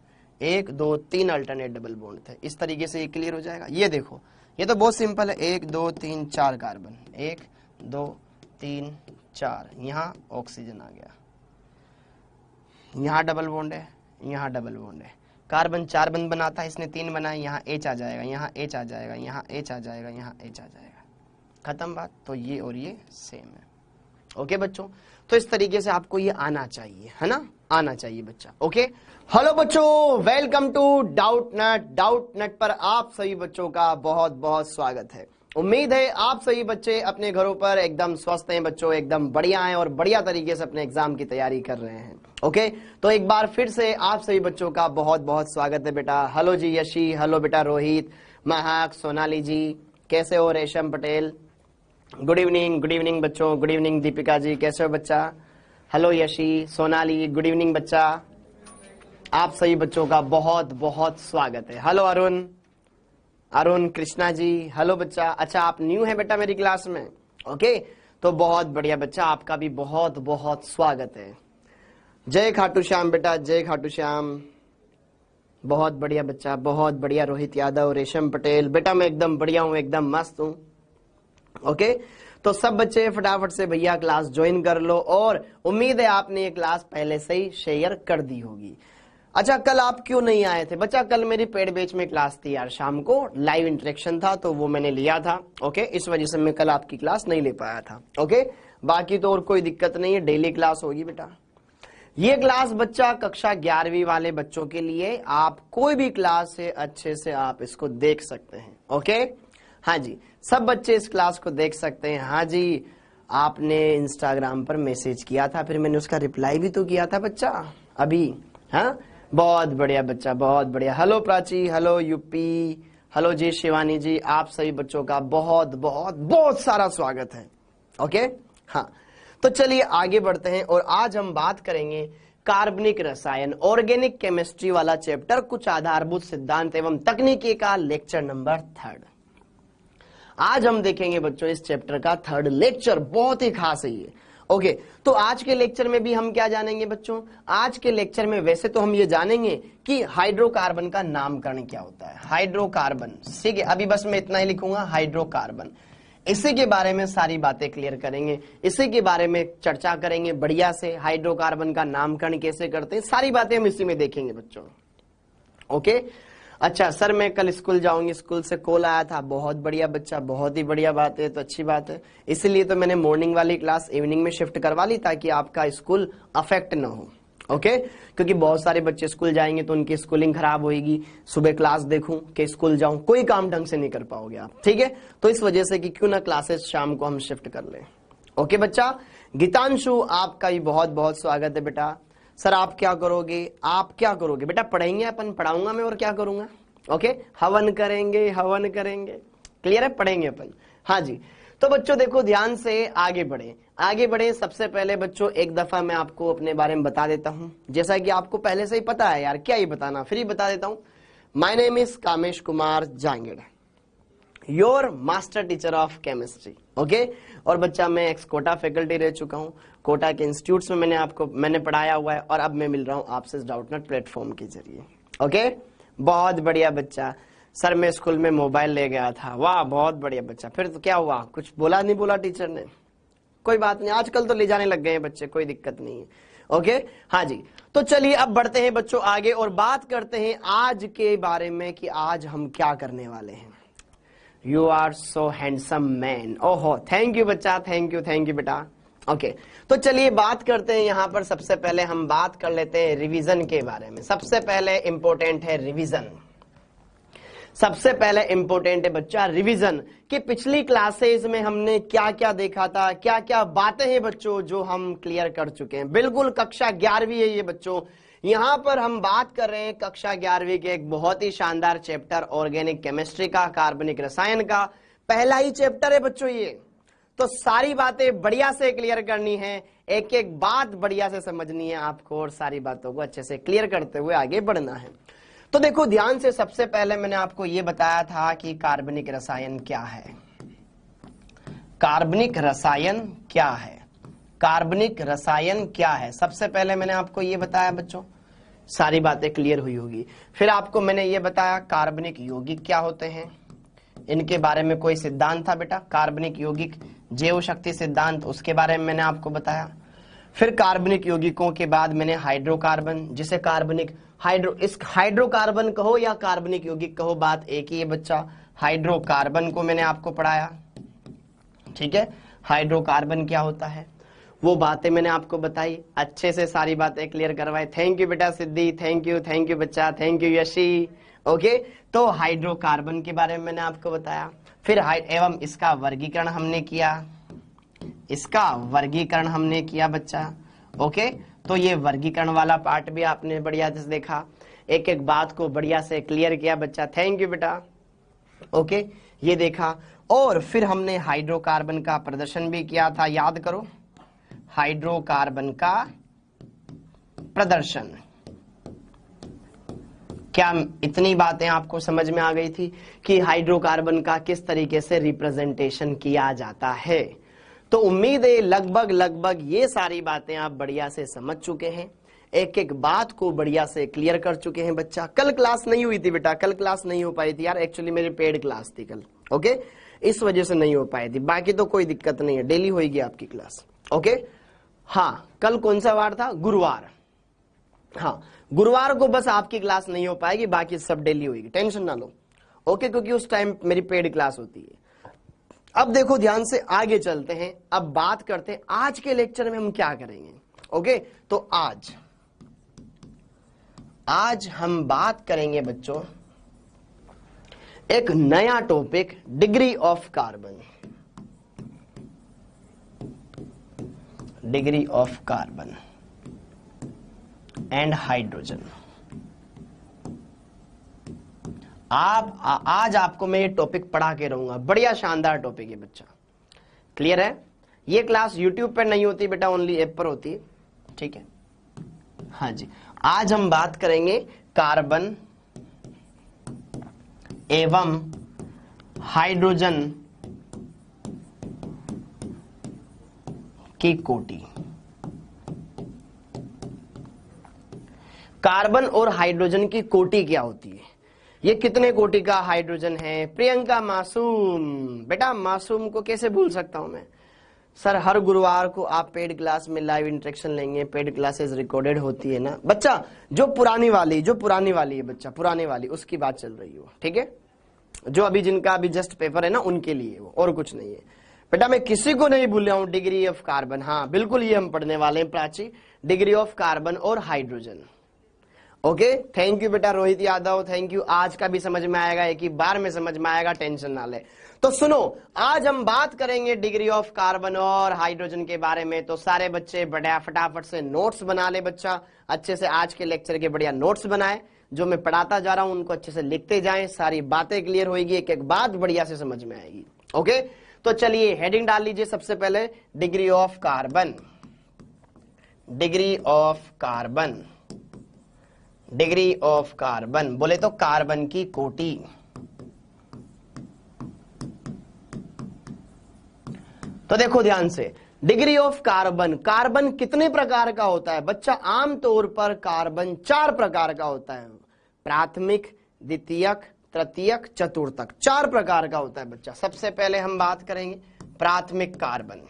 एक दो तीन अल्टरनेट डबल बोंड थे इस तरीके से ये क्लियर हो जाएगा ये देखो ये तो बहुत सिंपल है एक दो तीन चार कार्बन एक दो तीन चार यहाँ ऑक्सीजन आ गया यहाँ डबल बोंड है यहाँ डबल बोंड है कार्बन चार बंद बनाता है इसने तीन बनाए यहाँ एच आ जाएगा यहाँ एच आ जाएगा यहाँ एच आ जाएगा यहाँ एच आ जाएगा खत्म बात तो ये और ये सेम है ओके बच्चों तो इस तरीके से आपको ये आना चाहिए है ना आना चाहिए बच्चा ओके हेलो बच्चों welcome to Doubtnut Doubtnut पर आप सभी बच्चों का बहुत बहुत स्वागत है उम्मीद है आप सभी बच्चे अपने घरों पर एकदम स्वस्थ हैं बच्चों एकदम बढ़िया हैं और बढ़िया तरीके से अपने एग्जाम की तैयारी कर रहे हैं ओके तो एक बार फिर से आप सभी बच्चों का बहुत बहुत स्वागत है बेटा हेलो जी यशी हेलो बेटा रोहित महाक सोनाली जी कैसे हो Resham Patel good evening good evening बच्चों गुड इवनिंग दीपिका जी कैसे हो बच्चा hello Yashi Sonali good evening बच्चा आप सभी बच्चों का बहुत बहुत स्वागत है हेलो अरुण अरुण कृष्णा जी हेलो बच्चा अच्छा आप न्यू है बेटा मेरी क्लास में ओके तो बहुत बढ़िया बच्चा आपका भी बहुत बहुत स्वागत है जय खाटू श्याम बेटा जय खाटू श्याम बहुत बढ़िया बच्चा बहुत बढ़िया रोहित यादव रेशम पटेल बेटा मैं एकदम बढ़िया हूँ एकदम मस्त हूँ ओके तो सब बच्चे फटाफट से भैया क्लास ज्वाइन कर लो और उम्मीद है आपने ये क्लास पहले से ही शेयर कर दी होगी अच्छा कल आप क्यों नहीं आए थे बच्चा कल मेरी पेड़ बेच में क्लास थी यार शाम को लाइव इंटरेक्शन था तो वो मैंने लिया था ओके इस वजह से मैं कल आपकी क्लास नहीं ले पाया था ओके बाकी तो और कोई दिक्कत नहीं है डेली क्लास होगी बेटा ये क्लास बच्चा कक्षा ग्यारहवीं वाले बच्चों के लिए आप कोई भी क्लास से अच्छे से आप इसको देख सकते हैं ओके हाँ जी सब बच्चे इस क्लास को देख सकते हैं हाँ जी आपने इंस्टाग्राम पर मैसेज किया था फिर मैंने उसका रिप्लाई भी तो किया था बच्चा अभी हाँ बहुत बढ़िया बच्चा बहुत बढ़िया hello Prachi hello UP hello जी शिवानी जी आप सभी बच्चों का बहुत बहुत बहुत सारा स्वागत है ओके हाँ तो चलिए आगे बढ़ते हैं और आज हम बात करेंगे कार्बनिक रसायन ऑर्गेनिक केमिस्ट्री वाला चैप्टर कुछ आधारभूत सिद्धांत एवं तकनीकी का लेक्चर नंबर थर्ड आज हम देखेंगे बच्चों इस चैप्टर का थर्ड लेक्चर बहुत ही खास है ये ओके okay, तो आज के लेक्चर में भी हम क्या जानेंगे बच्चों आज के लेक्चर में वैसे तो हम ये जानेंगे कि हाइड्रोकार्बन का नामकरण क्या होता है हाइड्रोकार्बन ठीक है अभी बस मैं इतना ही लिखूंगा हाइड्रोकार्बन इसी के बारे में सारी बातें क्लियर करेंगे इसी के बारे में चर्चा करेंगे बढ़िया से हाइड्रोकार्बन का नामकरण कैसे करते हैं सारी बातें हम इसी में देखेंगे बच्चों ओके okay? अच्छा सर मैं कल स्कूल जाऊंगी स्कूल से कॉल आया था बहुत बढ़िया बच्चा बहुत ही बढ़िया बात है तो अच्छी बात है इसलिए तो मैंने मॉर्निंग वाली क्लास इवनिंग में शिफ्ट करवा ली ताकि आपका स्कूल अफेक्ट ना हो ओके क्योंकि बहुत सारे बच्चे स्कूल जाएंगे तो उनकी स्कूलिंग खराब होगी सुबह क्लास देखूं कि स्कूल जाऊं कोई काम ढंग से नहीं कर पाओगे आप ठीक है तो इस वजह से कि क्यों ना क्लासेस शाम को हम शिफ्ट कर लें ओके बच्चा गीतांशु आपका भी बहुत बहुत स्वागत है बेटा सर आप क्या करोगे आप क्या करोगे बेटा पढ़ेंगे अपन पढ़ाऊंगा मैं और क्या करूंगा ओके हवन करेंगे हवन करेंगे क्लियर है पढ़ेंगे अपन हाँ जी तो बच्चों देखो ध्यान से आगे बढ़े आगे बढ़े सबसे पहले बच्चों एक दफा मैं आपको अपने बारे में बता देता हूं जैसा कि आपको पहले से ही पता है यार क्या ही बताना फिर ही बता देता हूँ my name is Kamesh Kumar Jangeda your master teacher of chemistry okay और बच्चा मैं एक्सकोटा फैकल्टी रह चुका हूँ कोटा के इंस्टीट्यूट्स में मैंने आपको मैंने पढ़ाया हुआ है और अब मैं मिल रहा हूँ आपसे डाउटनेट प्लेटफॉर्म के जरिए ओके बहुत बढ़िया बच्चा सर मैं स्कूल में मोबाइल ले गया था वाह बहुत बढ़िया बच्चा फिर तो क्या हुआ कुछ बोला नहीं बोला टीचर ने कोई बात नहीं आजकल तो ले जाने लग गए हैं बच्चे कोई दिक्कत नहीं है ओके हाँ जी तो चलिए अब बढ़ते हैं बच्चों आगे और बात करते हैं आज के बारे में कि आज हम क्या करने वाले हैं you are so handsome man ओहो थैंक यू बच्चा थैंक यू थैंक यू बेटा ओके तो चलिए बात करते हैं यहां पर सबसे पहले हम बात कर लेते हैं रिवीजन के बारे में सबसे पहले इंपोर्टेंट है रिवीजन सबसे पहले इंपोर्टेंट है बच्चा रिवीजन कि पिछली क्लासेस में हमने क्या क्या देखा था क्या क्या बातें हैं बच्चों जो हम क्लियर कर चुके हैं बिल्कुल कक्षा ग्यारहवीं है ये बच्चों यहां पर हम बात कर रहे हैं कक्षा ग्यारहवीं के एक बहुत ही शानदार चैप्टर ऑर्गेनिक केमिस्ट्री का कार्बनिक रसायन का पहला ही चैप्टर है बच्चों ये तो सारी बातें बढ़िया से क्लियर करनी है एक एक बात बढ़िया से समझनी है आपको और सारी बातों को अच्छे से क्लियर करते हुए आगे बढ़ना है तो देखो ध्यान से सबसे पहले मैंने आपको यह बताया था कि कार्बनिक रसायन क्या है कार्बनिक रसायन क्या है कार्बनिक रसायन क्या है सबसे पहले मैंने आपको यह बताया बच्चों सारी बातें क्लियर हुई होगी फिर आपको मैंने यह बताया कार्बनिक यौगिक क्या होते हैं इनके बारे में कोई सिद्धांत था बेटा कार्बनिक यौगिक जैव शक्ति सिद्धांत उसके बारे में मैंने आपको बताया फिर कार्बनिक यौगिकों के बाद मैंने हाइड्रोकार्बन जिसे कार्बनिक हाइड्रो इस हाइड्रोकार्बन कहो या कार्बनिक यौगिक कहो बात एक ही है बच्चा हाइड्रोकार्बन को मैंने आपको पढ़ाया ठीक है हाइड्रोकार्बन क्या होता है वो बातें मैंने आपको बताई अच्छे से सारी बातें क्लियर करवाई थैंक यू बेटा Siddhi thank you thank you बच्चा थैंक यू यशी ओके तो हाइड्रोकार्बन के बारे में मैंने आपको बताया फिर एवं इसका वर्गीकरण हमने किया इसका वर्गीकरण हमने किया बच्चा ओके तो ये वर्गीकरण वाला पार्ट भी आपने बढ़िया से देखा एक एक बात को बढ़िया से क्लियर किया बच्चा थैंक यू बेटा ओके ये देखा और फिर हमने हाइड्रोकार्बन का प्रदर्शन भी किया था याद करो हाइड्रोकार्बन का प्रदर्शन क्या इतनी बातें आपको समझ में आ गई थी कि हाइड्रोकार्बन का किस तरीके से रिप्रेजेंटेशन किया जाता है तो उम्मीद है लगभग लगभग ये सारी बातें आप बढ़िया से समझ चुके हैं एक एक बात को बढ़िया से क्लियर कर चुके हैं बच्चा कल क्लास नहीं हुई थी बेटा कल क्लास नहीं हो पाई थी यार एक्चुअली मेरी पेड क्लास थी कल ओके इस वजह से नहीं हो पाई थी बाकी तो कोई दिक्कत नहीं है डेली होगी आपकी क्लास ओके हाँ कल कौन सा वार था गुरुवार हाँ गुरुवार को बस आपकी क्लास नहीं हो पाएगी बाकी सब डेली होगी टेंशन ना लो ओके क्योंकि उस टाइम मेरी पेड क्लास होती है अब देखो ध्यान से आगे चलते हैं अब बात करते हैं आज के लेक्चर में हम क्या करेंगे ओके तो आज आज हम बात करेंगे बच्चों एक नया topic degree of carbon degree of carbon and hydrogen आप आ, आज आपको मैं ये टॉपिक पढ़ा के रहूंगा बढ़िया शानदार टॉपिक है बच्चा क्लियर है ये क्लास यूट्यूब पर नहीं होती बेटा ओनली ऐप पर होती है ठीक है हाँ जी आज हम बात करेंगे कार्बन एवं हाइड्रोजन की कोटी कार्बन और हाइड्रोजन की कोटि क्या होती है ये कितने कोटि का हाइड्रोजन है प्रियंका मासूम बेटा मासूम को कैसे भूल सकता हूं मैं सर हर गुरुवार को आप पेड क्लास में लाइव इंट्रेक्शन लेंगे पेड क्लासेस रिकॉर्डेड होती है ना बच्चा जो पुरानी वाली जो पुरानी वाली है बच्चा पुरानी वाली उसकी बात चल रही हो ठीक है जो अभी जिनका अभी जस्ट पेपर है ना उनके लिए वो और कुछ नहीं है बेटा मैं किसी को नहीं भूल रहा हूँ डिग्री ऑफ कार्बन हाँ बिल्कुल ये हम पढ़ने वाले हैं प्राची डिग्री ऑफ कार्बन और हाइड्रोजन ओके थैंक यू बेटा रोहित यादव थैंक यू आज का भी समझ में आएगा एक ही बार में समझ में आएगा टेंशन ना ले तो सुनो आज हम बात करेंगे डिग्री ऑफ कार्बन और हाइड्रोजन के बारे में तो सारे बच्चे बढ़िया फटाफट से नोट्स बना ले बच्चा अच्छे से आज के लेक्चर के बढ़िया नोट्स बनाए जो मैं पढ़ाता जा रहा हूं उनको अच्छे से लिखते जाए सारी बातें क्लियर होगी एक एक बात बढ़िया से समझ में आएगी ओके तो चलिए हेडिंग डाल लीजिए सबसे पहले degree of carbon degree of carbon degree of carbon बोले तो कार्बन की कोटी तो देखो ध्यान से डिग्री ऑफ कार्बन कार्बन कितने प्रकार का होता है बच्चा आमतौर पर कार्बन चार प्रकार का होता है प्राथमिक द्वितीयक तृतीयक चतुर्थक चार प्रकार का होता है बच्चा सबसे पहले हम बात करेंगे प्राथमिक कार्बन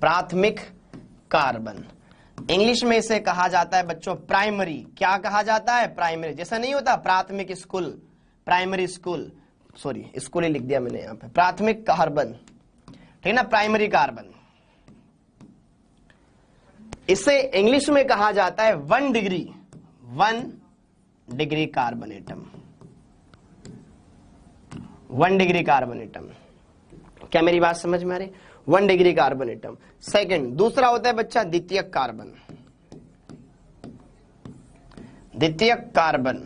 प्राथमिक कार्बन इंग्लिश में इसे कहा जाता है बच्चों प्राइमरी क्या कहा जाता है प्राइमरी जैसा नहीं होता प्राथमिक school primary school sorry school ही लिख दिया मैंने यहां पे प्राथमिक कार्बन ठीक है ना प्राइमरी कार्बन इसे इंग्लिश में कहा जाता है one degree one degree carbon atom one degree carbon atom क्या मेरी बात समझ में आ रही one degree carbon atom second दूसरा होता है बच्चा द्वितीय कार्बन द्वितीय कार्बन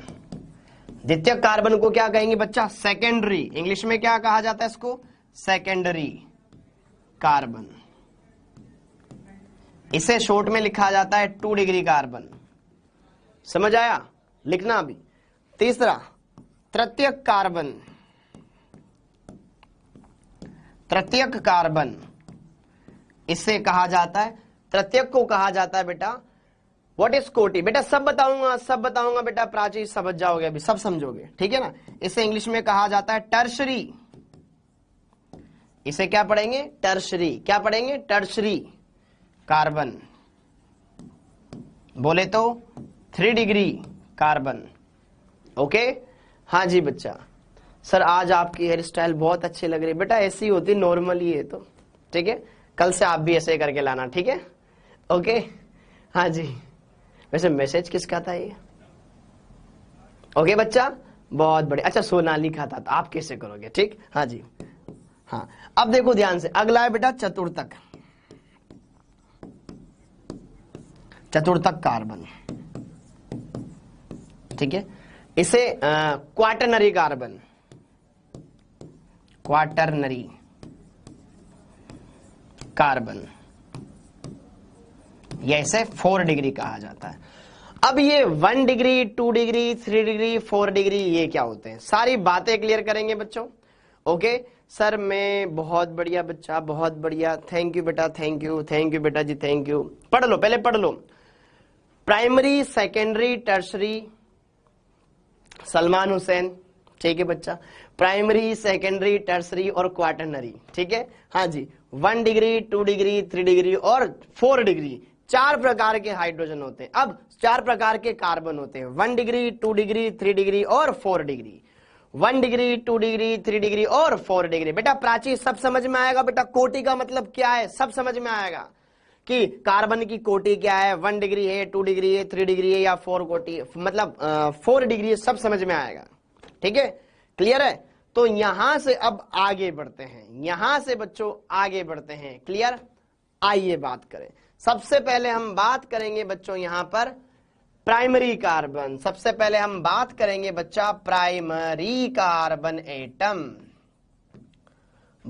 द्वितीय कार्बन को क्या कहेंगे बच्चा सेकेंडरी इंग्लिश में क्या कहा जाता है इसको सेकेंडरी कार्बन इसे शॉर्ट में लिखा जाता है टू डिग्री कार्बन समझ आया लिखना अभी तीसरा तृतीयक कार्बन तृतीयक कार्बन इसे कहा जाता है प्रत्येक को कहा जाता है बेटा वट इज कोटी बेटा सब बताऊंगा सब बताऊंगा बेटा प्राची समझ जाओगे अभी सब समझोगे ठीक है ना इसे इंग्लिश में कहा जाता है टर्शरी इसे क्या पढ़ेंगे टर्शरी क्या पढ़ेंगे टर्शरी कार्बन बोले तो थ्री डिग्री कार्बन ओके हाँ जी बच्चा सर आज आपकी हेयर स्टाइल बहुत अच्छी लग रही है बेटा ऐसी होती नॉर्मली है तो ठीक है कल से आप भी ऐसे करके लाना ठीक है ओके हाँ जी वैसे मैसेज किसका था ये ओके बच्चा बहुत बढ़िया अच्छा सोनाली का था तो आप कैसे करोगे ठीक हाँ जी हाँ अब देखो ध्यान से अगला है बेटा चतुर्थक चतुर्थक कार्बन ठीक है इसे क्वाटरनरी कार्बन क्वाटरनरी कार्बन ये इसे फोर डिग्री कहा जाता है अब ये one degree two degree three degree four degree ये क्या होते हैं सारी बातें क्लियर करेंगे बच्चों ओके सर मैं बहुत बढ़िया बच्चा बहुत बढ़िया थैंक यू बेटा थैंक यू थैंक यू बेटा जी थैंक यू पढ़ लो पहले पढ़ लो primary secondary tertiary Salman Hussain ठीक है बच्चा प्राइमरी सेकेंडरी टर्सरी और क्वार्टनरी ठीक है हाँ जी one degree two degree three degree और फोर डिग्री चार प्रकार के हाइड्रोजन होते हैं अब चार प्रकार के कार्बन होते हैं one degree two degree three degree और four degree one degree two degree three degree और फोर डिग्री बेटा प्राची सब समझ में आएगा बेटा कोटि का मतलब क्या है सब समझ में आएगा कि कार्बन की कोटि क्या है वन डिग्री है टू डिग्री है थ्री डिग्री है या फोर कोटी मतलब फोर डिग्री सब समझ में आएगा ठीक है क्लियर है तो यहां से अब आगे बढ़ते हैं यहां से बच्चों आगे बढ़ते हैं क्लियर आइए बात करें सबसे पहले हम बात करेंगे बच्चों यहां पर प्राइमरी कार्बन सबसे पहले हम बात करेंगे बच्चा प्राइमरी कार्बन एटम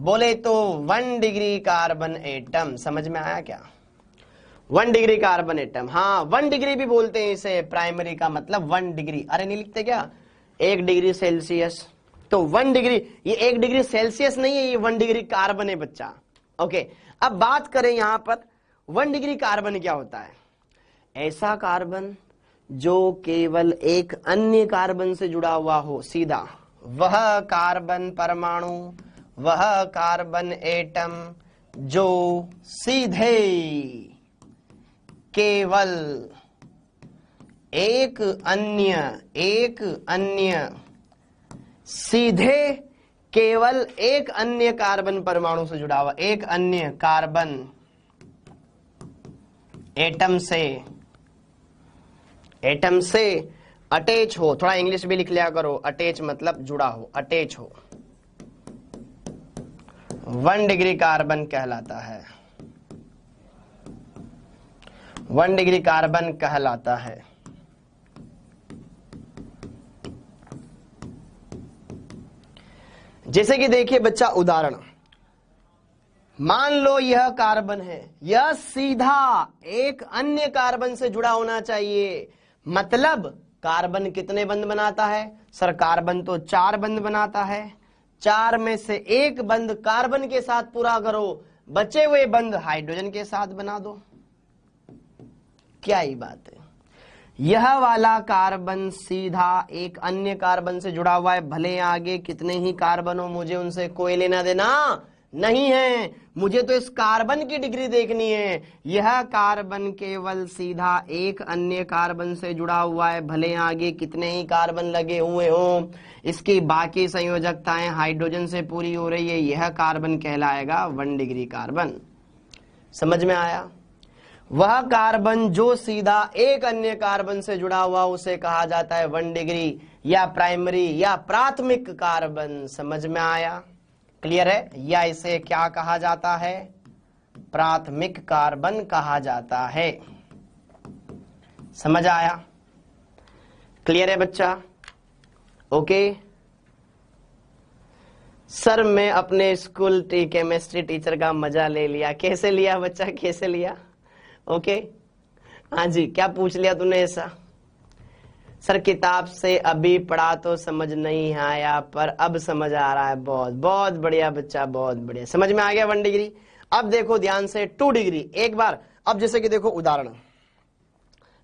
बोले तो वन डिग्री कार्बन एटम समझ में आया क्या वन डिग्री कार्बन एटम हाँ वन डिग्री भी बोलते हैं इसे प्राइमरी का मतलब वन डिग्री अरे नहीं लिखते क्या एक डिग्री सेल्सियस तो वन डिग्री ये एक डिग्री सेल्सियस नहीं है ये वन डिग्री कार्बन है बच्चा ओके अब बात करें यहां पर वन डिग्री कार्बन क्या होता है ऐसा कार्बन जो केवल एक अन्य कार्बन से जुड़ा हुआ हो सीधा वह कार्बन परमाणु वह कार्बन एटम जो सीधे केवल एक अन्य एक अन्य सीधे केवल एक अन्य कार्बन परमाणु से जुड़ा हुआ एक अन्य कार्बन एटम से एटम से अटैच हो थोड़ा इंग्लिश भी लिख लिया करो अटैच मतलब जुड़ा हो अटैच हो वन डिग्री कार्बन कहलाता है वन डिग्री कार्बन कहलाता है जैसे कि देखिए बच्चा उदाहरण मान लो यह कार्बन है यह सीधा एक अन्य कार्बन से जुड़ा होना चाहिए मतलब कार्बन कितने बंद बनाता है सर कार्बन तो चार बंद बनाता है चार में से एक बंद कार्बन के साथ पूरा करो बचे हुए बंद हाइड्रोजन के साथ बना दो क्या ही बात है यह वाला कार्बन सीधा एक अन्य कार्बन से जुड़ा हुआ है भले आगे कितने ही कार्बन हो मुझे उनसे कोई लेना देना नहीं है मुझे तो इस कार्बन की डिग्री देखनी है यह कार्बन केवल सीधा एक अन्य कार्बन से जुड़ा हुआ है भले आगे कितने ही कार्बन लगे हुए हो इसकी बाकी संयोजकताएं हाइड्रोजन से पूरी हो रही है यह कार्बन कहलाएगा वन डिग्री कार्बन समझ में आया वह कार्बन जो सीधा एक अन्य कार्बन से जुड़ा हुआ उसे कहा जाता है वन डिग्री या प्राइमरी या प्राथमिक कार्बन समझ में आया क्लियर है या इसे क्या कहा जाता है प्राथमिक कार्बन कहा जाता है समझ आया क्लियर है बच्चा ओके सर मैं अपने स्कूल टी केमिस्ट्री टीचर का मजा ले लिया कैसे लिया बच्चा कैसे लिया ओके हाँ जी क्या पूछ लिया तूने ऐसा सर किताब से अभी पढ़ा तो समझ नहीं आया पर अब समझ आ रहा है बहुत बहुत बढ़िया बच्चा बहुत बढ़िया समझ में आ गया वन डिग्री अब देखो ध्यान से टू डिग्री एक बार अब जैसे कि देखो उदाहरण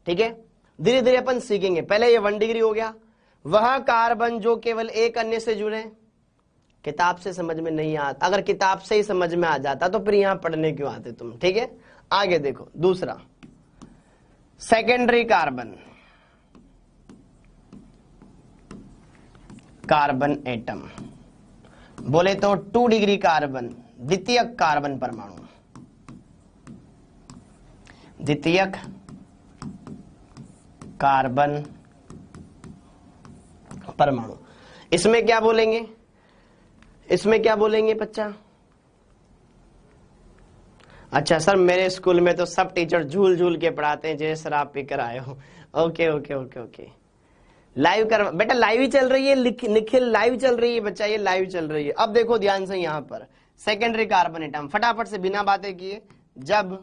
ठीक है धीरे धीरे अपन सीखेंगे पहले ये वन डिग्री हो गया वह कार्बन जो केवल एक अन्य से जुड़े किताब से समझ में नहीं आता अगर किताब से ही समझ में आ जाता तो फिर यहां पढ़ने क्यों आते तुम ठीक है आगे देखो दूसरा सेकेंडरी कार्बन कार्बन एटम बोले तो टू डिग्री कार्बन द्वितीय कार्बन परमाणु द्वितीय कार्बन परमाणु इसमें क्या बोलेंगे इसमें क्या बोलेंगे बच्चा अच्छा सर मेरे स्कूल में तो सब टीचर झूल झूल के पढ़ाते हैं जैसे सर आप पीकर आए हो okay okay okay okay live कर बेटा लाइव ही चल रही है निखिल लाइव चल रही है बच्चा ये लाइव चल रही है अब देखो ध्यान से यहां पर सेकेंडरी कार्बन एटम फटाफट से बिना बातें किए जब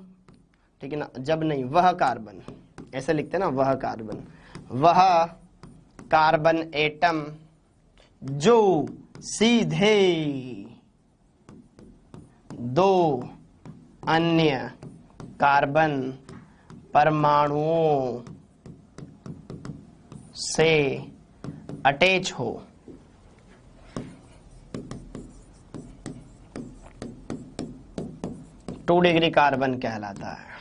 ठीक है ना जब नहीं वह कार्बन ऐसे लिखते ना वह कार्बन वह कार्बन एटम जो सीधे दो अन्य कार्बन परमाणुओं से अटैच हो टू डिग्री कार्बन कहलाता है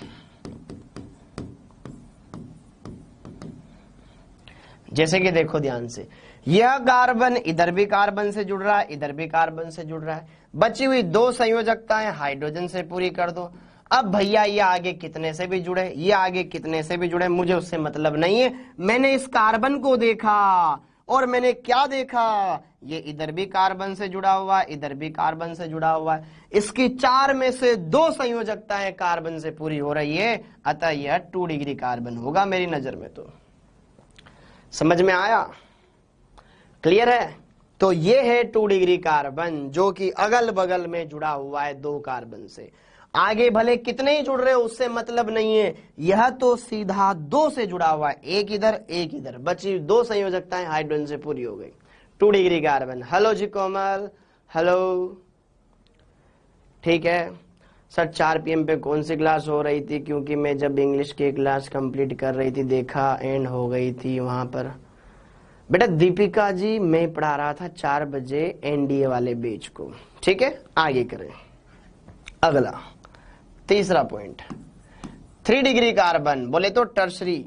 जैसे कि देखो ध्यान से यह कार्बन इधर भी कार्बन से जुड़ रहा है इधर भी कार्बन से जुड़ रहा है बची हुई दो संयोजकताएं हाइड्रोजन से पूरी कर दो अब भैया ये आगे कितने से भी जुड़े ये आगे कितने से भी जुड़े मुझे उससे मतलब नहीं है मैंने इस कार्बन को देखा और मैंने क्या देखा ये इधर भी कार्बन से जुड़ा हुआ है इधर भी कार्बन से जुड़ा हुआ है इसकी चार में से दो संयोजकताएं कार्बन से पूरी हो रही है अतः यह टू डिग्री कार्बन होगा मेरी नजर में तो समझ में आया क्लियर है तो ये है टू डिग्री कार्बन जो कि अगल बगल में जुड़ा हुआ है दो कार्बन से आगे भले कितने ही जुड़ रहे हो उससे मतलब नहीं है यह तो सीधा दो से जुड़ा हुआ है एक इधर एक इधर बची दो संयोजकताएं हाइड्रोजन से पूरी हो गई टू डिग्री कार्बन हेलो जी कोमल हेलो ठीक है सर चार पीएम पे कौन सी क्लास हो रही थी क्योंकि मैं जब इंग्लिश की क्लास कंप्लीट कर रही थी देखा एंड हो गई थी वहां पर बेटा दीपिका जी मैं पढ़ा रहा था चार बजे एनडीए वाले बेच को ठीक है आगे करें अगला तीसरा पॉइंट थ्री डिग्री कार्बन बोले तो टर्सरी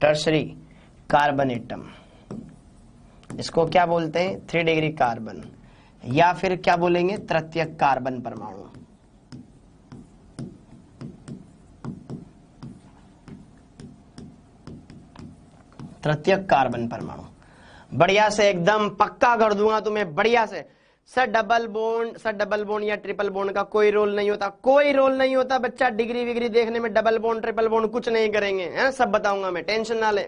टर्सरी कार्बन एटम इसको क्या बोलते हैं थ्री डिग्री कार्बन या फिर क्या बोलेंगे तृतीय कार्बन परमाणु तृतीय कार्बन परमाणु बढ़िया से एकदम पक्का कर दूंगा तुम्हें बढ़िया से sir double bond sir double bond या ट्रिपल बोन का कोई रोल नहीं होता कोई रोल नहीं होता बच्चा डिग्री विग्री देखने में डबल बोन ट्रिपल बोन कुछ नहीं करेंगे है सब बताऊंगा मैं टेंशन ना ले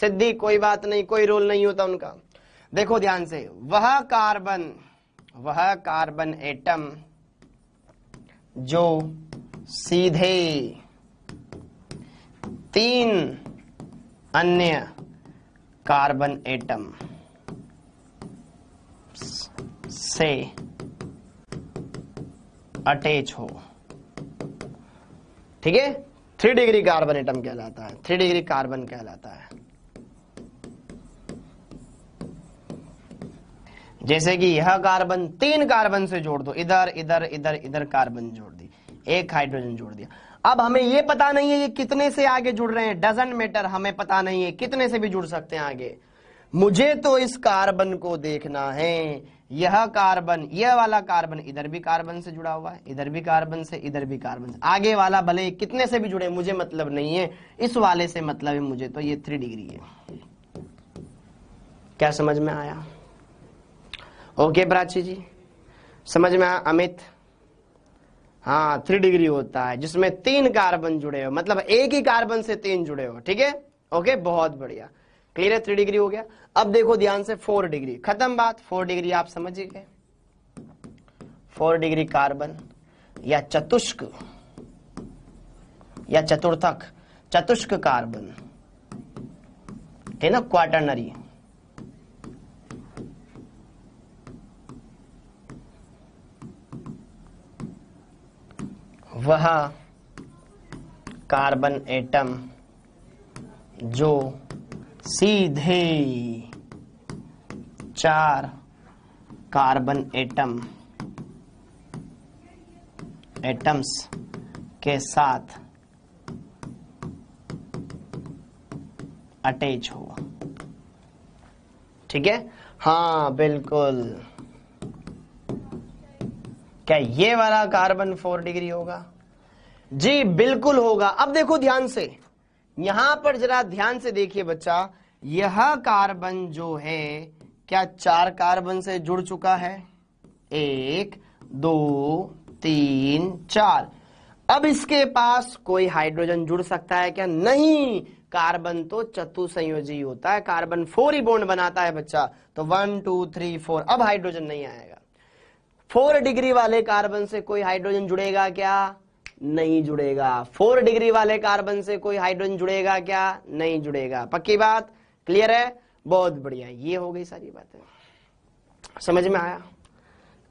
सिद्धि कोई बात नहीं कोई रोल नहीं होता उनका देखो ध्यान से वह कार्बन वह कार्बन एटम जो सीधे तीन अन्य कार्बन एटम से अटैच हो ठीक है थ्री डिग्री कार्बन एटम कहलाता है थ्री डिग्री कार्बन कहलाता है जैसे कि यह कार्बन तीन कार्बन से जोड़ दो इधर इधर इधर इधर कार्बन जोड़ दी एक हाइड्रोजन जोड़ दिया अब हमें ये पता नहीं है ये कितने से आगे जुड़ रहे हैं डजेंट मैटर हमें पता नहीं है कितने से भी जुड़ सकते हैं आगे मुझे तो इस कार्बन को देखना है यह कार्बन यह वाला कार्बन इधर भी कार्बन से जुड़ा हुआ है इधर भी कार्बन से इधर भी कार्बन से आगे वाला भले कितने से भी जुड़े मुझे मतलब नहीं है इस वाले से मतलब है मुझे तो ये थ्री डिग्री है क्या समझ में आया ओके प्राची जी समझ में आया अमित हाँ थ्री डिग्री होता है जिसमें तीन कार्बन जुड़े हो मतलब एक ही कार्बन से तीन जुड़े हो ठीक है ओके बहुत बढ़िया क्लियर है थ्री डिग्री हो गया अब देखो ध्यान से फोर डिग्री खत्म बात फोर डिग्री आप समझिए गए फोर डिग्री कार्बन या चतुष्क या चतुर्थक चतुष्क कार्बन है ना क्वाटरनरी वह कार्बन एटम जो सीधे चार कार्बन एटम एटम्स के साथ अटैच हुआ ठीक है हाँ बिल्कुल क्या ये वाला कार्बन फोर डिग्री होगा जी बिल्कुल होगा अब देखो ध्यान से यहां पर जरा ध्यान से देखिए बच्चा यह कार्बन जो है क्या चार कार्बन से जुड़ चुका है एक दो तीन चार अब इसके पास कोई हाइड्रोजन जुड़ सकता है क्या नहीं कार्बन तो चतु संयोजी होता है कार्बन फोर ही बोन्ड बनाता है बच्चा तो वन टू थ्री फोर अब हाइड्रोजन नहीं आएगा फोर डिग्री वाले कार्बन से कोई हाइड्रोजन जुड़ेगा क्या नहीं जुड़ेगा फोर डिग्री वाले कार्बन से कोई हाइड्रोजन जुड़ेगा क्या नहीं जुड़ेगा पक्की बात क्लियर है बहुत बढ़िया ये हो गई सारी बातें समझ में आया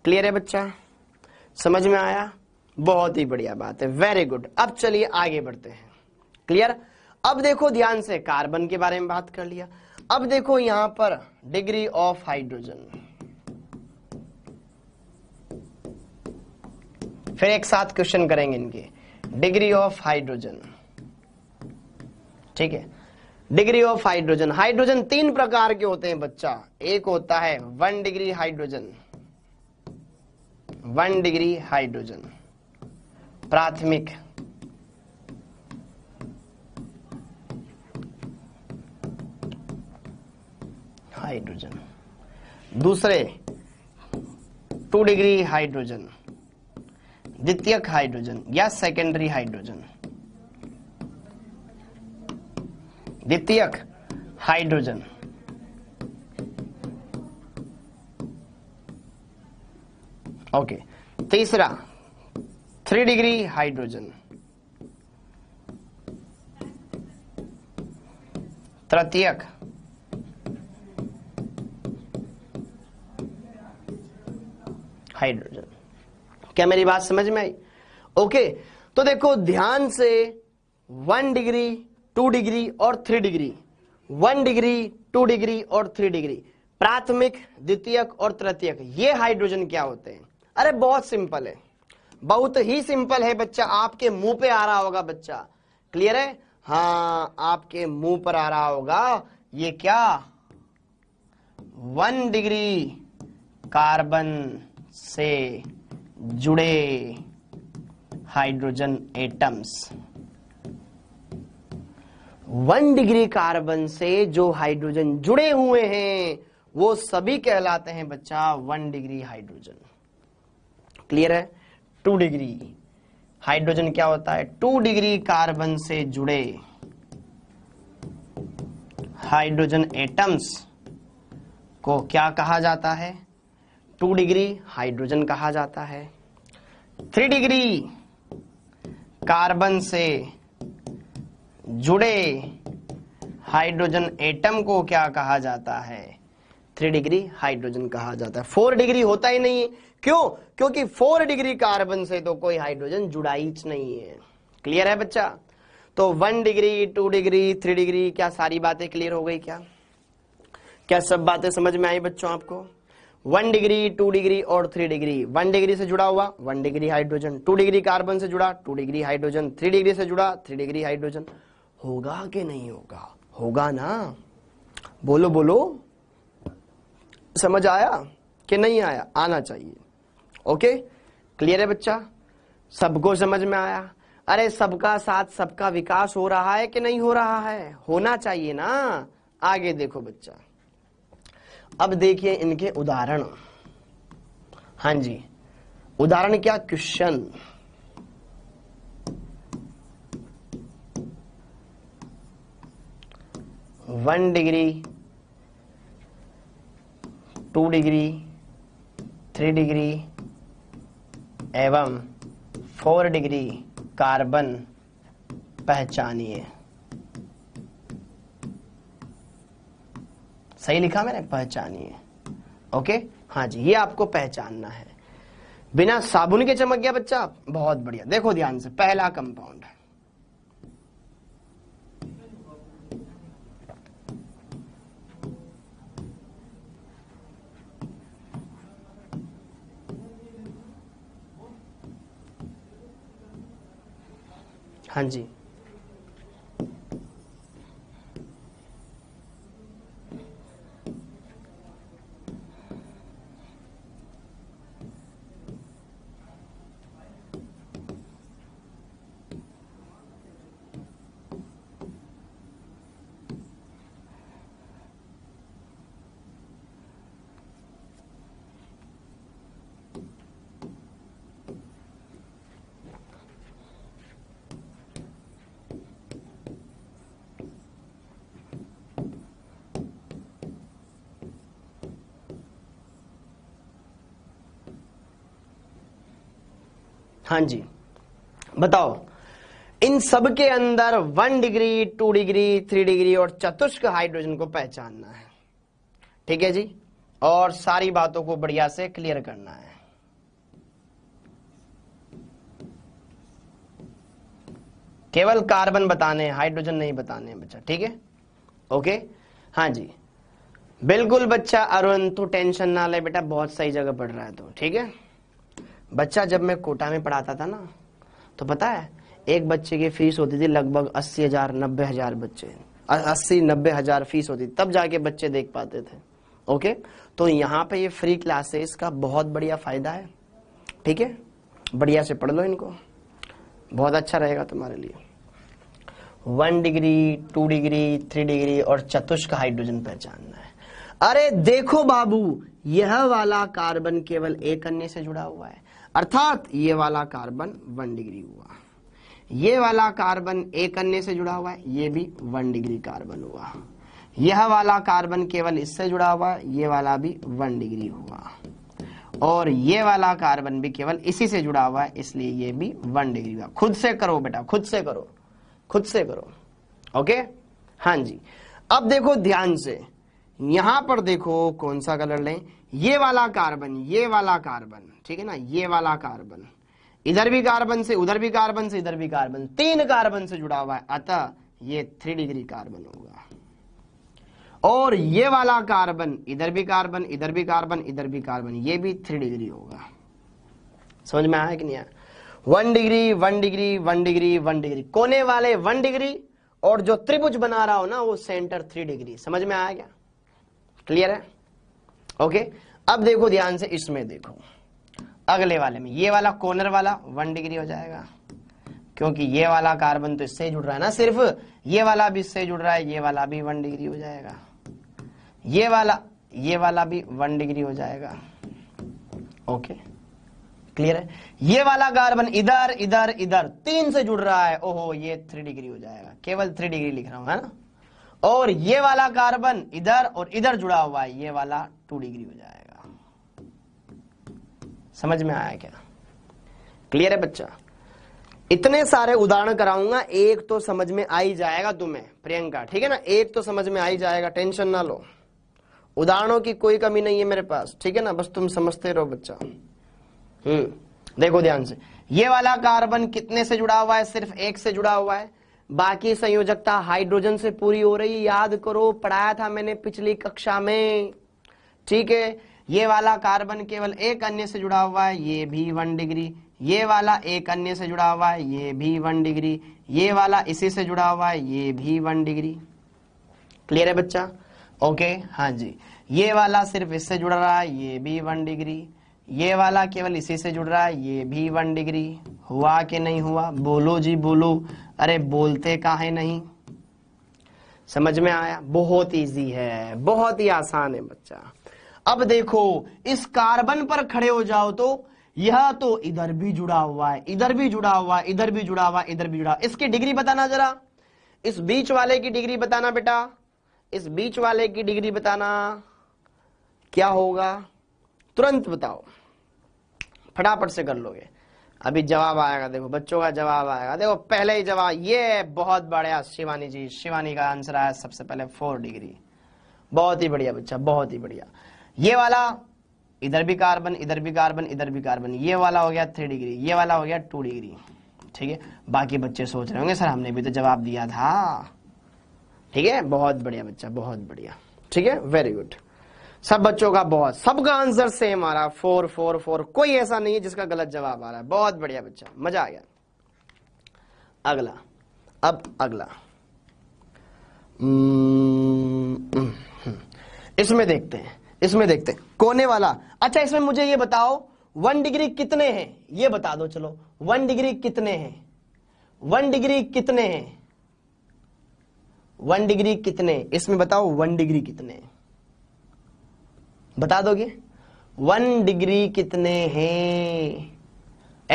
क्लियर है बच्चा समझ में आया बहुत ही बढ़िया बात है वेरी गुड अब चलिए आगे बढ़ते हैं क्लियर अब देखो ध्यान से कार्बन के बारे में बात कर लिया अब देखो यहां पर डिग्री ऑफ हाइड्रोजन फिर एक साथ क्वेश्चन करेंगे इनके डिग्री ऑफ हाइड्रोजन ठीक है डिग्री ऑफ हाइड्रोजन हाइड्रोजन तीन प्रकार के होते हैं बच्चा एक होता है one degree hydrogen one degree hydrogen प्राथमिक हाइड्रोजन दूसरे टू डिग्री हाइड्रोजन द्वितीयक हाइड्रोजन या सेकेंडरी हाइड्रोजन द्वितीयक हाइड्रोजन ओके तीसरा थ्री डिग्री हाइड्रोजन तृतीयक हाइड्रोजन क्या मेरी बात समझ में आई ओके तो देखो ध्यान से वन डिग्री टू डिग्री और three degree one degree two degree और थ्री डिग्री प्राथमिक द्वितीयक और तृतीयक ये हाइड्रोजन क्या होते हैं अरे बहुत सिंपल है बहुत ही सिंपल है बच्चा आपके मुंह पे आ रहा होगा बच्चा क्लियर है हाँ आपके मुंह पर आ रहा होगा ये क्या वन डिग्री कार्बन से जुड़े hydrogen atoms one degree carbon से जो हाइड्रोजन जुड़े हुए हैं वो सभी कहलाते हैं बच्चा वन डिग्री हाइड्रोजन क्लियर है टू डिग्री हाइड्रोजन क्या होता है टू डिग्री कार्बन से जुड़े हाइड्रोजन एटम्स को क्या कहा जाता है टू डिग्री हाइड्रोजन कहा जाता है थ्री डिग्री कार्बन से जुड़े हाइड्रोजन एटम को क्या कहा जाता है थ्री डिग्री हाइड्रोजन कहा जाता है फोर डिग्री होता ही नहीं क्यों क्योंकि फोर डिग्री कार्बन से तो कोई हाइड्रोजन जुड़ा ही नहीं है क्लियर है बच्चा तो one degree two degree three degree क्या सारी बातें क्लियर हो गई क्या क्या सब बातें समझ में आई बच्चों आपको वन डिग्री टू डिग्री और थ्री डिग्री वन डिग्री से जुड़ा हुआ one degree hydrogen two degree carbon से जुड़ा two degree hydrogen three degree से जुड़ा थ्री डिग्री हाइड्रोजन होगा कि नहीं होगा होगा ना बोलो बोलो समझ आया कि नहीं आया आना चाहिए ओके क्लियर है बच्चा सबको समझ में आया अरे सबका साथ सबका विकास हो रहा है कि नहीं हो रहा है होना चाहिए ना आगे देखो बच्चा अब देखिए इनके उदाहरण हाँ जी उदाहरण क्या question one degree two degree three degree एवं फोर डिग्री कार्बन पहचानिए सही लिखा मैंने पहचानिए ओके हाँ जी ये आपको पहचानना है बिना साबुन के चमक गया बच्चा बहुत बढ़िया देखो ध्यान से पहला कंपाउंड है हाँ जी हाँ जी बताओ इन सब के अंदर one degree two degree three degree और चतुष्क हाइड्रोजन को पहचानना है ठीक है जी और सारी बातों को बढ़िया से क्लियर करना है केवल कार्बन बताने हाइड्रोजन नहीं बताने हैं बच्चा ठीक है ओके हाँ जी बिल्कुल बच्चा अरुण तू टेंशन ना ले बेटा बहुत सही जगह पढ़ रहा है तू ठीक है बच्चा जब मैं कोटा में पढ़ाता था ना तो पता है एक बच्चे की फीस होती थी लगभग अस्सी हजार नब्बे हजार बच्चे अस्सी नब्बे हजार फीस होती तब जाके बच्चे देख पाते थे ओके तो यहाँ पे ये फ्री क्लासेस का बहुत बढ़िया फायदा है ठीक है बढ़िया से पढ़ लो इनको बहुत अच्छा रहेगा तुम्हारे लिए one degree two degree three degree और चतुष्क हाइड्रोजन पहचानना है अरे देखो बाबू यह वाला कार्बन केवल एक अन्य से जुड़ा हुआ है अर्थात ये वाला कार्बन वन डिग्री हुआ ये वाला कार्बन एक अन्य से जुड़ा हुआ है ये भी वन डिग्री कार्बन हुआ यह वाला कार्बन केवल इससे जुड़ा हुआ ये वाला भी वन डिग्री हुआ और ये वाला कार्बन भी केवल इसी से जुड़ा हुआ है इसलिए ये भी वन डिग्री हुआ खुद से करो बेटा खुद से करो खुद से करो ओके हां जी अब देखो ध्यान से यहां पर देखो कौन सा कलर लें ये वाला कार्बन ये वाला कार्बन ठीक है ना ये वाला कार्बन इधर भी कार्बन से उधर भी कार्बन से इधर भी कार्बन तीन कार्बन से जुड़ा हुआ है अतः ये थ्री डिग्री कार्बन होगा और ये वाला कार्बन इधर भी कार्बन इधर भी कार्बन इधर भी कार्बन ये भी थ्री डिग्री होगा समझ में आया कि नहीं आया one degree one degree one degree one degree कोने वाले वन डिग्री और जो त्रिभुज बना रहा हो ना वो सेंटर थ्री डिग्री समझ में आया क्या क्लियर है ओके अब देखो ध्यान से इसमें देखो अगले वाले में ये वाला कॉर्नर वाला वन डिग्री हो जाएगा क्योंकि ये वाला कार्बन तो इससे जुड़ रहा है ना सिर्फ ये वाला भी इससे जुड़ रहा है ये वाला भी वन डिग्री हो जाएगा ये वाला ये वाला भी वन डिग्री हो जाएगा ओके क्लियर है ये वाला कार्बन इधर इधर इधर तीन से जुड़ रहा है ओहो ये थ्री डिग्री हो जाएगा केवल थ्री डिग्री लिख रहा हूं है ना और ये वाला कार्बन इधर और इधर जुड़ा हुआ है ये वाला टू डिग्री हो जाएगा समझ में आया क्या क्लियर है बच्चा इतने सारे उदाहरण कराऊंगा एक तो समझ में आ ही जाएगा तुम्हें प्रियंका ठीक है ना एक तो समझ में आ ही जाएगा टेंशन ना लो उदाहरणों की कोई कमी नहीं है मेरे पास ठीक है ना बस तुम समझते रहो बच्चा हम्म देखो ध्यान से ये वाला कार्बन कितने से जुड़ा हुआ है सिर्फ एक से जुड़ा हुआ है बाकी संयोजकता हाइड्रोजन से पूरी हो रही याद करो पढ़ाया था मैंने पिछली कक्षा में ठीक है ये वाला कार्बन केवल एक अन्य से जुड़ा हुआ है ये भी वन डिग्री ये वाला एक अन्य से जुड़ा हुआ है ये भी वन डिग्री ये वाला इसी से जुड़ा हुआ है ये भी वन डिग्री क्लियर है बच्चा ओके हाँ जी ये वाला सिर्फ इससे जुड़ रहा है ये भी वन डिग्री ये वाला केवल इसी से जुड़ रहा है ये भी वन डिग्री हुआ कि नहीं हुआ बोलो जी बोलो अरे बोलते काहे नहीं समझ में आया बहुत इजी है बहुत ही आसान है बच्चा अब देखो इस कार्बन पर खड़े हो जाओ तो यह तो इधर भी जुड़ा हुआ है इधर भी जुड़ा हुआ है इधर भी जुड़ा हुआ है इधर भी जुड़ा हुआ इसकी डिग्री बताना जरा इस बीच वाले की डिग्री बताना बेटा इस बीच वाले की डिग्री बताना क्या होगा तुरंत बताओ फटाफट से कर लोगे अभी जवाब आएगा देखो बच्चों का जवाब आएगा देखो पहले ही जवाब ये बहुत बढ़िया शिवानी जी शिवानी का आंसर आया सबसे पहले फोर डिग्री बहुत ही बढ़िया बच्चा बहुत ही बढ़िया ये वाला इधर भी कार्बन इधर भी कार्बन इधर भी कार्बन ये वाला हो गया थ्री डिग्री ये वाला हो गया टू डिग्री ठीक है बाकी बच्चे सोच रहे होंगे सर हमने भी तो जवाब दिया था ठीक है बहुत बढ़िया बच्चा बहुत बढ़िया ठीक है वेरी गुड सब बच्चों का बहुत सबका आंसर सेम आ रहा फोर फोर फोर कोई ऐसा नहीं है जिसका गलत जवाब आ रहा है बहुत बढ़िया बच्चा मजा आ गया अगला अब अगला हम्म, हम्म, हम्म, इसमें देखते हैं इसमें देखते हैं कोने वाला अच्छा इसमें मुझे ये बताओ वन डिग्री कितने हैं ये बता दो चलो वन डिग्री कितने हैं वन डिग्री कितने हैं वन डिग्री कितने इसमें बताओ वन डिग्री कितने बता दोगे वन डिग्री कितने हैं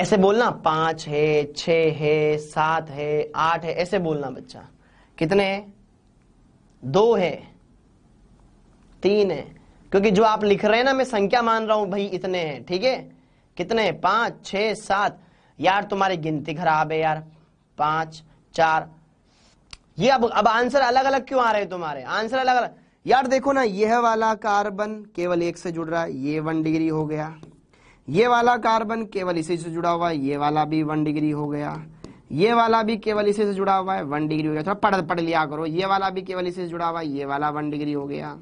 ऐसे बोलना पांच है छ है सात है आठ है ऐसे बोलना बच्चा कितने है दो है तीन है क्योंकि जो आप लिख रहे हैं ना मैं संख्या मान रहा हूं भाई इतने हैं ठीक है कितने पांच छ सात यार तुम्हारी गिनती खराब है यार पांच चार ये अब अब आंसर अलग अलग क्यों आ रहे हैं तुम्हारे आंसर अलग अलग यार देखो ना यह वाला कार्बन केवल एक से जुड़ रहा है ये वन डिग्री हो गया ये वाला कार्बन केवल इसी से जुड़ा हुआ है ये वाला भी वन डिग्री हो गया ये वाला भी केवल इसी से जुड़ा हुआ है वन डिग्री हो गया थोड़ा पढ़ पढ़ लिया करो ये वाला भी केवल इसी से जुड़ा हुआ है ये वाला वन डिग्री हो गया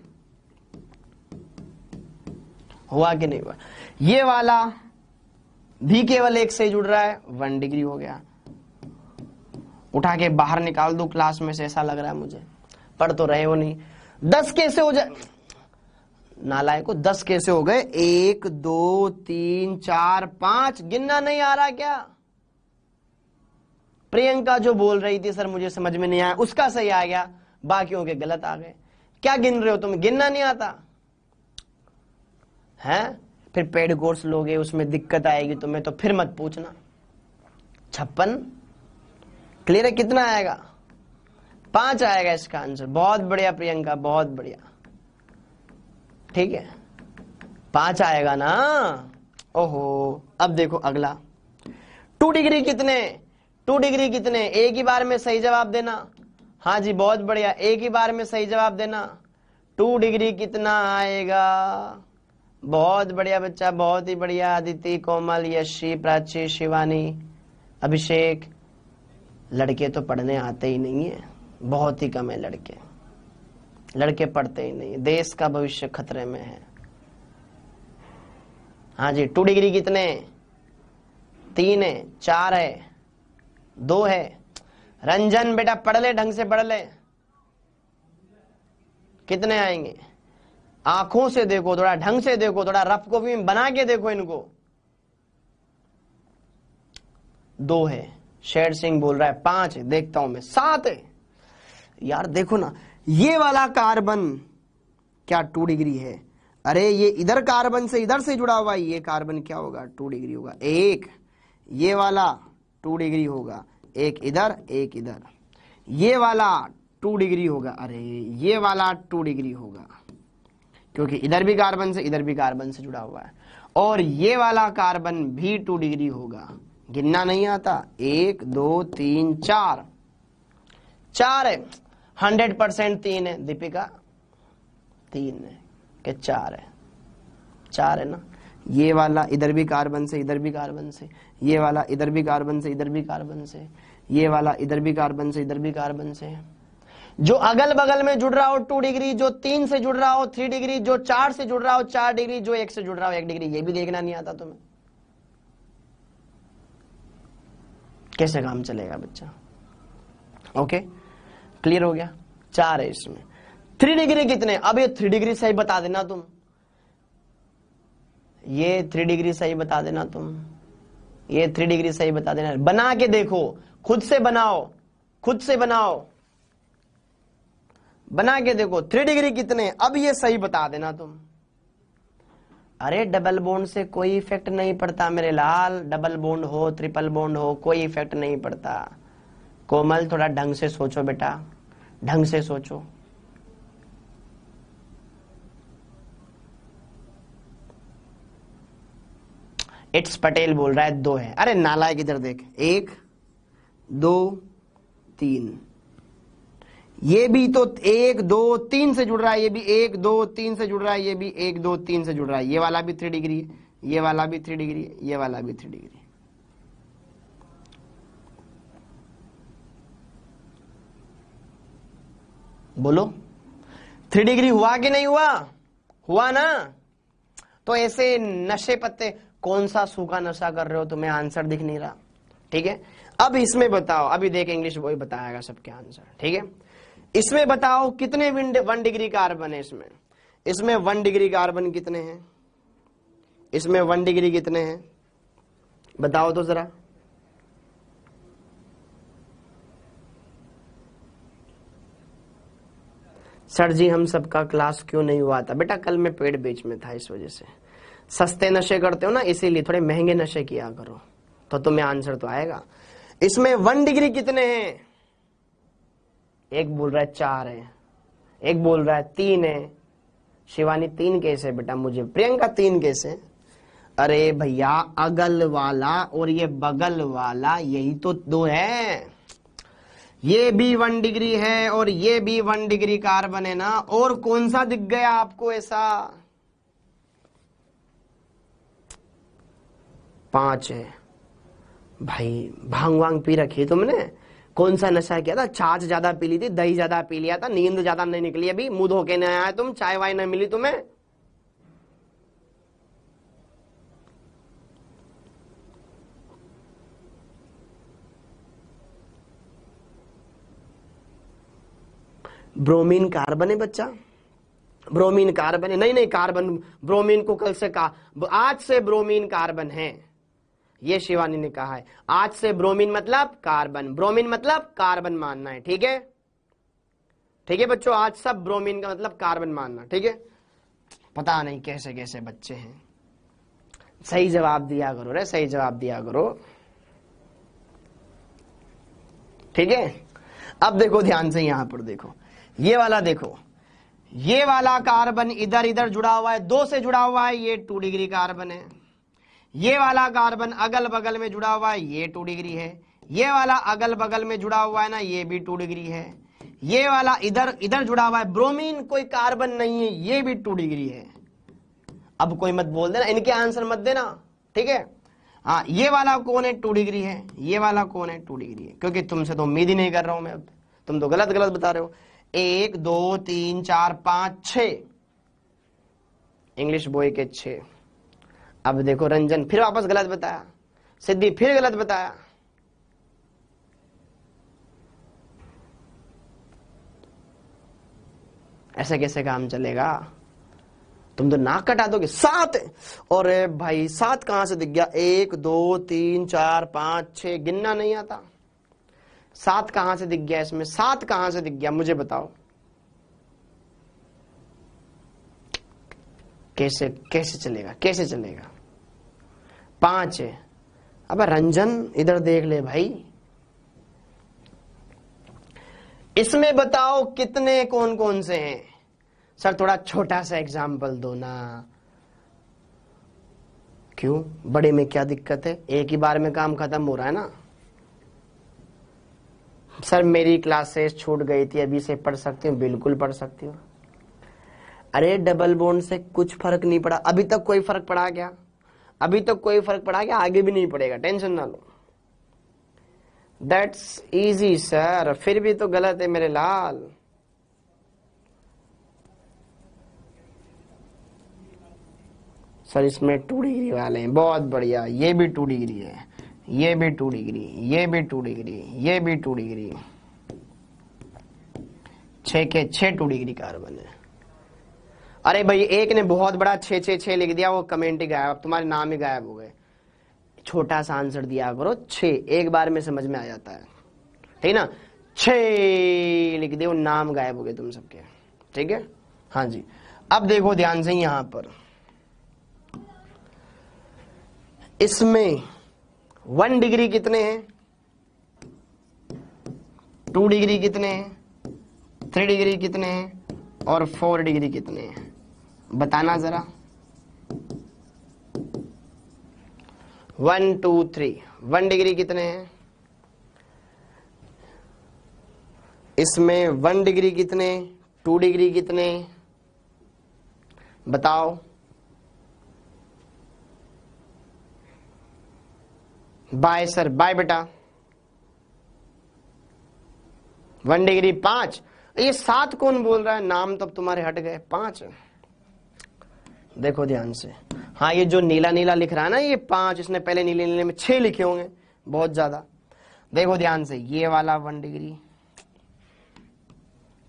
हुआ कि नहीं हुआ ये वाला भी केवल एक से जुड़ रहा है वन डिग्री हो गया उठा के बाहर निकाल दू क्लास में से ऐसा लग रहा है मुझे पढ़ तो रहे हो नहीं दस कैसे हो जाए नालाय को दस कैसे हो गए एक दो तीन चार पांच गिनना नहीं आ रहा क्या प्रियंका जो बोल रही थी सर मुझे समझ में नहीं आया उसका सही आ गया बाकियों के गलत आ गए क्या गिन रहे हो तुम गिनना नहीं आता है फिर पेड कोर्स लोगे उसमें दिक्कत आएगी तुम्हें तो फिर मत पूछना छप्पन क्लियर है कितना आएगा पांच आएगा इसका आंसर बहुत बढ़िया प्रियंका बहुत बढ़िया ठीक है पांच आएगा ना ओहो अब देखो अगला टू डिग्री कितने टू डिग्री कितने एक ही बार में सही जवाब देना हाँ जी बहुत बढ़िया एक ही बार में सही जवाब देना टू डिग्री कितना आएगा बहुत बढ़िया बच्चा बहुत ही बढ़िया आदिति कोमल यशी प्राची शिवानी अभिषेक लड़के तो पढ़ने आते ही नहीं है बहुत ही कम है लड़के लड़के पढ़ते ही नहीं देश का भविष्य खतरे में है हाँ जी टू डिग्री कितने तीन है चार है दो है रंजन बेटा पढ़ ले ढंग से पढ़ ले कितने आएंगे आंखों से देखो थोड़ा ढंग से देखो थोड़ा रफ को भी बना के देखो इनको दो है शेर सिंह बोल रहा है पांच है देखता हूं मैं सात है यार देखो ना ये वाला कार्बन क्या टू डिग्री है अरे ये इधर कार्बन से इधर से जुड़ा हुआ ये कार्बन क्या होगा टू डिग्री होगा एक ये वाला टू डिग्री होगा एक इधर एक इधर ये वाला टू डिग्री होगा अरे ये वाला टू डिग्री होगा क्योंकि इधर भी कार्बन से इधर भी कार्बन से जुड़ा हुआ है और ये वाला कार्बन भी टू डिग्री होगा गिनना नहीं आता एक दो तीन चार चार है हंड्रेड परसेंट तीन है दीपिका तीन है के चार है चार है ना ये वाला इधर भी कार्बन से इधर भी कार्बन से ये वाला इधर भी कार्बन से इधर भी कार्बन से ये वाला इधर भी कार्बन से इधर भी कार्बन से जो अगल बगल में जुड़ रहा हो टू डिग्री जो तीन से जुड़ रहा हो थ्री डिग्री जो चार से जुड़ रहा हो चार डिग्री जो एक से जुड़ रहा हो एक डिग्री ये भी देखना नहीं आता तुम्हें कैसे काम चलेगा बच्चा ओके क्लियर हो गया चार है इसमें थ्री डिग्री कितने अब ये थ्री डिग्री सही बता देना तुम ये थ्री डिग्री सही बता देना तुम ये थ्री डिग्री सही बता देना बना के देखो खुद से बनाओ खुद से बनाओ बना के देखो थ्री डिग्री कितने अब ये सही बता देना तुम अरे डबल बोन्ड से कोई इफेक्ट नहीं पड़ता मेरे लाल डबल बोन्ड हो ट्रिपल बोन्ड हो कोई इफेक्ट नहीं पड़ता कोमल थोड़ा ढंग से सोचो बेटा ढंग से सोचो इट्स पटेल बोल रहा है दो है अरे नाला इधर देख एक दो तीन ये भी तो एक दो तीन से जुड़ रहा है ये भी एक दो तीन से जुड़ रहा है ये भी एक दो तीन से जुड़ रहा है ये वाला भी थ्री डिग्री है ये वाला भी थ्री डिग्री है ये वाला भी थ्री डिग्री बोलो थ्री डिग्री हुआ कि नहीं हुआ हुआ ना तो ऐसे नशे पत्ते कौन सा सूखा नशा कर रहे हो तुम्हें आंसर दिख नहीं रहा ठीक है अब इसमें बताओ अभी देख इंग्लिश वही बताएगा सबके आंसर ठीक है इसमें बताओ कितने वन डिग्री कार्बन है इसमें इसमें वन डिग्री कार्बन कितने हैं इसमें वन डिग्री कितने हैं बताओ तो जरा सर जी हम सबका क्लास क्यों नहीं हुआ था बेटा कल मैं पेड़ बेच में था इस वजह से सस्ते नशे करते हो ना इसीलिए थोड़े महंगे नशे किया करो तो तुम्हें आंसर तो आएगा इसमें वन डिग्री कितने हैं एक बोल रहा है चार है एक बोल रहा है तीन है शिवानी तीन कैसे बेटा मुझे प्रियंका तीन कैसे अरे भैया अगल वाला और ये बगल वाला यही तो दो है ये भी वन डिग्री है और ये भी वन डिग्री कार्बन है ना और कौन सा दिख गया आपको ऐसा पांच है भाई भांग वांग पी रखी तुमने कौन सा नशा किया था छाछ ज्यादा पी ली थी दही ज्यादा पी लिया था नींद ज्यादा नहीं निकली अभी मुंह धोके नहीं आया तुम चाय वाय न मिली तुम्हें ब्रोमीन कार्बन है बच्चा ब्रोमीन कार्बन है नहीं नहीं कार्बन ब्रोमीन को कल से कहा आज से ब्रोमीन कार्बन है ये शिवानी ने कहा है आज से ब्रोमीन मतलब कार्बन ब्रोमीन मतलब कार्बन मानना है ठीक है ठीक है बच्चों आज सब ब्रोमीन का मतलब कार्बन मानना ठीक है पता नहीं कैसे कैसे बच्चे हैं सही जवाब दिया करो रे सही जवाब दिया करो ठीक है अब देखो ध्यान से यहां पर देखो ये वाला देखो ये वाला कार्बन इधर इधर जुड़ा हुआ है दो से जुड़ा हुआ है ये टू डिग्री कार्बन है ये वाला कार्बन अगल बगल में जुड़ा हुआ है ये टू डिग्री है ये वाला अगल बगल में जुड़ा हुआ है ना ये भी टू डिग्री है ये वाला इधर इधर जुड़ा हुआ है ब्रोमीन कोई कार्बन नहीं है ये भी टू डिग्री है अब कोई मत बोल देना इनके आंसर मत देना ठीक है हाँ ये वाला कौन है टू डिग्री है ये वाला कौन है टू डिग्री है क्योंकि तुमसे तो उम्मीद ही नहीं कर रहा हूं मैं अब तुम तो गलत गलत बता रहे हो एक दो तीन चार पांच छ इंग्लिश बॉय के छे अब देखो रंजन फिर वापस गलत बताया सिद्धि फिर गलत बताया ऐसे कैसे काम चलेगा तुम तो नाक कटा दोगे सात और भाई सात कहां से दिख गया एक दो तीन चार पांच छह गिनना नहीं आता सात कहां से दिख गया इसमें सात कहां से दिख गया मुझे बताओ कैसे कैसे चलेगा कैसे चलेगा पांच अब रंजन इधर देख ले भाई इसमें बताओ कितने कौन कौन से हैं सर थोड़ा छोटा सा एग्जाम्पल दो ना क्यों बड़े में क्या दिक्कत है एक ही बार में काम खत्म हो रहा है ना सर मेरी क्लासेस छूट गई थी अभी से पढ़ सकती हूँ बिल्कुल पढ़ सकती हूँ अरे डबल बोन से कुछ फर्क नहीं पड़ा अभी तक कोई फर्क पड़ा क्या अभी तक कोई फर्क पड़ा क्या आगे भी नहीं पड़ेगा टेंशन ना लो दैट्स इजी सर फिर भी तो गलत है मेरे लाल सर इसमें टू डिग्री वाले हैं बहुत बढ़िया ये भी टू डिग्री है ये भी टू डिग्री ये भी टू डिग्री ये भी टू डिग्री छ के छ टू डिग्री कार्बन है अरे भाई एक ने बहुत बड़ा छे छे छे लिख दिया वो कमेंट ही गायब तुम्हारे नाम ही गायब हो गए छोटा सा आंसर दिया करो छ एक बार में समझ में आ जाता है ठीक ना छे लिख दे नाम गायब हो गए तुम सबके ठीक है हाँ जी अब देखो ध्यान से यहां पर इसमें वन डिग्री कितने हैं टू डिग्री कितने हैं थ्री डिग्री कितने हैं और फोर डिग्री कितने हैं बताना जरा one two three one degree कितने हैं इसमें वन डिग्री कितने टू डिग्री कितने बताओ बाय सर बाय बेटा वन डिग्री पांच ये सात कौन बोल रहा है नाम तो तुम्हारे हट गए पांच देखो ध्यान से हाँ ये जो नीला नीला लिख रहा है ना ये पांच इसने पहले नीले नीले में छह लिखे होंगे बहुत ज्यादा देखो ध्यान से ये वाला वन डिग्री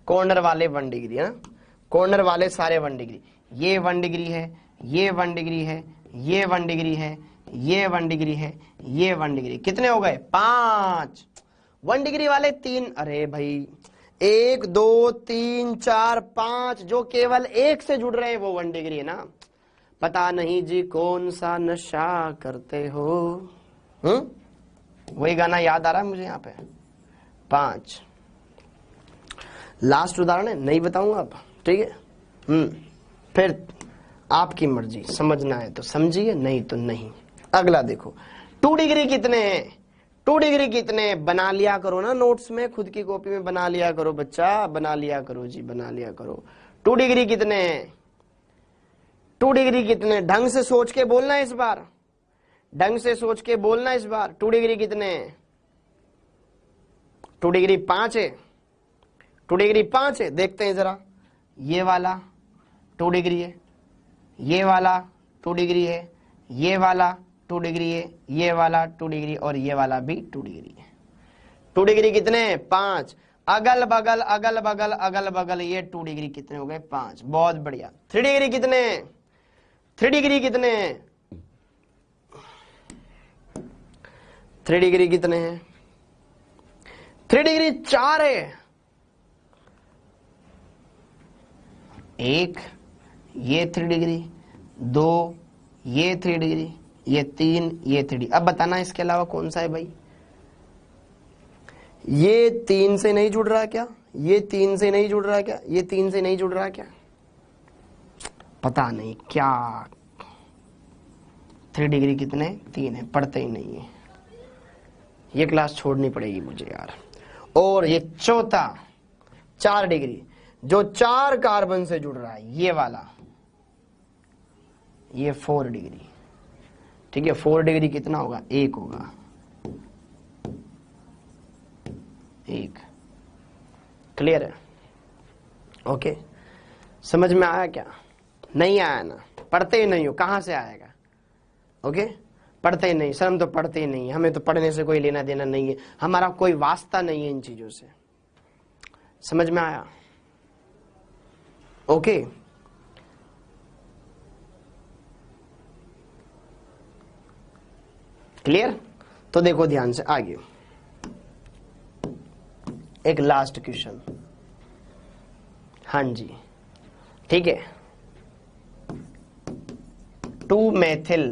कॉर्नर वाले वन डिग्री है हाँ? ना कॉर्नर वाले सारे वन डिग्री ये वन डिग्री है ये वन डिग्री है ये वन डिग्री है ये वन डिग्री है ये वन डिग्री कितने हो गए पांच वन डिग्री वाले तीन अरे भाई एक दो तीन चार पांच जो केवल एक से जुड़ रहे हैं वो वन डिग्री है ना पता नहीं जी कौन सा नशा करते हो हुँ? हम्म? वही गाना याद आ रहा है मुझे यहाँ पे पांच लास्ट उदाहरण है नहीं बताऊंगा आप ठीक है हम्म फिर आपकी मर्जी समझना है तो समझिए नहीं तो नहीं अगला देखो टू डिग्री कितने हैं टू डिग्री कितने बना लिया करो ना नोट्स में खुद की कॉपी में बना लिया करो बच्चा बना लिया करो जी बना लिया करो टू डिग्री कितने हैं टू डिग्री कितने ढंग से सोच के बोलना इस बार ढंग से सोच के बोलना इस बार टू डिग्री कितने टू डिग्री पांच है टू डिग्री पांच है देखते हैं जरा ये वाला टू डिग्री है ये वाला टू डिग्री है ये वाला टू डिग्री है ये वाला टू डिग्री और ये वाला भी टू डिग्री है टू डिग्री कितने पांच अगल बगल अगल बगल अगल बगल ये टू डिग्री कितने हो गए पांच बहुत बढ़िया थ्री डिग्री कितने थ्री डिग्री कितने हैं थ्री डिग्री कितने हैं थ्री डिग्री चार है एक ये थ्री डिग्री दो ये थ्री डिग्री ये तीन ये थ्री डिग्री अब बताना इसके अलावा कौन सा है भाई ये तीन से नहीं जुड़ रहा क्या ये तीन से नहीं जुड़ रहा क्या ये तीन से नहीं जुड़ रहा क्या पता नहीं क्या थ्री डिग्री कितने तीन है पढ़ते ही नहीं है ये क्लास छोड़नी पड़ेगी मुझे यार और ये चौथा चार डिग्री जो चार कार्बन से जुड़ रहा है ये वाला ये फोर डिग्री ठीक है फोर डिग्री कितना होगा एक होगा एक क्लियर है ओके समझ में आया क्या नहीं आया ना पढ़ते ही नहीं हो कहाँ से आएगा ओके पढ़ते ही नहीं सर हम तो पढ़ते ही नहीं हमें तो पढ़ने से कोई लेना देना नहीं है हमारा कोई वास्ता नहीं है इन चीज़ों से समझ में आया ओके क्लियर तो देखो ध्यान से आगे एक लास्ट क्वेश्चन हाँ जी ठीक है टू मैथिल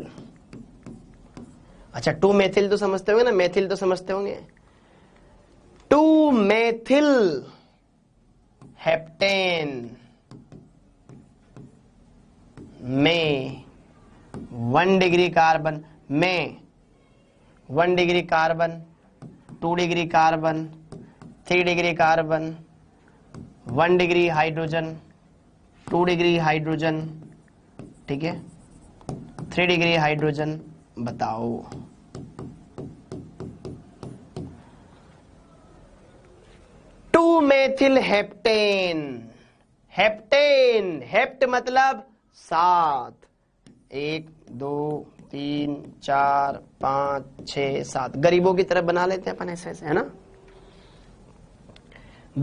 अच्छा टू मैथिल तो समझते होंगे ना मैथिल तो समझते होंगे टू मैथिल हेप्टेन में वन डिग्री कार्बन में one degree carbon two degree carbon three degree carbon one degree hydrogen two degree hydrogen ठीक है थ्री डिग्री हाइड्रोजन बताओ two methyl heptane heptane hept मतलब सात एक दो तीन चार पांच छ सात गरीबों की तरफ बना लेते हैं अपन ऐसे ऐसे है ना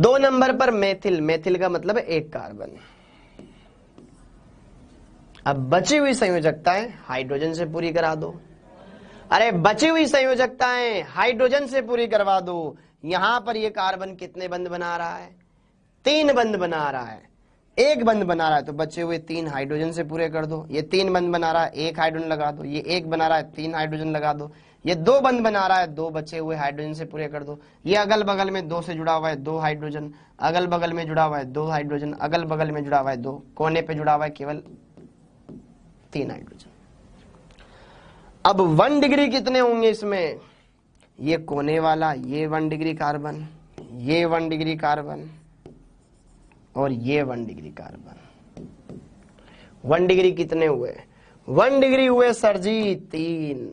दो नंबर पर मेथिल मेथिल का मतलब एक कार्बन है अब बची हुई संयोजकताएं हाइड्रोजन से पूरी करा दो अरे बची हुई संयोजकताएं हाइड्रोजन से पूरी करवा दो यहां पर ये कार्बन कितने बंद बना रहा है तीन बंद बना रहा है एक बंद बना रहा है तो बचे हुए तीन हाइड्रोजन से पूरे कर दो ये तीन बंद बना रहा है एक हाइड्रोजन लगा दो ये एक बना रहा है तीन हाइड्रोजन लगा दो ये दो बंद बना रहा है दो बचे हुए हाइड्रोजन से पूरे कर दो ये अगल बगल में दो से जुड़ा हुआ है दो हाइड्रोजन अगल बगल में जुड़ा हुआ है दो हाइड्रोजन अगल बगल में जुड़ा हुआ है दो कोने पे जुड़ा हुआ है केवल तीन हाइड्रोजन अब वन डिग्री कितने होंगे इसमें ये कोने वाला ये वन डिग्री कार्बन ये वन डिग्री कार्बन और ये one degree carbon one degree कितने हुए वन डिग्री हुए सर जी तीन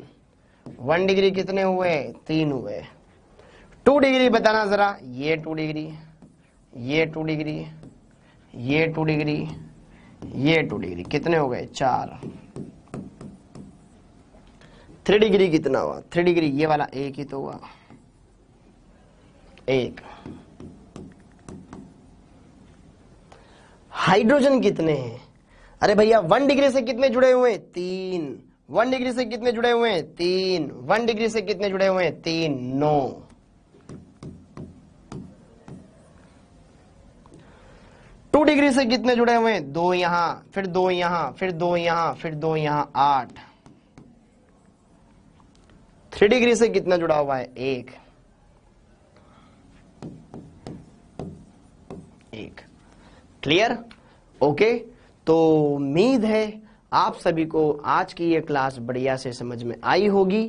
वन डिग्री कितने हुए तीन हुए टू डिग्री बताना जरा ये टू डिग्री ये टू डिग्री ये टू डिग्री ये टू डिग्री कितने हो गए चार थ्री डिग्री कितना हुआ थ्री डिग्री ये वाला एक ही तो हुआ एक हाइड्रोजन कितने हैं अरे भैया वन डिग्री से कितने जुड़े हुए तीन वन डिग्री से कितने जुड़े हुए हैं तीन वन डिग्री से कितने जुड़े हुए हैं तीन नौ टू डिग्री से कितने जुड़े हुए दो यहां फिर दो यहां फिर दो यहां फिर दो यहां आठ थ्री डिग्री से कितना जुड़ा हुआ है एक एक क्लियर ओके तो उम्मीद है आप सभी को आज की ये क्लास बढ़िया से समझ में आई होगी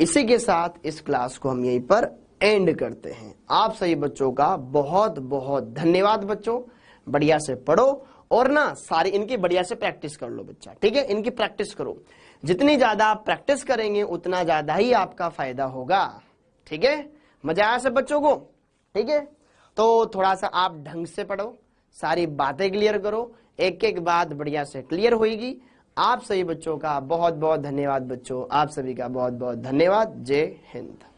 इसी के साथ इस क्लास को हम यहीं पर एंड करते हैं आप सभी बच्चों का बहुत बहुत धन्यवाद बच्चों बढ़िया से पढ़ो और ना सारी इनकी बढ़िया से प्रैक्टिस कर लो बच्चा ठीक है इनकी प्रैक्टिस करो जितनी ज्यादा आप प्रैक्टिस करेंगे उतना ज्यादा ही आपका फायदा होगा ठीक है मजा आया सब बच्चों को ठीक है तो थोड़ा सा आप ढंग से पढ़ो सारी बातें क्लियर करो एक एक बात बढ़िया से क्लियर होगी आप सभी बच्चों का बहुत बहुत धन्यवाद बच्चों आप सभी का बहुत बहुत धन्यवाद जय हिंद